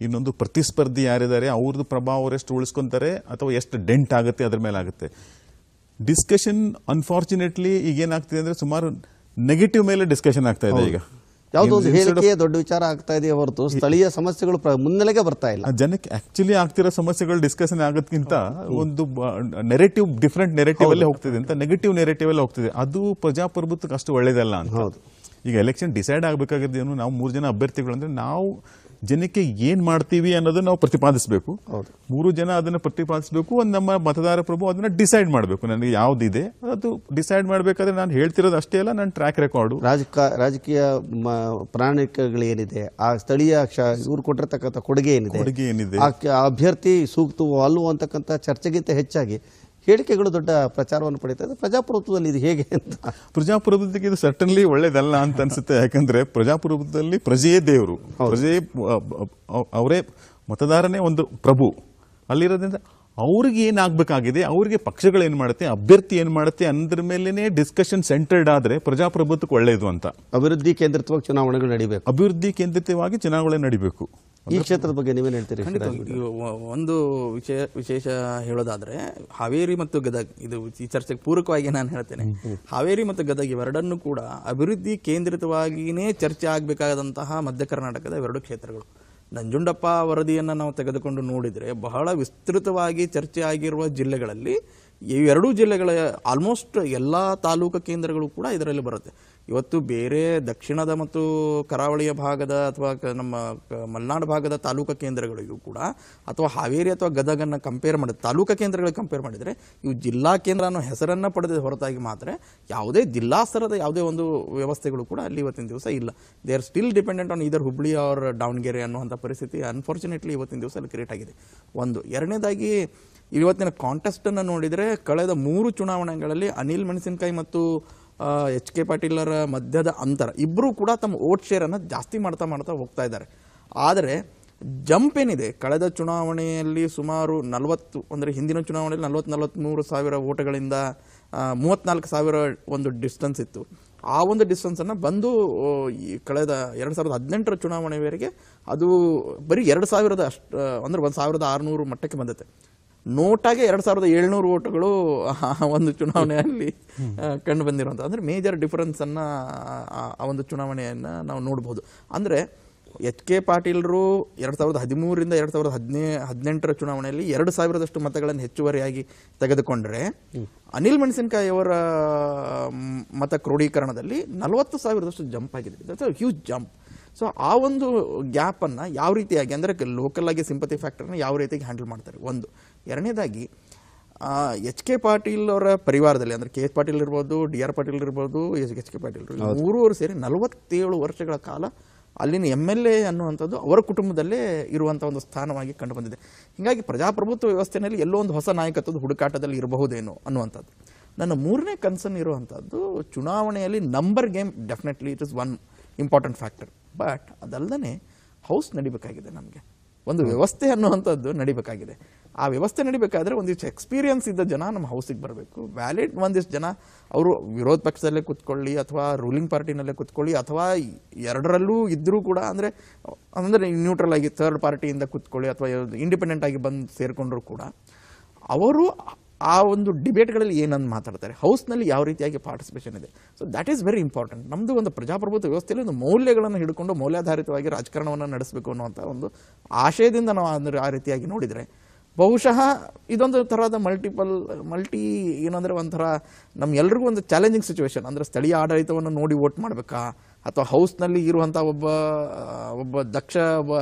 S3: ಇನ್ನೊಂದು ಪ್ರತಿಸ್ಪರ್ಧಿ ಯಾರಿದ್ದಾರೆ ಅವ್ರದ್ದು ಪ್ರಭಾವ ಅವ್ರು ಎಷ್ಟು ಉಳಿಸ್ಕೊತಾರೆ ಅಥವಾ ಎಷ್ಟು ಡೆಂಟ್ ಆಗುತ್ತೆ ಅದ್ರ ಮೇಲೆ ಆಗುತ್ತೆ ಡಿಸ್ಕಷನ್ ಅನ್ಫಾರ್ಚುನೇಟ್ಲಿ ಈಗೇನಾಗ್ತಿದೆ ಅಂದರೆ ಸುಮಾರು ನೆಗೆಟಿವ್ ಮೇಲೆ ಡಿಸ್ಕಷನ್ ಆಗ್ತಾ ಇದೆ ಈಗ ಯಾವುದೋ ಹೇಳಿಕೆ
S1: ದೊಡ್ಡ ವಿಚಾರ ಆಗ್ತಾ ಇದೆ ಹೊರತು ಸ್ಥಳೀಯ ಸಮಸ್ಯೆಗಳು ಮುನ್ನೆಲೆಗೆ ಬರ್ತಾ ಇಲ್ಲ
S3: ಜನಕ್ಕೆ ಆಕ್ಚುಲಿ ಆಗ್ತಿರೋ ಸಮಸ್ಯೆಗಳು ಡಿಸ್ಕಷನ್ ಆಗೋದ್ಕಿಂತ ಒಂದು ನೆರೆಟಿವ್ ಡಿಫ್ರೆಂಟ್ ನೆರೆಟಿವ್ ಅಲ್ಲಿ ಹೋಗ್ತಿದೆ ಅಂತ ನೆಗೆಟಿವ್ ನೆರೆಟಿವ್ ಅಲ್ಲಿ ಹೋಗ್ತಿದೆ ಅದು ಪ್ರಜಾಪ್ರಭುತ್ವಕ್ಕೆ ಅಷ್ಟು ಒಳ್ಳೇದಲ್ಲ ಅಂತ ಈಗ ಎಲೆಕ್ಷನ್ ಡಿಸೈಡ್ ಆಗಬೇಕಾಗಿದ್ದೇನು ನಾವು ಮೂರು ಜನ ಅಭ್ಯರ್ಥಿಗಳು ಅಂದರೆ ನಾವು ಜನಕ್ಕೆ ಏನು ಮಾಡ್ತೀವಿ ಅನ್ನೋದನ್ನ ನಾವು ಪ್ರತಿಪಾದಿಸಬೇಕು ಮೂರು ಜನ ಅದನ್ನ ಪ್ರತಿಪಾದಿಸಬೇಕು ಒಂದು ನಮ್ಮ ಮತದಾರ ಪ್ರಭು ಅದನ್ನ ಡಿಸೈಡ್ ಮಾಡಬೇಕು ನನಗೆ ಯಾವ್ದಿದೆ ಅದು ಡಿಸೈಡ್ ಮಾಡಬೇಕಾದ್ರೆ ನಾನು ಹೇಳ್ತಿರೋದು ಅಷ್ಟೇ ಅಲ್ಲ ನನ್ನ ಟ್ರ್ಯಾಕ್ ರೆಕಾರ್ಡು ರಾಜಕ ರಾಜಕೀಯ
S1: ಪ್ರಾಣಿಕಗಳೇನಿದೆ ಆ ಸ್ಥಳೀಯ ಇವ್ರು ಕೊಟ್ಟಿರತಕ್ಕಂಥ ಕೊಡುಗೆ ಏನಿದೆ ಕೊಡುಗೆ ಏನಿದೆ ಅಭ್ಯರ್ಥಿ ಸೂಕ್ತವೋ ಅಲ್ವೋ ಅಂತಕ್ಕಂಥ ಚರ್ಚೆಗಿಂತ ಹೆಚ್ಚಾಗಿ ಹೇಳಿಕೆಗಳು ದೊಡ್ಡ ಪ್ರಚಾರವನ್ನು
S3: ಪಡೀತಾ ಇದೆ ಪ್ರಜಾಪ್ರಭುತ್ವದಲ್ಲಿ ಇದು ಹೇಗೆ ಅಂತ ಪ್ರಜಾಪ್ರಭುತ್ವಕ್ಕೆ ಇದು ಸಟನ್ಲಿ ಒಳ್ಳೇದಲ್ಲ ಅಂತ ಅನಿಸುತ್ತೆ ಯಾಕಂದರೆ ಪ್ರಜಾಪ್ರಭುತ್ವದಲ್ಲಿ ಪ್ರಜೆಯೇ ದೇವರು ಪ್ರಜೆಯೇ ಅವರೇ ಮತದಾರನೇ ಒಂದು ಪ್ರಭು ಅಲ್ಲಿರೋದ್ರಿಂದ ಅವ್ರಿಗೆ ಏನಾಗಬೇಕಾಗಿದೆ ಅವ್ರಿಗೆ ಪಕ್ಷಗಳೇನು ಮಾಡುತ್ತೆ ಅಭ್ಯರ್ಥಿ ಏನು ಮಾಡುತ್ತೆ ಅಂದ್ರ ಮೇಲೇ ಡಿಸ್ಕಷನ್ ಸೆಂಟರ್ಡ್ ಆದರೆ ಪ್ರಜಾಪ್ರಭುತ್ವಕ್ಕೆ ಒಳ್ಳೆಯದು ಅಂತ ಅಭಿವೃದ್ಧಿ ಕೇಂದ್ರಿತವಾಗಿ ಚುನಾವಣೆಗಳು ನಡೀಬೇಕು ಅಭಿವೃದ್ಧಿ ಕೇಂದ್ರಿತವಾಗಿ ಚುನಾವಣೆ ನಡೀಬೇಕು ಈ ಕ್ಷೇತ್ರದ ಬಗ್ಗೆ ನೀವೇನು ಹೇಳ್ತೀರಿ
S4: ಒಂದು ವಿಷಯ ವಿಶೇಷ ಹೇಳೋದಾದ್ರೆ ಹಾವೇರಿ ಮತ್ತು ಗದಗ್ ಇದು ಈ ಚರ್ಚೆಗೆ ಪೂರಕವಾಗಿ ನಾನು ಹೇಳ್ತೇನೆ ಹಾವೇರಿ ಮತ್ತು ಗದಗ ಇವೆರಡನ್ನು ಕೂಡ ಅಭಿವೃದ್ಧಿ ಕೇಂದ್ರಿತವಾಗಿನೇ ಚರ್ಚೆ ಆಗಬೇಕಾದಂತಹ ಮಧ್ಯ ಕರ್ನಾಟಕದ ಎರಡು ಕ್ಷೇತ್ರಗಳು ನಂಜುಂಡಪ್ಪ ವರದಿಯನ್ನು ನಾವು ತೆಗೆದುಕೊಂಡು ನೋಡಿದರೆ ಬಹಳ ವಿಸ್ತೃತವಾಗಿ ಚರ್ಚೆ ಆಗಿರುವ ಜಿಲ್ಲೆಗಳಲ್ಲಿ ಇವೆರಡೂ ಜಿಲ್ಲೆಗಳ ಆಲ್ಮೋಸ್ಟ್ ಎಲ್ಲ ತಾಲೂಕು ಕೇಂದ್ರಗಳು ಕೂಡ ಇದರಲ್ಲಿ ಬರುತ್ತೆ ಇವತ್ತು ಬೇರೆ ದಕ್ಷಿಣದ ಮತ್ತು ಕರಾವಳಿಯ ಭಾಗದ ಅಥವಾ ನಮ್ಮ ಮಲೆನಾಡು ಭಾಗದ ತಾಲೂಕು ಕೇಂದ್ರಗಳಿಗೂ ಕೂಡ ಅಥವಾ ಹಾವೇರಿ ಅಥವಾ ಗದಗನ್ನು ಕಂಪೇರ್ ಮಾಡಿದ ತಾಲೂಕು ಕೇಂದ್ರಗಳಿಗೆ ಕಂಪೇರ್ ಮಾಡಿದರೆ ಇವು ಜಿಲ್ಲಾ ಕೇಂದ್ರ ಅನ್ನೋ ಹೆಸರನ್ನು ಪಡೆದ ಹೊರತಾಗಿ ಮಾತ್ರ ಯಾವುದೇ ಜಿಲ್ಲಾ ಸ್ತರದ ಯಾವುದೇ ಒಂದು ವ್ಯವಸ್ಥೆಗಳು ಕೂಡ ಅಲ್ಲಿ ಇವತ್ತಿನ ದಿವಸ ಇಲ್ಲ they are still dependent on other Hubli ಅವ್ರ ದಾವಣಗೆರೆ ಅನ್ನುವಂಥ ಪರಿಸ್ಥಿತಿ ಅನ್ಫಾರ್ಚುನೇಟ್ಲಿ ಇವತ್ತಿನ ದಿವಸ ಅಲ್ಲಿ ಕ್ರಿಯೇಟ್ ಆಗಿದೆ ಒಂದು ಎರಡನೇದಾಗಿ ಇವತ್ತಿನ ಕಾಂಟೆಸ್ಟನ್ನು ನೋಡಿದರೆ ಕಳೆದ ಮೂರು ಚುನಾವಣೆಗಳಲ್ಲಿ ಅನಿಲ್ ಮೆಣಸಿನಕಾಯಿ ಮತ್ತು ಎಚ್ ಕೆ ಪಾಟೀಲರ ಮಧ್ಯದ ಅಂತರ ಇಬ್ಬರೂ ಕೂಡ ತಮ್ಮ ಓಟ್ ಶೇರನ್ನು ಜಾಸ್ತಿ ಮಾಡ್ತಾ ಮಾಡ್ತಾ ಹೋಗ್ತಾ ಇದ್ದಾರೆ ಆದರೆ ಜಂಪ್ ಏನಿದೆ ಕಳೆದ ಚುನಾವಣೆಯಲ್ಲಿ ಸುಮಾರು ನಲವತ್ತು ಅಂದರೆ ಹಿಂದಿನ ಚುನಾವಣೆಯಲ್ಲಿ ನಲವತ್ತು ನಲ್ವತ್ತ್ಮೂರು ಸಾವಿರ ಓಟುಗಳಿಂದ ಮೂವತ್ತ್ನಾಲ್ಕು ಸಾವಿರ ಒಂದು ಡಿಸ್ಟೆನ್ಸ್ ಇತ್ತು ಆ ಒಂದು ಡಿಸ್ಟೆನ್ಸನ್ನು ಬಂದು ಈ ಕಳೆದ ಎರಡು ಸಾವಿರದ ಹದಿನೆಂಟರ ಚುನಾವಣೆವರೆಗೆ ಅದು ಬರೀ ಎರಡು ಸಾವಿರದ ಅಷ್ಟು ಅಂದರೆ ಒಂದು ಸಾವಿರದ ಆರುನೂರು ಮಟ್ಟಕ್ಕೆ ಬಂದತೆ ನೋಟಾಗೆ ಎರಡು ಸಾವಿರದ ಏಳ್ನೂರು ಓಟುಗಳು ಒಂದು ಚುನಾವಣೆಯಲ್ಲಿ ಕಂಡು ಬಂದಿರುವಂಥ ಅಂದ್ರೆ ಮೇಜರ್ ಅನ್ನ ಆ ಒಂದು ಚುನಾವಣೆಯನ್ನು ನಾವು ನೋಡ್ಬೋದು ಅಂದರೆ ಎಚ್ ಕೆ ಪಾಟೀಲ್ರು ಎರಡು ಸಾವಿರದ ಹದಿಮೂರರಿಂದ ಎರಡು ಸಾವಿರದ ಹದಿನೇ ಹದಿನೆಂಟರ ಚುನಾವಣೆಯಲ್ಲಿ ಎರಡು ಸಾವಿರದಷ್ಟು ಮತಗಳನ್ನು ಹೆಚ್ಚುವರಿಯಾಗಿ ತೆಗೆದುಕೊಂಡ್ರೆ ಅನಿಲ್ ಅವರ ಮತ ಕ್ರೋಢೀಕರಣದಲ್ಲಿ ನಲವತ್ತು ಸಾವಿರದಷ್ಟು ಜಂಪ್ ಆಗಿದೆ that's a huge jump so ಆ ಒಂದು ಗ್ಯಾಪನ್ನು ಯಾವ ರೀತಿಯಾಗಿ ಅಂದರೆ ಲೋಕಲ್ ಆಗಿ ಸಿಂಪತಿ ಫ್ಯಾಕ್ಟರ್ನ ಯಾವ ರೀತಿಯಾಗಿ ಹ್ಯಾಂಡಲ್ ಮಾಡ್ತಾರೆ ಒಂದು ಎರಡನೇದಾಗಿ ಎಚ್ ಕೆ ಪಾಟೀಲ್ ಅವರ ಪರಿವಾರದಲ್ಲಿ ಅಂದರೆ ಕೆ ಎಚ್ ಪಾಟೀಲ್ ಇರ್ಬೋದು ಡಿ ಆರ್ ಪಾಟೀಲ್ ಇರ್ಬೋದು ಎಚ್ ಎಚ್ ಕೆ ಪಾಟೀಲ್ ಮೂರುವರೆ ಸೇರಿ ನಲವತ್ತೇಳು ವರ್ಷಗಳ ಕಾಲ ಅಲ್ಲಿನ ಎಮ್ ಎಲ್ ಎ ಅನ್ನುವಂಥದ್ದು ಅವರ ಕುಟುಂಬದಲ್ಲೇ ಇರುವಂಥ ಒಂದು ಸ್ಥಾನವಾಗಿ ಕಂಡು ಬಂದಿದೆ ಹೀಗಾಗಿ ಪ್ರಜಾಪ್ರಭುತ್ವ ವ್ಯವಸ್ಥೆಯಲ್ಲಿ ಎಲ್ಲೋ ಒಂದು ಹೊಸ ನಾಯಕತ್ವದ ಹುಡುಕಾಟದಲ್ಲಿ ಇರಬಹುದೇನೋ ಅನ್ನುವಂಥದ್ದು ನನ್ನ ಮೂರನೇ ಕನ್ಸರ್ನ್ ಇರುವಂಥದ್ದು ಚುನಾವಣೆಯಲ್ಲಿ number game definitely it is one important factor but ಅದಲ್ಲದೆ ಹೌಸ್ ನಡಿಬೇಕಾಗಿದೆ ನಮಗೆ ಒಂದು ವ್ಯವಸ್ಥೆ ಅನ್ನುವಂಥದ್ದು ನಡಿಬೇಕಾಗಿದೆ ಆ ವ್ಯವಸ್ಥೆ ನಡಿಬೇಕಾದ್ರೆ ಒಂದಿಷ್ಟು ಎಕ್ಸ್ಪೀರಿಯನ್ಸ್ ಇದ್ದ ಜನ ನಮ್ಮ ಹೌಸಿಗೆ ಬರಬೇಕು ವ್ಯಾಲಿಡ್ ಒಂದಿಷ್ಟು ಜನ ಅವರು ವಿರೋಧ ಪಕ್ಷದಲ್ಲೇ ಕೂತ್ಕೊಳ್ಳಿ ಅಥವಾ ರೂಲಿಂಗ್ ಪಾರ್ಟಿನಲ್ಲೇ ಕೂತ್ಕೊಳ್ಳಿ ಅಥವಾ ಎರಡರಲ್ಲೂ ಇದ್ದರೂ ಕೂಡ ಅಂದರೆ ಅಂದರೆ ನ್ಯೂಟ್ರಲ್ ಆಗಿ ಥರ್ಡ್ ಪಾರ್ಟಿಯಿಂದ ಕೂತ್ಕೊಳ್ಳಿ ಅಥವಾ ಇಂಡಿಪೆಂಡೆಂಟ್ ಆಗಿ ಬಂದು ಸೇರಿಕೊಂಡ್ರು ಕೂಡ ಅವರು ಆ ಒಂದು ಡಿಬೇಟ್ಗಳಲ್ಲಿ ಏನನ್ನು ಮಾತಾಡ್ತಾರೆ ಹೌಸ್ನಲ್ಲಿ ಯಾವ ರೀತಿಯಾಗಿ ಪಾರ್ಟಿಸಿಪೇಷನ್ ಇದೆ so that is very important ನಮ್ಮದು ಒಂದು ಪ್ರಜಾಪ್ರಭುತ್ವ ವ್ಯವಸ್ಥೆಯಲ್ಲಿ ಒಂದು ಮೌಲ್ಯಗಳನ್ನು ಹಿಡ್ಕೊಂಡು ಮೌಲ್ಯಾಧಾರಿತವಾಗಿ ರಾಜಕಾರಣವನ್ನು ನಡೆಸಬೇಕು ಅನ್ನುವಂಥ ಒಂದು ಆಶಯದಿಂದ ನಾವು ಅಂದರೆ ಆ ರೀತಿಯಾಗಿ ನೋಡಿದರೆ ಬಹುಶಃ ಇದೊಂದು ಥರದ ಮಲ್ಟಿಪಲ್ ಮಲ್ಟಿ ಏನಂದ್ರೆ ಒಂಥರ ನಮ್ಮೆಲ್ರಿಗೂ ಒಂದು ಚಾಲೆಂಜಿಂಗ್ ಸಿಚುವೇಶನ್ ಅಂದ್ರೆ ಸ್ಥಳೀಯ ಆಡಳಿತವನ್ನು ನೋಡಿ ವೋಟ್ ಮಾಡಬೇಕಾ ಅಥವಾ ಹೌಸ್ನಲ್ಲಿ ಇರುವಂಥ ಒಬ್ಬ ಒಬ್ಬ ದಕ್ಷ ಒಬ್ಬ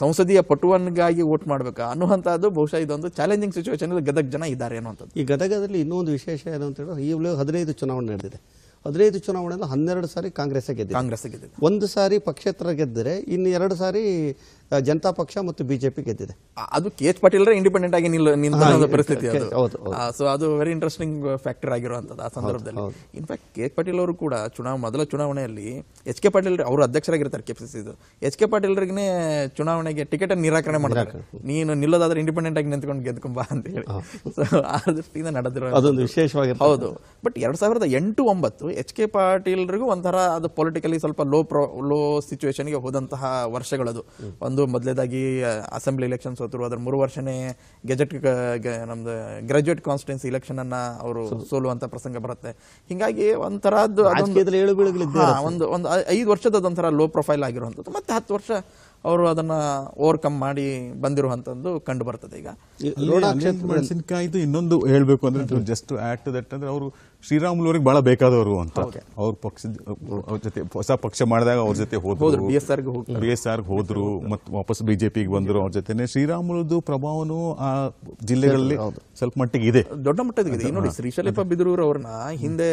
S4: ಸಂಸದೀಯ ಪಟುವನ್ಗಾಗಿ ವೋಟ್ ಮಾಡಬೇಕಾ ಅನ್ನುವಂಥದ್ದು ಬಹುಶಃ ಇದೊಂದು ಚಾಲೆಂಜಿಂಗ್ ಸಿಚುವೇಶನಲ್ಲಿ ಗದಗ ಜನ ಇದ್ದಾರೆ ಅನ್ನುವಂಥದ್ದು ಈ ಗದಗದಲ್ಲಿ ಇನ್ನೊಂದು ವಿಶೇಷ
S1: ಏನು ಅಂತ ಹೇಳಿದ್ರೆ ಈಗಲೇ ಹದಿನೈದು ಚುನಾವಣೆ ನಡೆದಿದೆ ಹದಿನೈದು ಚುನಾವಣೆಯಲ್ಲಿ ಹನ್ನೆರಡು ಸಾರಿ ಕಾಂಗ್ರೆಸ್ ಗೆದ್ದಿದೆ ಕಾಂಗ್ರೆಸ್ ಗೆದ್ದಿದೆ ಒಂದು ಸಾರಿ ಪಕ್ಷೇತರ ಗೆದ್ದರೆ ಇನ್ನು ಎರಡು ಸಾರಿ ಜನತಾ ಪಕ್ಷ ಮತ್ತು ಬಿಜೆಪಿ ಗೆದ್ದಿದೆ
S4: ಅದು ಕೆ ಎಚ್ ಪಾಟೀಲ್ ಇಂಡಿಪೆಂಡೆಂಟ್ ಆಗಿ ನಿಲ್ಲ ಪರಿಸ್ಥಿತಿ ಅದು ಸೊ ಅದು ವೆರಿ ಇಂಟ್ರೆಸ್ಟಿಂಗ್ ಫ್ಯಾಕ್ಟರ್ ಆಗಿರುವಂತದ್ದು ಆ ಸಂದರ್ಭದಲ್ಲಿ ಇನ್ಫ್ಯಾಕ್ಟ್ ಕೆ ಎಚ್ ಪಾಟೀಲ್ ಅವರು ಕೂಡ ಚುನಾವ ಮೊದಲ ಚುನಾವಣೆಯಲ್ಲಿ ಎಚ್ ಕೆ ಪಾಟೀಲ್ ಅವರು ಅಧ್ಯಕ್ಷರಾಗಿರ್ತಾರೆ K P C H K ಪಾಟೀಲ್ರಿಗೇ ಚುನಾವಣೆಗೆ ಟಿಕೆಟ್ ನಿರಾಕರಣೆ ಮಾಡ್ತಾರೆ ನೀನು ನಿಲ್ಲೋದಾದ್ರೆ ಇಂಡಿಪೆಂಡೆಂಟ್ ಆಗಿ ನಿಂತ್ಕೊಂಡು ಬಾ ಅಂತ ಹೇಳಿ ಸೊ ಆ ದೃಷ್ಟಿಯಿಂದ ನಡೆದಿರೋ
S1: ವಿಶೇಷವಾಗಿ ಹೌದು
S4: ಬಟ್ ಎರಡ್ ಸಾವಿರದ ಎಂಟು ಒಂಬತ್ತು ಎಚ್ ಕೆ ಪಾಟೀಲ್ರಿಗೂ ಒಂಥರ ಅದು ಪೊಲಿಟಿಕಲಿ ಸ್ವಲ್ಪ ಲೋ ಪ್ರೊ ಲೋ ಗೆ ಹೋದಂತಹ ವರ್ಷಗಳದು ಒಂದು ಅದು ಮೊದಲೇದಾಗಿ ಅಸೆಂಬ್ಲಿ ಇಲೆಕ್ಷನ್ ಸೋತರು ಅದರ ಮೂರು ವರ್ಷನೇ ಗೆಜೆಟ್ ನಮ್ದು ಗ್ರಾಜ್ಯುಯೇಟ್ ಕಾನ್ಸ್ಟಿಟ್ಯೂನ್ಸಿ ಅನ್ನ ಅವರು ಸೋಲುವಂತ ಪ್ರಸಂಗ ಬರುತ್ತೆ ಹಿಂಗಾಗಿ ಒಂಥರದ್ದು ಒಂದು ಒಂದು ಐದು ವರ್ಷದ ಒಂಥರ ಲೋ ಪ್ರೊಫೈಲ್ ಆಗಿರುವಂಥದ್ದು ಮತ್ತೆ ಹತ್ತು ವರ್ಷ ಅವರು ಅದನ್ನ ಓವರ್ಕಮ್ ಮಾಡಿ ಬಂದಿರುವಂಥದ್ದು ಕಂಡು ಬರ್ತದೆ ಈಗ
S3: ಮೆಣಸಿನಕಾಯಿದು ಇನ್ನೊಂದು ಹೇಳಬೇಕು ಅಂದ್ರೆ ಜಸ್ಟ್ ಆ್ಯಡ್ ಟು ದಟ್ ಅಂದ್ರೆ ಅವರು ಶ್ರೀರಾಮುಲು ಅವ್ರಿಗೆ ಬಹಳ ಬೇಕಾದವರು ಅಂತ ಅವ್ರ ಪಕ್ಷ ಅವ್ರ ಜೊತೆ ಹೊಸ ಪಕ್ಷ ಮಾಡಿದಾಗ ಅವ್ರ ಜೊತೆ ಹೋದ್ರು B S R B S R ಹೋದ್ರು ಮತ್ತೆ ವಾಪಸ್ ಬಿಜೆಪಿಗೆ ಬಂದರು ಅವ್ರ ಜೊತೆ ಶ್ರೀರಾಮುಲುದು ಪ್ರಭಾವನೂ ಆ ಜಿಲ್ಲೆಗಳಲ್ಲಿ ಸ್ವಲ್ಪ ಮಟ್ಟಿಗೆ ಇದೆ ದೊಡ್ಡ ಮಟ್ಟದ ಇದೆ ನೋಡಿ
S4: ಶ್ರೀಶೈಲಪ್ಪ ಬಿದರೂರು ಅವ್ರನ್ನ ಹಿಂದೆ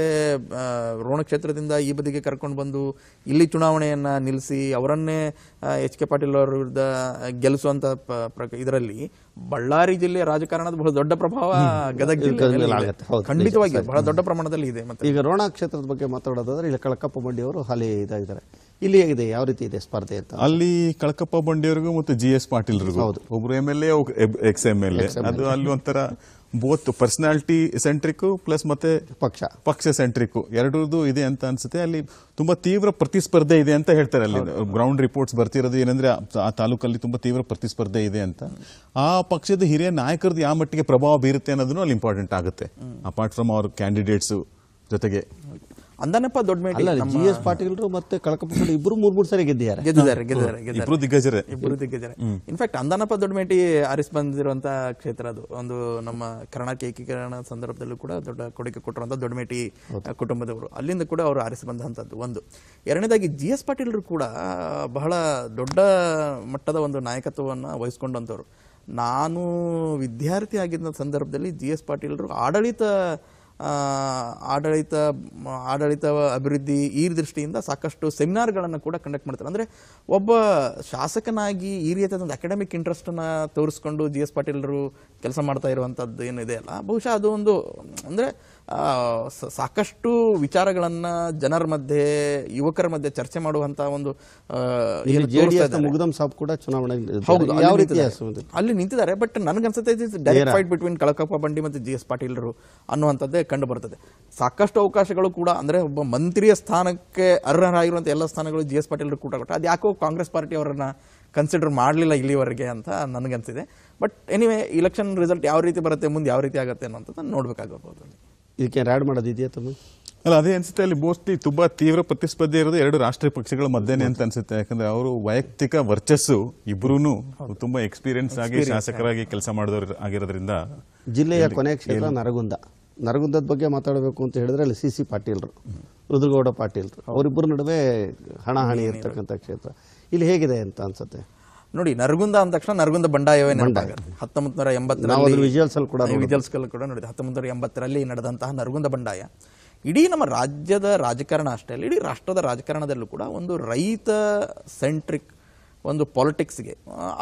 S4: ರೋಣ ಕ್ಷೇತ್ರದಿಂದ ಈ ಬದಿಗೆ ಕರ್ಕೊಂಡು ಬಂದು ಇಲ್ಲಿ ಚುನಾವಣೆಯನ್ನ ನಿಲ್ಲಿಸಿ ಅವರನ್ನೇ ಎಚ್ ಕೆ ಪಾಟೀಲ್ ಅವ್ರ ವಿರುದ್ಧ ಗೆಲ್ಲಿಸುವಂತ ಇದರಲ್ಲಿ ಬಳ್ಳಾರಿ ಜಿಲ್ಲೆಯ ರಾಜಕಾರಣದ ಬಹಳ ದೊಡ್ಡ ಪ್ರಭಾವ ಗದಗ ಖಂಡಿತವಾಗಿ ಬಹಳ ದೊಡ್ಡ ಪ್ರಮಾಣದಲ್ಲಿ ಇದೆ ಮತ್ತೆ ಈಗ ರೋಣ
S1: ಕ್ಷೇತ್ರದ ಬಗ್ಗೆ ಮಾತಾಡೋದಾದ್ರೆ ಇಲ್ಲಿ ಕಳಕಪ್ಪ ಬಂಡಿಯವರು ಹಾಲಿ ಇದಾಗಿದ್ದಾರೆ ಇಲ್ಲಿ ಹೇಗಿದೆ ಯಾವ ರೀತಿ ಇದೆ ಸ್ಪರ್ಧೆ ಅಂತ ಅಲ್ಲಿ
S3: ಕಳಕಪ್ಪ ಬಂಡಿಯವರಿಗೂ ಮತ್ತು ಜಿ ಎಸ್ ಪಾಟೀಲ್ರಿಗೂ ಒಬ್ರು M L ex M L A ಅದು ಅಲ್ಲಿ ಒಂಥರ ಬೋತ್ ಪರ್ಸನಾಲಿಟಿ ಸೆಂಟ್ರಿಕ್ ಪ್ಲಸ್ ಮತ್ತೆ ಪಕ್ಷ ಪಕ್ಷ ಸೆಂಟ್ರಿಕ್ಕು ಎರಡರದ್ದು ಇದೆ ಅಂತ ಅನ್ಸುತ್ತೆ ಅಲ್ಲಿ ತುಂಬಾ ತೀವ್ರ ಪ್ರತಿಸ್ಪರ್ಧೆ ಇದೆ ಅಂತ ಹೇಳ್ತಾರೆ ಅಲ್ಲಿ ಗ್ರೌಂಡ್ ರಿಪೋರ್ಟ್ಸ್ ಬರ್ತಿರೋದು ಏನಂದ್ರೆ ಆ ತಾಲೂಕಲ್ಲಿ ತುಂಬಾ ತೀವ್ರ ಪ್ರತಿಸ್ಪರ್ಧೆ ಇದೆ ಅಂತ ಆ ಪಕ್ಷದ ಹಿರಿಯ ನಾಯಕರದ್ದು ಯಾವ ಮಟ್ಟಿಗೆ ಪ್ರಭಾವ ಬೀರುತ್ತೆ ಅನ್ನೋದನ್ನು ಅಲ್ಲಿ ಇಂಪಾರ್ಟೆಂಟ್ ಆಗುತ್ತೆ ಅಪಾರ್ಟ್ ಫ್ರಮ್ ಅವರ್ ಕ್ಯಾಂಡಿಡೇಟ್ಸು ಜೊತೆಗೆ
S4: ಅಂದನಪ್ಪ ದೊಡ್ಡ ಮೇಟಿ ಜಿ ಎಸ್ ಪಾಟೀಲ್ರು ಮತ್ತೆ ಕಳಕಪ್ಪ ಇಬ್ಬರು ಮೂರ್ ಮೂರ್ ಸರಿ ಗೆದ್ದಿದ್ದಾರೆ ಗೆದ್ದಿದ್ದಾರೆ ಗೆದ್ದಿದ್ದಾರೆ ಇಬ್ರು ದಿಗ್ಗಜರೇ ದಿಗ್ಗಜರೇ ಇನ್ಫ್ಯಾಕ್ಟ್ ಅಂದನಪ್ಪ ದೊಡ್ಡ ಮೇಟಿ ಆರಿಸ್ ಬಂದಿರುವಂತಹ ಕ್ಷೇತ್ರ ಅದು ಒಂದು ನಮ್ಮ ಕರ್ನಾಟಕ ಏಕೀಕರಣ ಸಂದರ್ಭದಲ್ಲೂ ಕೂಡ ದೊಡ್ಡ ಕೊಡುಗೆ ಕೊಟ್ಟಿರುವಂತಹ ದೊಡ್ಡ ಮೇಟಿ ಕುಟುಂಬದವರು ಅಲ್ಲಿಂದ ಕೂಡ ಅವರು ಆರಿಸಿ ಬಂದಂತದ್ದು ಒಂದು ಎರಡನೇದಾಗಿ ಜಿ ಎಸ್ ಪಾಟೀಲ್ರು ಕೂಡ ಬಹಳ ದೊಡ್ಡ ಮಟ್ಟದ ಒಂದು ನಾಯಕತ್ವವನ್ನ ವಹಿಸ್ಕೊಂಡಂಥವ್ರು ನಾನು ವಿದ್ಯಾರ್ಥಿ ಆಗಿದ್ದ ಸಂದರ್ಭದಲ್ಲಿ ಜಿ ಎಸ್ ಪಾಟೀಲ್ರು ಆಡಳಿತ ಆಡಳಿತ ಆಡಳಿತ ಅಭಿವೃದ್ಧಿ ಈ ದೃಷ್ಟಿಯಿಂದ ಸಾಕಷ್ಟು ಸೆಮಿನಾರ್ಗಳನ್ನು ಕೂಡ ಕಂಡಕ್ಟ್ ಮಾಡ್ತಾರೆ ಅಂದರೆ ಒಬ್ಬ ಶಾಸಕನಾಗಿ ಈ ರೀತಿಯಾದಂಥ ಅಕಾಡೆಮಿಕ್ ಇಂಟ್ರೆಸ್ಟನ್ನು ತೋರಿಸ್ಕೊಂಡು ಜಿ ಎಸ್ ಪಾಟೀಲರು ಕೆಲಸ ಮಾಡ್ತಾ ಇರುವಂಥದ್ದು ಏನಿದೆ ಅಲ್ಲ ಬಹುಶಃ ಅದು ಒಂದು ಅಂದರೆ ಸಾಕಷ್ಟು ವಿಚಾರಗಳನ್ನ ಜನರ ಮಧ್ಯೆ ಯುವಕರ ಮಧ್ಯೆ ಚರ್ಚೆ ಮಾಡುವಂತಹ ಒಂದು
S1: ಮುಗ್ದಂ ಸಾಬ್ ಕೂಡ
S4: ಅಲ್ಲಿ ನಿಂತಿದ್ದಾರೆ ಬಟ್ ನನಗನ್ಸುತ್ತೆ ಡೈರೆಕ್ಟ್ ಫೈಟ್ ಬಿಟ್ವೀನ್ ಕಳಕಪ್ಪ ಬಂಡಿ ಮತ್ತು ಜಿ ಎಸ್ ಪಾಟೀಲ್ರು ಅನ್ನುವಂಥದ್ದೇ ಕಂಡು ಬರ್ತದೆ ಸಾಕಷ್ಟು ಅವಕಾಶಗಳು ಕೂಡ ಅಂದ್ರೆ ಒಬ್ಬ ಮಂತ್ರಿಯ ಸ್ಥಾನಕ್ಕೆ ಅರ್ಹರಾಗಿರುವಂಥ ಎಲ್ಲ ಸ್ಥಾನಗಳು ಜಿ ಎಸ್ ಪಾಟೀಲ್ ಕೂಡ ಕೊಟ್ಟು ಅದು ಯಾಕೋ ಕಾಂಗ್ರೆಸ್ ಪಾರ್ಟಿ ಅವರನ್ನ ಕನ್ಸಿಡರ್ ಮಾಡಲಿಲ್ಲ ಇಲ್ಲಿವರೆಗೆ ಅಂತ ನನಗನ್ಸಿದೆ ಬಟ್ ಎನಿವೆ ಇಲೆಕ್ಷನ್ ರಿಸಲ್ಟ್ ಯಾವ ರೀತಿ ಬರುತ್ತೆ ಮುಂದೆ ಯಾವ ರೀತಿ ಆಗುತ್ತೆ ಅನ್ನೋಂಥದ್ದು ನೋಡಬೇಕಾಗಬಹುದು
S3: ಇದಕ್ಕೆ ರಾಡ್ ಮಾಡೋದಿದೆಯಾ ತಮ್ಮ ಅಲ್ಲ ಅದೇ ಅನಿಸುತ್ತೆ ಅಲ್ಲಿ ಮೋಸ್ಟ್ಲಿ ತುಂಬ ತೀವ್ರ ಪ್ರತಿಸ್ಪರ್ಧೆ ಇರೋದು ಎರಡು ರಾಷ್ಟ್ರೀಯ ಪಕ್ಷಗಳ ಮಧ್ಯಾಹ್ನ ಅಂತ ಅನಿಸುತ್ತೆ ಯಾಕಂದ್ರೆ ಅವರು ವೈಯಕ್ತಿಕ ವರ್ಚಸ್ಸು ಇಬ್ಬರೂ ತುಂಬ ಎಕ್ಸ್ಪೀರಿಯನ್ಸ್ ಆಗಿ ಶಾಸಕರಾಗಿ ಕೆಲಸ ಮಾಡಿದವರು ಆಗಿರೋದ್ರಿಂದ ಜಿಲ್ಲೆಯ ಕೊನೆಯ ಕ್ಷೇತ್ರ
S1: ನರಗುಂದ ನರಗುಂದದ ಬಗ್ಗೆ ಮಾತಾಡಬೇಕು ಅಂತ ಹೇಳಿದ್ರೆ ಅಲ್ಲಿ ಸಿ ಸಿ ಪಾಟೀಲ್ರು ರುದ್ರಗೌಡ ಪಾಟೀಲ್ರು ಅವರಿಬ್ಬರ ನಡುವೆ ಹಣಾಹಣಿ ಇರ್ತಕ್ಕಂಥ ಕ್ಷೇತ್ರ ಇಲ್ಲಿ ಹೇಗಿದೆ ಅಂತ ಅನ್ಸುತ್ತೆ
S4: ನೋಡಿ ನರಗುಂದ ಅಂದ ತಕ್ಷಣ ನರಗುಂದ ಬಂಡಾಯವೇ ನಡೆದಾಗ ಹತ್ತೊಂಬತ್ತು ನೂರ ಎಂಬತ್ತರಲ್ಲಿ ಕೂಡ ನೋಡಿದೆ ಹತ್ತೊಂಬತ್ತು ಎಂಬತ್ತರಲ್ಲಿ ನಡೆದಂತಹ ನರಗುಂದ ಬಂಡಾಯ ಇಡೀ ನಮ್ಮ ರಾಜ್ಯದ ರಾಜಕಾರಣ ಅಷ್ಟೇ ಅಲ್ಲಿ ಇಡೀ ರಾಷ್ಟ್ರದ ರಾಜಕಾರಣದಲ್ಲೂ ಕೂಡ ಒಂದು ರೈತ ಸೆಂಟ್ರಿಕ್ ಒಂದು ಪಾಲಿಟಿಕ್ಸ್ಗೆ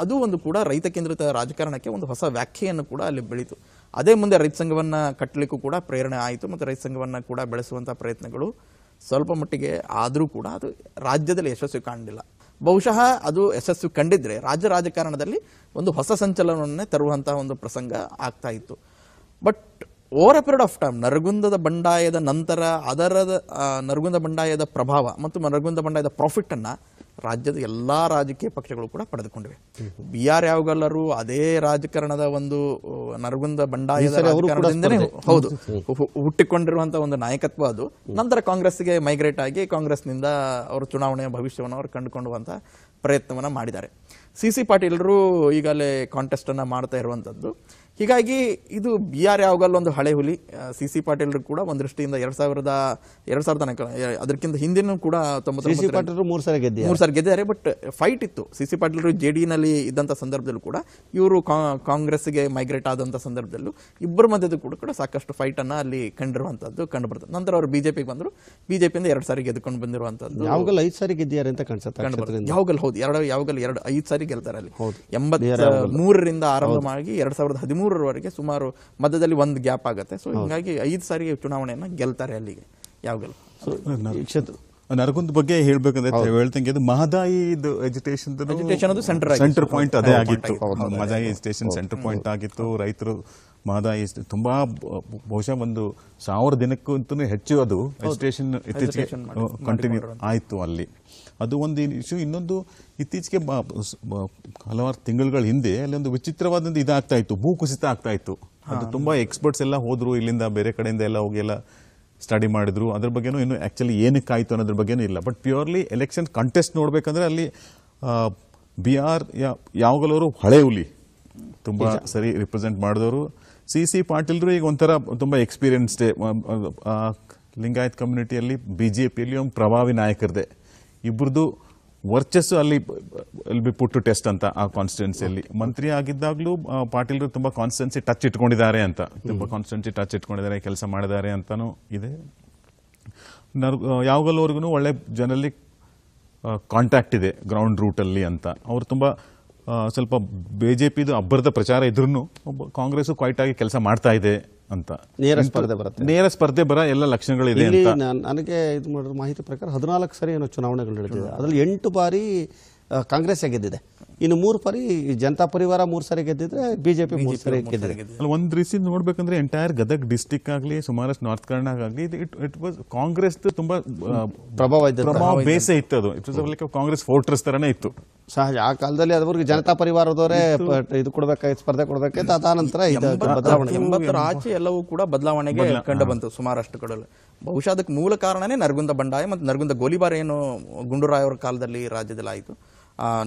S4: ಅದು ಒಂದು ಕೂಡ ರೈತ ಕೇಂದ್ರಿತ ರಾಜಕಾರಣಕ್ಕೆ ಒಂದು ಹೊಸ ವ್ಯಾಖ್ಯೆಯನ್ನು ಕೂಡ ಅಲ್ಲಿ ಬೆಳೀತು ಅದೇ ಮುಂದೆ ರೈತ ಸಂಘವನ್ನು ಕಟ್ಟಲಿಕ್ಕೂ ಕೂಡ ಪ್ರೇರಣೆ ಆಯಿತು ಮತ್ತು ರೈತ ಸಂಘವನ್ನು ಕೂಡ ಬೆಳೆಸುವಂಥ ಪ್ರಯತ್ನಗಳು ಸ್ವಲ್ಪ ಮಟ್ಟಿಗೆ ಆದರೂ ಕೂಡ ಅದು ರಾಜ್ಯದಲ್ಲಿ ಯಶಸ್ವಿ ಕಾಣಲಿಲ್ಲ ಬಹುಶಃ ಅದು ಯಶಸ್ಸು ಕಂಡಿದ್ರೆ ರಾಜ್ಯ ರಾಜಕಾರಣದಲ್ಲಿ ಒಂದು ಹೊಸ ಸಂಚಲನವನ್ನೇ ತರುವಂತಹ ಒಂದು ಪ್ರಸಂಗ ಆಗ್ತಾ ಇತ್ತು but over a period of time ನರಗುಂದದ ಬಂಡಾಯದ ನಂತರ ಅದರದ ನರಗುಂದ ಬಂಡಾಯದ ಪ್ರಭಾವ ಮತ್ತು ನರಗುಂದ ಬಂಡಾಯದ ಪ್ರಾಫಿಟನ್ನು ರಾಜ್ಯದ ಎಲ್ಲ ರಾಜಕೀಯ ಪಕ್ಷಗಳು ಕೂಡ ಪಡೆದುಕೊಂಡಿವೆ ಬಿ ಆರ್ ಯಾವಗಲ್ಲರು ಅದೇ ರಾಜಕಾರಣದ ಒಂದು ನರಗುಂದ ಬಂಡಾಯದ ಹೌದು ಹುಟ್ಟಿಕೊಂಡಿರುವಂತಹ ಒಂದು ನಾಯಕತ್ವ ಅದು ನಂತರ ಕಾಂಗ್ರೆಸ್ಗೆ ಮೈಗ್ರೇಟ್ ಆಗಿ ಕಾಂಗ್ರೆಸ್ನಿಂದ ಅವರು ಚುನಾವಣೆಯ ಭವಿಷ್ಯವನ್ನು ಅವರು ಕಂಡುಕೊಳ್ಳುವಂತಹ ಪ್ರಯತ್ನವನ್ನ ಮಾಡಿದ್ದಾರೆ ಸಿ ಸಿ ಪಾಟೀಲರು ಈಗಲೇ ಅನ್ನ ಮಾಡ್ತಾ ಇರುವಂಥದ್ದು ಹೀಗಾಗಿ ಇದು ಬಿ ಆರ್ ಯಾವಾಗಲ್ಲ ಒಂದು ಹಳೆ ಹುಲಿ ಸಿ ಸಿ ಪಾಟೀಲ್ರು ಕೂಡ ಒಂದು ದೃಷ್ಟಿಯಿಂದ ಎರಡು ಸಾವಿರದ ಎರಡು ಸಾವಿರದ ನಾಲ್ಕು ಅದಕ್ಕಿಂತ ಹಿಂದಿನೂ ಕೂಡ ತೊಂಬತ್ತು ಮೂರ್ ಮೂರು ಸಾರಿ ಗೆದ್ದ ಮೂರು ಸಾರಿ ಗೆದ್ದಿದ್ದಾರೆ ಬಟ್ ಫೈಟ್ ಇತ್ತು ಸಿ ಸಿ ಪಾಟೀಲ್ರು ಜೆ ನಲ್ಲಿ ಇದ್ದಂಥ ಸಂದರ್ಭದಲ್ಲೂ ಕೂಡ ಇವರು ಕಾಂಗ್ರೆಸ್ಗೆ ಮೈಗ್ರೇಟ್ ಆದಂಥ ಸಂದರ್ಭದಲ್ಲೂ ಇಬ್ಬರ ಮಧ್ಯದ ಕೂಡ ಕೂಡ ಸಾಕಷ್ಟು ಫೈಟನ್ನು ಅಲ್ಲಿ ಕಂಡಿರುವಂಥದ್ದು ಕಂಡು ಬರ್ತದೆ ನಂತರ ಅವರು ಬಿಜೆಪಿಗೆ ಬಂದರು ಬಿಜೆಪಿಯಿಂದ ಎರಡು ಸಾರಿ ಗೆದ್ದುಕೊಂಡು ಬಂದಿರುವಂಥದ್ದು ಯಾವಾಗಲೂ ಐದು ಸಾರಿ ಗೆದ್ದಿದ್ದಾರೆ ಅಂತ ಕಾಣಿಸುತ್ತೆ ಯಾವಾಗಲೂ ಹೌದು ಎರಡು ಯಾವಾಗಲೂ ಎರಡು ಐದು ಸಾರಿ ಗೆಲ್ತಾರೆ ಅಲ್ಲಿ ಎಂಬತ್ತ ಮೂರರಿಂದ ಆರಂಭ ಮಾಡಿ ಎರಡು ಸಾವಿರದ ಹದಿಮೂರು ಮೂರರವರೆಗೆ ಸುಮಾರು ಮಧ್ಯದಲ್ಲಿ ಒಂದು ಗ್ಯಾಪ್ ಆಗುತ್ತೆ ಸೊ ಹಿಂಗಾಗಿ ಐದು ಸಾರಿ ಚುನಾವಣೆಯನ್ನು ಗೆಲ್ತಾರೆ ಅಲ್ಲಿಗೆ ಯಾವ
S3: ಗೆಲುವು ನರಗುಂದ್ ಬಗ್ಗೆ ಹೇಳ್ಬೇಕಂದ್ರೆ ಹೇಳ್ತಂಗೆ ಅದು ಮಹದಾಯಿ ಇದು ಸೆಂಟರ್ ಪಾಯಿಂಟ್ ಅದೇ ಆಗಿತ್ತು ಮಹದಾಯಿ ಎಜುಟೇಷನ್ ಸೆಂಟರ್ ಪಾಯಿಂಟ್ ಆಗಿತ್ತು ರೈತರು ಮಹದಾಯಿ ತುಂಬಾ ಬಹುಶಃ ಒಂದು ಸಾವಿರ ದಿನಕ್ಕಂತೂ ಹೆಚ್ಚು ಅದು ಎಜುಟೇಷನ್ ಇತ್ತೀಚೆಗೆ ಕಂಟಿನ್ಯೂ ಆಯ್ತು ಅಲ್ಲಿ ಅದು ಒಂದು ಇಶ್ಯೂ ಇನ್ನೊಂದು ಇತ್ತೀಚೆಗೆ ಹಲವಾರು ತಿಂಗಳುಗಳ ಹಿಂದೆ ಅಲ್ಲೊಂದು ವಿಚಿತ್ರವಾದಂದು ಇದಾಗ್ತಾ ಇತ್ತು ಭೂ ಕುಸಿತ ಆಗ್ತಾ ಇತ್ತು ಅದು ತುಂಬ ಎಕ್ಸ್ಪರ್ಟ್ಸ್ ಎಲ್ಲ ಹೋದರು ಇಲ್ಲಿಂದ ಬೇರೆ ಕಡೆಯಿಂದ ಎಲ್ಲ ಹೋಗಿ ಎಲ್ಲ ಸ್ಟಡಿ ಮಾಡಿದ್ರು ಅದ್ರ ಬಗ್ಗೆನೂ ಇನ್ನು ಆ್ಯಕ್ಚುಲಿ ಆಯಿತು ಅನ್ನೋದ್ರ ಬಗ್ಗೆನೂ ಇಲ್ಲ ಬಟ್ ಪ್ಯೂರ್ಲಿ ಎಲೆಕ್ಷನ್ ಕಂಟೆಸ್ಟ್ ನೋಡಬೇಕಂದ್ರೆ ಅಲ್ಲಿ ಬಿ ಆರ್ ಯಾವಾಗಲವರು ಹಳೆ ಹುಲಿ ತುಂಬ ಸರಿ ರಿಪ್ರೆಸೆಂಟ್ ಮಾಡಿದವರು ಸಿ ಸಿ ಪಾಟೀಲ್ರು ಈಗ ಒಂಥರ ತುಂಬ ಎಕ್ಸ್ಪೀರಿಯನ್ಸ್ಡೆ ಲಿಂಗಾಯತ್ ಕಮ್ಯುನಿಟಿಯಲ್ಲಿ ಬಿ ಜೆ ಪಿಯಲ್ಲಿ ಒಂದು ಪ್ರಭಾವಿ ನಾಯಕರದೇ ಇಬ್ಬರದು ವರ್ಚಸ್ಸು ಅಲ್ಲಿ ಬಿ ಪುಟ್ ಟು ಟೆಸ್ಟ್ ಅಂತ ಆ ಕಾನ್ಸ್ಟಿಟ್ಯೂನ್ಸಿಯಲ್ಲಿ ಮಂತ್ರಿ ಆಗಿದ್ದಾಗಲೂ ಪಾಟೀಲ್ರು ತುಂಬ ಕಾನ್ಸ್ಟಿಟ್ಯೂನ್ಸಿ ಟಚ್ ಇಟ್ಕೊಂಡಿದ್ದಾರೆ ಅಂತ ತುಂಬ ಕಾನ್ಸ್ಟಿಟ್ಯೂನ್ಸಿ ಟಚ್ ಇಟ್ಕೊಂಡಿದ್ದಾರೆ ಕೆಲಸ ಮಾಡಿದ್ದಾರೆ ಅಂತಲೂ ಇದೆ ಯಾವಾಗಲೂ ಯಾವಾಗಲೋರ್ಗು ಒಳ್ಳೆ ಜನರಲ್ಲಿ ಕಾಂಟ್ಯಾಕ್ಟ್ ಇದೆ ಗ್ರೌಂಡ್ ರೂಟಲ್ಲಿ ಅಂತ ಅವರು ತುಂಬ ಸ್ವಲ್ಪ ಬಿ ಜೆ ಪಿದು ಅಬ್ಬರದ ಪ್ರಚಾರ ಇದ್ರೂ ಕಾಂಗ್ರೆಸ್ಸು ಆಗಿ ಕೆಲಸ ಮಾಡ್ತಾಯಿದೆ ಇದೆ ಅಂತ ನೇರ ಸ್ಪರ್ಧೆ ಬರುತ್ತೆ ನೇರ ಸ್ಪರ್ಧೆ ಬರ ಎಲ್ಲ ಲಕ್ಷಣಗಳಿದೆ ಇಲ್ಲಿ
S1: ನನಗೆ ಇದು ಮಾಡಿರೋ ಮಾಹಿತಿ ಪ್ರಕಾರ ಹದಿನಾಲ್ಕು ಸರಿ ಏನೋ ಚುನಾವಣೆಗಳು ನಡೆದಿದೆ ಅದರಲ್ಲಿ ಎಂಟು ಬಾರಿ ಕಾಂಗ್ರೆಸ್ ಗೆದ್ದಿದೆ ಇನ್ನು ಮೂರು ಪರಿ ಜನತಾ ಪರಿವಾರ ಮೂರು ಸರಿ ಗೆದ್ದಿದ್ರೆ
S3: ಬಿಜೆಪಿ ಮೂರು ಸಾರಿ ಗೆದ್ದಿದೆ ಅಲ್ಲ ಒಂದು ರೀತಿ ನೋಡ್ಬೇಕಂದ್ರೆ ಎಂಟೈರ್ ಗದಗ್ ಡಿಸ್ಟಿಕ್ ಆಗಲಿ ಸುಮಾರಷ್ಟು ನಾರ್ತ್ ಕರ್ನಾಟಕ ಆಗಲಿ ಇಟ್ ಇಟ್ ವಾಸ್ ಕಾಂಗ್ರೆಸ್ ತುಂಬಾ ಪ್ರಭಾವ ಪ್ರಭಾವ ಬೇಸೇ ಇತ್ತು ಅದು ಇಟ್ ವಾಸ್ ಕಾಂಗ್ರೆಸ್ ಫೋರ್ಟ್ರೆಸ್ ತರನೇ ಇತ್ತು ಸಹಜ ಆ ಕಾಲದಲ್ಲಿ ಅದ್ರಿಗೆ ಜನತಾ ಪರಿವಾರದವರೇ ಇದು ಕೊಡ್ಬೇಕಾಗಿ
S1: ಸ್ಪರ್ಧೆ ಕೊಡ್ಬೇಕಿತ್ತು ಅದಾನಂತರ ಬದಲಾವಣೆ ಆಚೆ
S4: ಎಲ್ಲವೂ ಕೂಡ ಬದಲಾವಣೆಗೆ ಕಂಡು ಬಂತು ಸುಮಾರಷ್ಟು ಕಡೆ ಬಹುಶಃ ಅದಕ್ಕೆ ಮೂಲ ಕಾರಣನೇ ನರಗುಂದ ಬಂಡಾಯ ಮತ್ತು ನರಗುಂದ ಗೋಲಿಬಾರ್ ಏನು ಗುಂಡೂರಾಯ್ ಅವರ ಕಾಲದಲ್ಲಿ ರಾಜ್ಯದಲ್ಲಿ ಆಯಿತು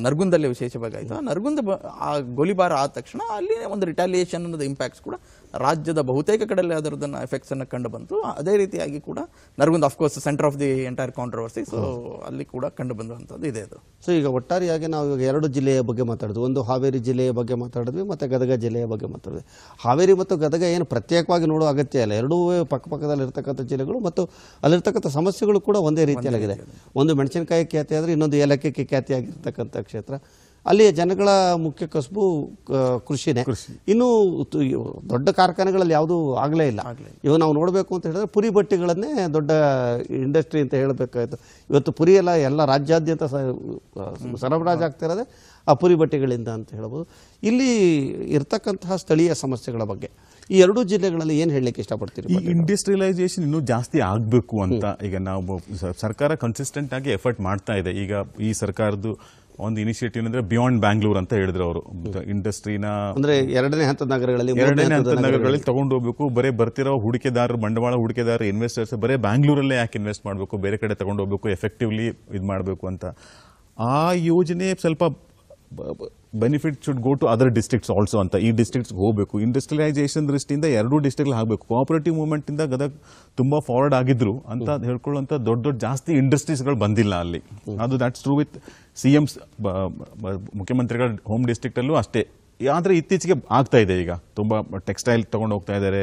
S4: ನರ್ಗುಂದಲ್ಲಿ ವಿಶೇಷವಾಗಿ ಆಯಿತು ಆ ನರ್ಗುಂದ ಆ ಗೋಲಿಬಾರ ಆದ ತಕ್ಷಣ ಅಲ್ಲಿ ಒಂದು ರಿಟಾಲಿಯೇಷನ್ ಅನ್ನೋದು ಇಂಪ್ಯಾಕ್ಟ್ಸ್ ಕೂಡ ರಾಜ್ಯದ ಬಹುತೇಕ ಕಡೆಯಲ್ಲಿ ಅದರದನ್ನು ಎಫೆಕ್ಟ್ಸನ್ನು ಕಂಡು ಬಂತು ಅದೇ ರೀತಿಯಾಗಿ ಕೂಡ Nargund of course centre of the entire controversy so ಅಲ್ಲಿ ಕೂಡ ಕಂಡು ಬಂದಂಥದ್ದು ಇದೆ ಅದು
S1: ಸೊ ಈಗ ಒಟ್ಟಾರೆಯಾಗಿ ನಾವು ಇವಾಗ ಎರಡು ಜಿಲ್ಲೆಯ ಬಗ್ಗೆ ಮಾತಾಡಿದ್ವಿ ಒಂದು ಹಾವೇರಿ ಜಿಲ್ಲೆಯ ಬಗ್ಗೆ ಮಾತಾಡಿದ್ವಿ ಮತ್ತು ಗದಗ ಜಿಲ್ಲೆಯ ಬಗ್ಗೆ ಮಾತಾಡಿದ್ವಿ ಹಾವೇರಿ ಮತ್ತು ಗದಗ ಏನು ಪ್ರತ್ಯೇಕವಾಗಿ ನೋಡೋ ಅಗತ್ಯ ಇಲ್ಲ ಎರಡೂ ಪಕ್ಕಪಕ್ಕದಲ್ಲಿ ಜಿಲ್ಲೆಗಳು ಮತ್ತು ಅಲ್ಲಿರ್ತಕ್ಕಂಥ ಸಮಸ್ಯೆಗಳು ಕೂಡ ಒಂದೇ ರೀತಿಯಾಗಿದೆ ಒಂದು ಮೆಣಸಿನಕಾಯಿ ಖ್ಯಾತಿ ಆದರೆ ಇನ್ನೊಂದು ಖ್ಯಾತಿ ಖ್ಯಾತಿಯಾಗಿರ್ತಕ್ಕಂಥ ಕ್ಷೇತ್ರ ಅಲ್ಲಿಯ ಜನಗಳ ಮುಖ್ಯ ಕಸುಬು ಕೃಷಿನೇ ಇನ್ನು ದೊಡ್ಡ ಕಾರ್ಖಾನೆಗಳಲ್ಲಿ ಯಾವುದು ಆಗಲೇ ಇಲ್ಲ ಇವಾಗ ನಾವು ನೋಡಬೇಕು ಅಂತ ಹೇಳಿದ್ರೆ ಪುರಿ ಬಟ್ಟೆಗಳನ್ನೇ ದೊಡ್ಡ ಇಂಡಸ್ಟ್ರಿ ಅಂತ ಹೇಳಬೇಕಾಯ್ತು ಇವತ್ತು ಪುರಿ ಎಲ್ಲ ಎಲ್ಲ ರಾಜ್ಯಾದ್ಯಂತ ಸರಬರಾಜು ಆಗ್ತಾ ಆ ಪುರಿ ಬಟ್ಟೆಗಳಿಂದ ಅಂತ ಹೇಳ್ಬೋದು ಇಲ್ಲಿ ಇರ್ತಕ್ಕಂತಹ ಸ್ಥಳೀಯ ಸಮಸ್ಯೆಗಳ ಬಗ್ಗೆ ಈ ಎರಡು ಜಿಲ್ಲೆಗಳಲ್ಲಿ ಏನು ಹೇಳಲಿಕ್ಕೆ ಇಷ್ಟಪಡ್ತೀರಿ ಈ
S3: ಇಂಡಸ್ಟ್ರಿಯಲೈಸೇಷನ್ ಇನ್ನೂ ಜಾಸ್ತಿ ಆಗಬೇಕು ಅಂತ ಈಗ ನಾವು ಸರ್ಕಾರ ಕನ್ಸಿಸ್ಟೆಂಟ್ ಆಗಿ ಎಫರ್ಟ್ ಮಾಡ್ತಾ ಇದೆ ಈಗ ಈ ಸರ್ಕಾರದ್ದು ಒಂದು ಇನಿಷಿಯೇಟಿವ್ ಅಂದ್ರೆ ಬಿಯಾಂಡ್ ಬ್ಯಾಂಗ್ಳೂರ್ ಅಂತ ಹೇಳಿದ್ರು ಅವರು ಇಂಡಸ್ಟ್ರಿನ ಅಂದ್ರೆ
S1: ಎರಡನೇ ಹಂತದ ನಗರಗಳಲ್ಲಿ ಎರಡನೇ ಹಂತದ ನಗರಗಳಲ್ಲಿ
S3: ತಗೊಂಡು ಹೋಗ್ಬೇಕು ಬರೀ ಬರ್ತಿರೋ ಹೂಡಿಕೆದಾರರು ಬಂಡವಾಳ ಹೂಡಿಕೆದಾರರು ಇನ್ವೆಸ್ಟರ್ಸ್ ಬರೇ ಬ್ಯಾಂಗ್ಳೂರಲ್ಲೇ ಯಾಕೆ ಇನ್ವೆಸ್ಟ್ ಮಾಡಬೇಕು ಬೇರೆ ಕಡೆ ತಗೊಂಡು ಹೋಗ್ಬೇಕು ಎಫೆಕ್ಟಿವ್ಲಿ ಇದು ಮಾಡಬೇಕು ಅಂತ ಆ ಯೋಜನೆ ಸ್ವಲ್ಪ benefit should go to other districts also ಅಂತ ಈ ಡಿಸ್ಟ್ರಿಕ್ಟ್ಸ್ ಹೋಗಬೇಕು ಇಂಡಸ್ಟ್ರಿಯಲೈಸೇಷನ್ ದೃಷ್ಟಿಯಿಂದ ಎರಡೂ ಡಿಸ್ಟ್ರಿಕ್ಟ್ಲಿ ಆಗಬೇಕು ಕೋಆಪರೇಟಿವ್ ಮೂವ್ಮೆಂಟಿಂದ ಗದಗ ತುಂಬ ಫಾರ್ವರ್ಡ್ ಆಗಿದ್ರು ಅಂತ ಹೇಳ್ಕೊಳ್ಳುವಂಥ ದೊಡ್ಡ ದೊಡ್ಡ ಜಾಸ್ತಿ ಇಂಡಸ್ಟ್ರೀಸ್ಗಳು ಬಂದಿಲ್ಲ ಅಲ್ಲಿ ಅದು that's true with C M ಮುಖ್ಯಮಂತ್ರಿಗಳ ಹೋಮ್ ಡಿಸ್ಟ್ರಿಕ್ಟಲ್ಲೂ ಅಷ್ಟೇ ಆದರೆ ಇತ್ತೀಚೆಗೆ ಆಗ್ತಾ ಇದೆ ಈಗ ತುಂಬ ಟೆಕ್ಸ್ಟೈಲ್ ತೊಗೊಂಡು ಹೋಗ್ತಾ ಇದ್ದಾರೆ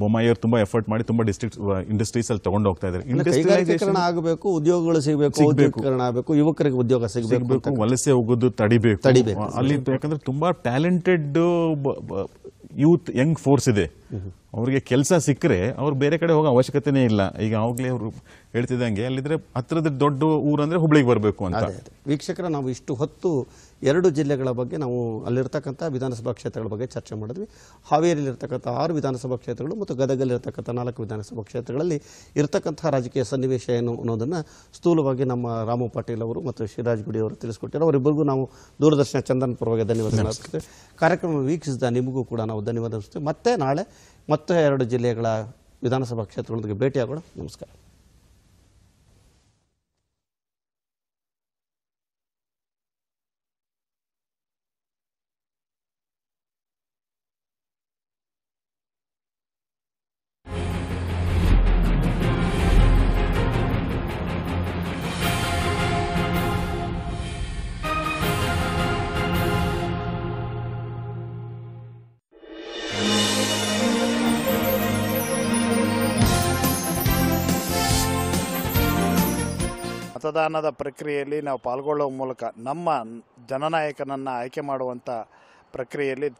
S3: ಬೊಮ್ಮಾಯಿಯವರು ತುಂಬಾ ಎಫರ್ಟ್ ಮಾಡಿ ತುಂಬಾ ಡಿಸ್ಟ್ರಿಕ್ಟ್ ಇಂಡಸ್ಟ್ರೀಸ್ ಅಲ್ಲಿ ತಗೊಂಡು ಹೋಗ್ತಾ ಇದ್ದಾರೆ
S1: ಆಗಬೇಕು ಉದ್ಯೋಗಗಳು ಸಿಗಬೇಕು
S3: ಆಗಬೇಕು ಯುವಕರಿಗೆ ಉದ್ಯೋಗ ಸಿಗಬೇಕು ವಲಸೆ ಹೋಗೋದು ತಡಿಬೇಕು ತಡಿಬೇಕು ಅಲ್ಲಿ ಯಾಕಂದ್ರೆ ತುಂಬಾ ಟ್ಯಾಲೆಂಟೆಡ್ ಯೂತ್ ಯಂಗ್ ಫೋರ್ಸ್ ಇದೆ ಅವರಿಗೆ ಕೆಲಸ ಸಿಕ್ಕರೆ ಅವ್ರು ಬೇರೆ ಕಡೆ ಹೋಗೋ ಅವಶ್ಯಕತೆನೇ ಇಲ್ಲ ಈಗ ಆವಾಗಲೇ ಅವರು ಹೇಳ್ತಿದ್ದಂಗೆ ಅಲ್ಲಿದ್ರೆ ಹತ್ರದ ದೊಡ್ಡ ಊರಂದ್ರೆ ಹುಬ್ಳಿಗೆ ಬರಬೇಕು ಅಂತ
S1: ವೀಕ್ಷಕರ ನಾವು ಇಷ್ಟು ಹೊತ್ತು ಎರಡು ಜಿಲ್ಲೆಗಳ ಬಗ್ಗೆ ನಾವು ಅಲ್ಲಿರ್ತಕ್ಕಂಥ ವಿಧಾನಸಭಾ ಕ್ಷೇತ್ರಗಳ ಬಗ್ಗೆ ಚರ್ಚೆ ಮಾಡಿದ್ವಿ ಹಾವೇರಿಯಲ್ಲಿರ್ತಕ್ಕಂಥ ಆರು ವಿಧಾನಸಭಾ ಕ್ಷೇತ್ರಗಳು ಮತ್ತು ಗದಗಲ್ಲಿರ್ತಕ್ಕಂಥ ನಾಲ್ಕು ವಿಧಾನಸಭಾ ಕ್ಷೇತ್ರಗಳಲ್ಲಿ ಇರತಕ್ಕಂತಹ ರಾಜಕೀಯ ಸನ್ನಿವೇಶ ಏನು ಅನ್ನೋದನ್ನು ಸ್ಥೂಲವಾಗಿ ನಮ್ಮ ರಾಮು ಪಾಟೀಲ್ ಅವರು ಮತ್ತು ಶಿರಾಜ್ ಗುಡಿ ಅವರು ತಿಳಿಸ್ಕೊಟ್ಟಿರೋ ಅವರಿಬ್ಬರಿಗೂ ನಾವು ದೂರದರ್ಶನ ಚಂದನ್ ಪರವಾಗಿ ಧನ್ಯವಾದ ಕಾರ್ಯಕ್ರಮ ವೀಕ್ಷಿಸಿದ ನಿಮಗೂ ಕೂಡ ನಾವು ಧನ್ಯವಾದ ಮತ್ತೆ ನಾಳೆ ಮತ್ತೆ ಎರಡು ಜಿಲ್ಲೆಗಳ ವಿಧಾನಸಭಾ ಕ್ಷೇತ್ರಗಳೊಂದಿಗೆ ಭೇಟಿಯಾಗೋಣ ನಮಸ್ಕಾರ
S4: ಮತದಾನದ ಪ್ರಕ್ರಿಯೆಯಲ್ಲಿ ನಾವು ಪಾಲ್ಗೊಳ್ಳುವ ಮೂಲಕ ನಮ್ಮ ಜನನಾಯಕನನ್ನು ಆಯ್ಕೆ ಮಾಡುವಂಥ ಪ್ರಕ್ರಿಯೆಯಲ್ಲಿ